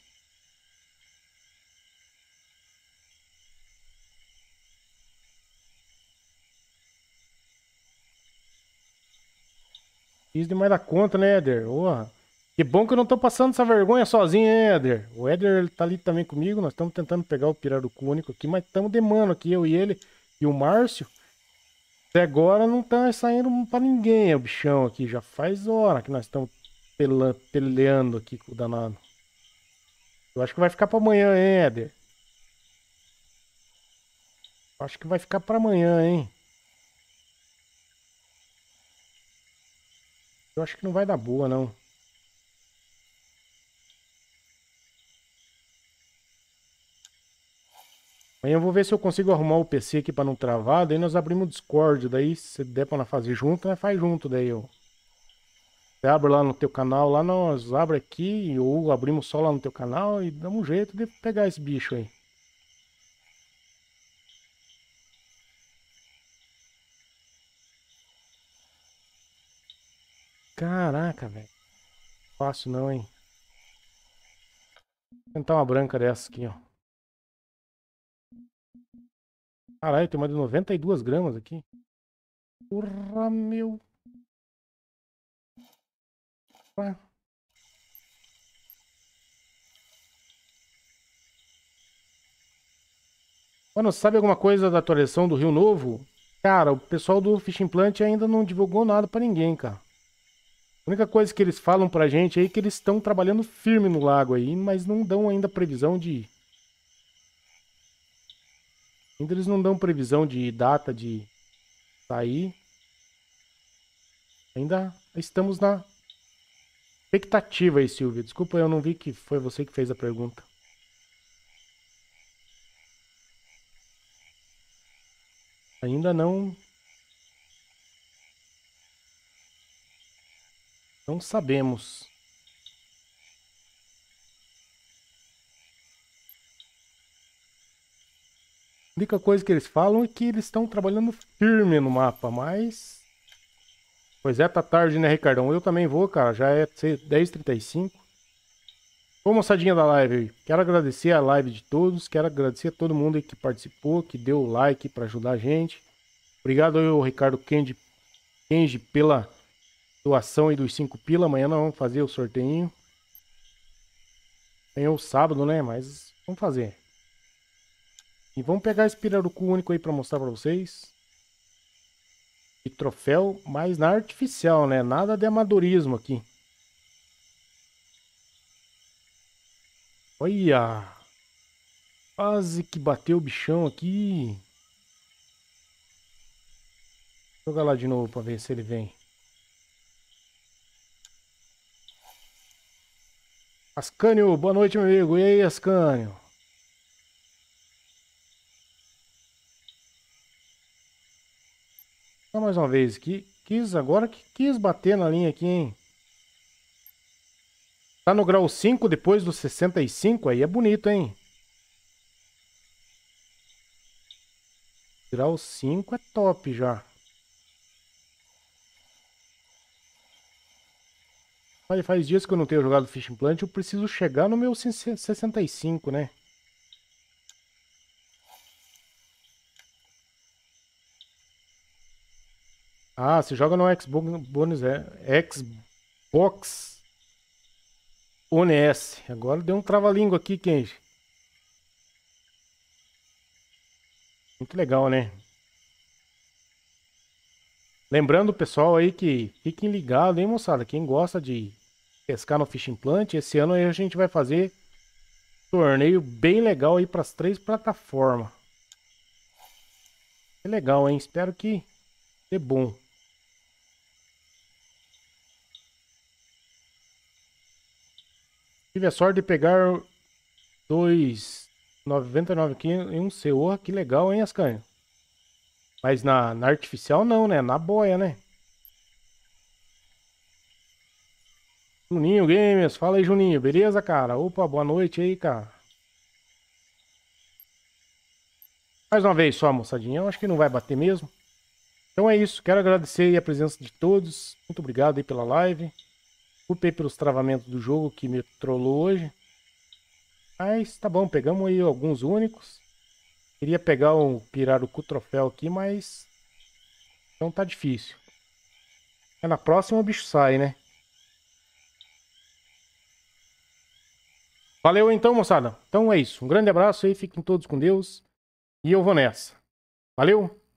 Fiz demais da conta, né, Eder? Porra. Que bom que eu não tô passando essa vergonha sozinho, hein, Éder? O Éder tá ali também comigo, nós estamos tentando pegar o pirarucu único aqui, mas estamos mano aqui, eu e ele e o Márcio. Até agora não tá saindo para ninguém é o bichão aqui, já faz hora que nós estamos peleando aqui com o danado. Eu acho que vai ficar para amanhã, hein, Éder? Eu acho que vai ficar para amanhã, hein? Eu acho que não vai dar boa, não. Amanhã eu vou ver se eu consigo arrumar o PC aqui pra não travar. Daí nós abrimos o Discord. Daí se der pra nós fazer junto, né faz junto. Daí eu. Você abre lá no teu canal, lá nós abre aqui, ou abrimos só lá no teu canal e dá um jeito de pegar esse bicho aí. Caraca, velho. Fácil não, hein? Vou tentar uma branca dessa aqui, ó. Caralho, tem uma de 92 gramas aqui. Porra, meu. Ué. Mano, sabe alguma coisa da atualização do Rio Novo? Cara, o pessoal do Fishing Plant ainda não divulgou nada para ninguém, cara. A única coisa que eles falam pra gente é que eles estão trabalhando firme no lago aí, mas não dão ainda previsão de Ainda eles não dão previsão de data de sair. Ainda estamos na expectativa aí, Silvia. Desculpa, eu não vi que foi você que fez a pergunta. Ainda não. Não sabemos. única coisa que eles falam é que eles estão trabalhando firme no mapa, mas. Pois é, tá tarde, né, Ricardão? Eu também vou, cara. Já é 10h35. Ô, moçadinha da live, quero agradecer a live de todos. Quero agradecer a todo mundo que participou, que deu o like para ajudar a gente. Obrigado ao Ricardo Kenji, Kenji pela doação e dos 5 pila. Amanhã nós vamos fazer o sorteio. É o sábado, né? Mas vamos fazer. E vamos pegar esse pirarucu único aí para mostrar para vocês. E troféu, mas na artificial, né? Nada de amadorismo aqui. Olha! Quase que bateu o bichão aqui. Vou jogar lá de novo para ver se ele vem. Ascânio, boa noite, meu amigo. E aí, Ascânio? Só então, mais uma vez aqui. Quis agora que quis bater na linha aqui, hein? Tá no grau 5 depois do 65, aí é bonito, hein? Grau 5 é top já. Olha, faz dias que eu não tenho jogado Fishing Plant, eu preciso chegar no meu 65, né? Ah, se joga no Xbox, é, Xbox One S. Agora deu um trava-língua aqui, Kenji. Muito legal, né? Lembrando o pessoal aí que fiquem ligados, hein, moçada? Quem gosta de pescar no Fishing Plant, esse ano aí a gente vai fazer torneio bem legal aí para as três plataformas. É legal, hein? Espero que dê bom. Tive a sorte de pegar dois 99 aqui e um CO. Que legal, hein, Ascanho? Mas na, na artificial não, né? Na boia, né? Juninho Gamers, fala aí, Juninho. Beleza, cara? Opa, boa noite aí, cara. Mais uma vez só, moçadinha. Eu acho que não vai bater mesmo. Então é isso. Quero agradecer a presença de todos. Muito obrigado aí pela live. Culpei pelos travamentos do jogo que me trollou hoje. Mas tá bom, pegamos aí alguns únicos. Queria pegar o Pirarucu troféu aqui, mas. Então tá difícil. É na próxima o bicho sai, né? Valeu então, moçada. Então é isso. Um grande abraço aí, fiquem todos com Deus. E eu vou nessa. Valeu!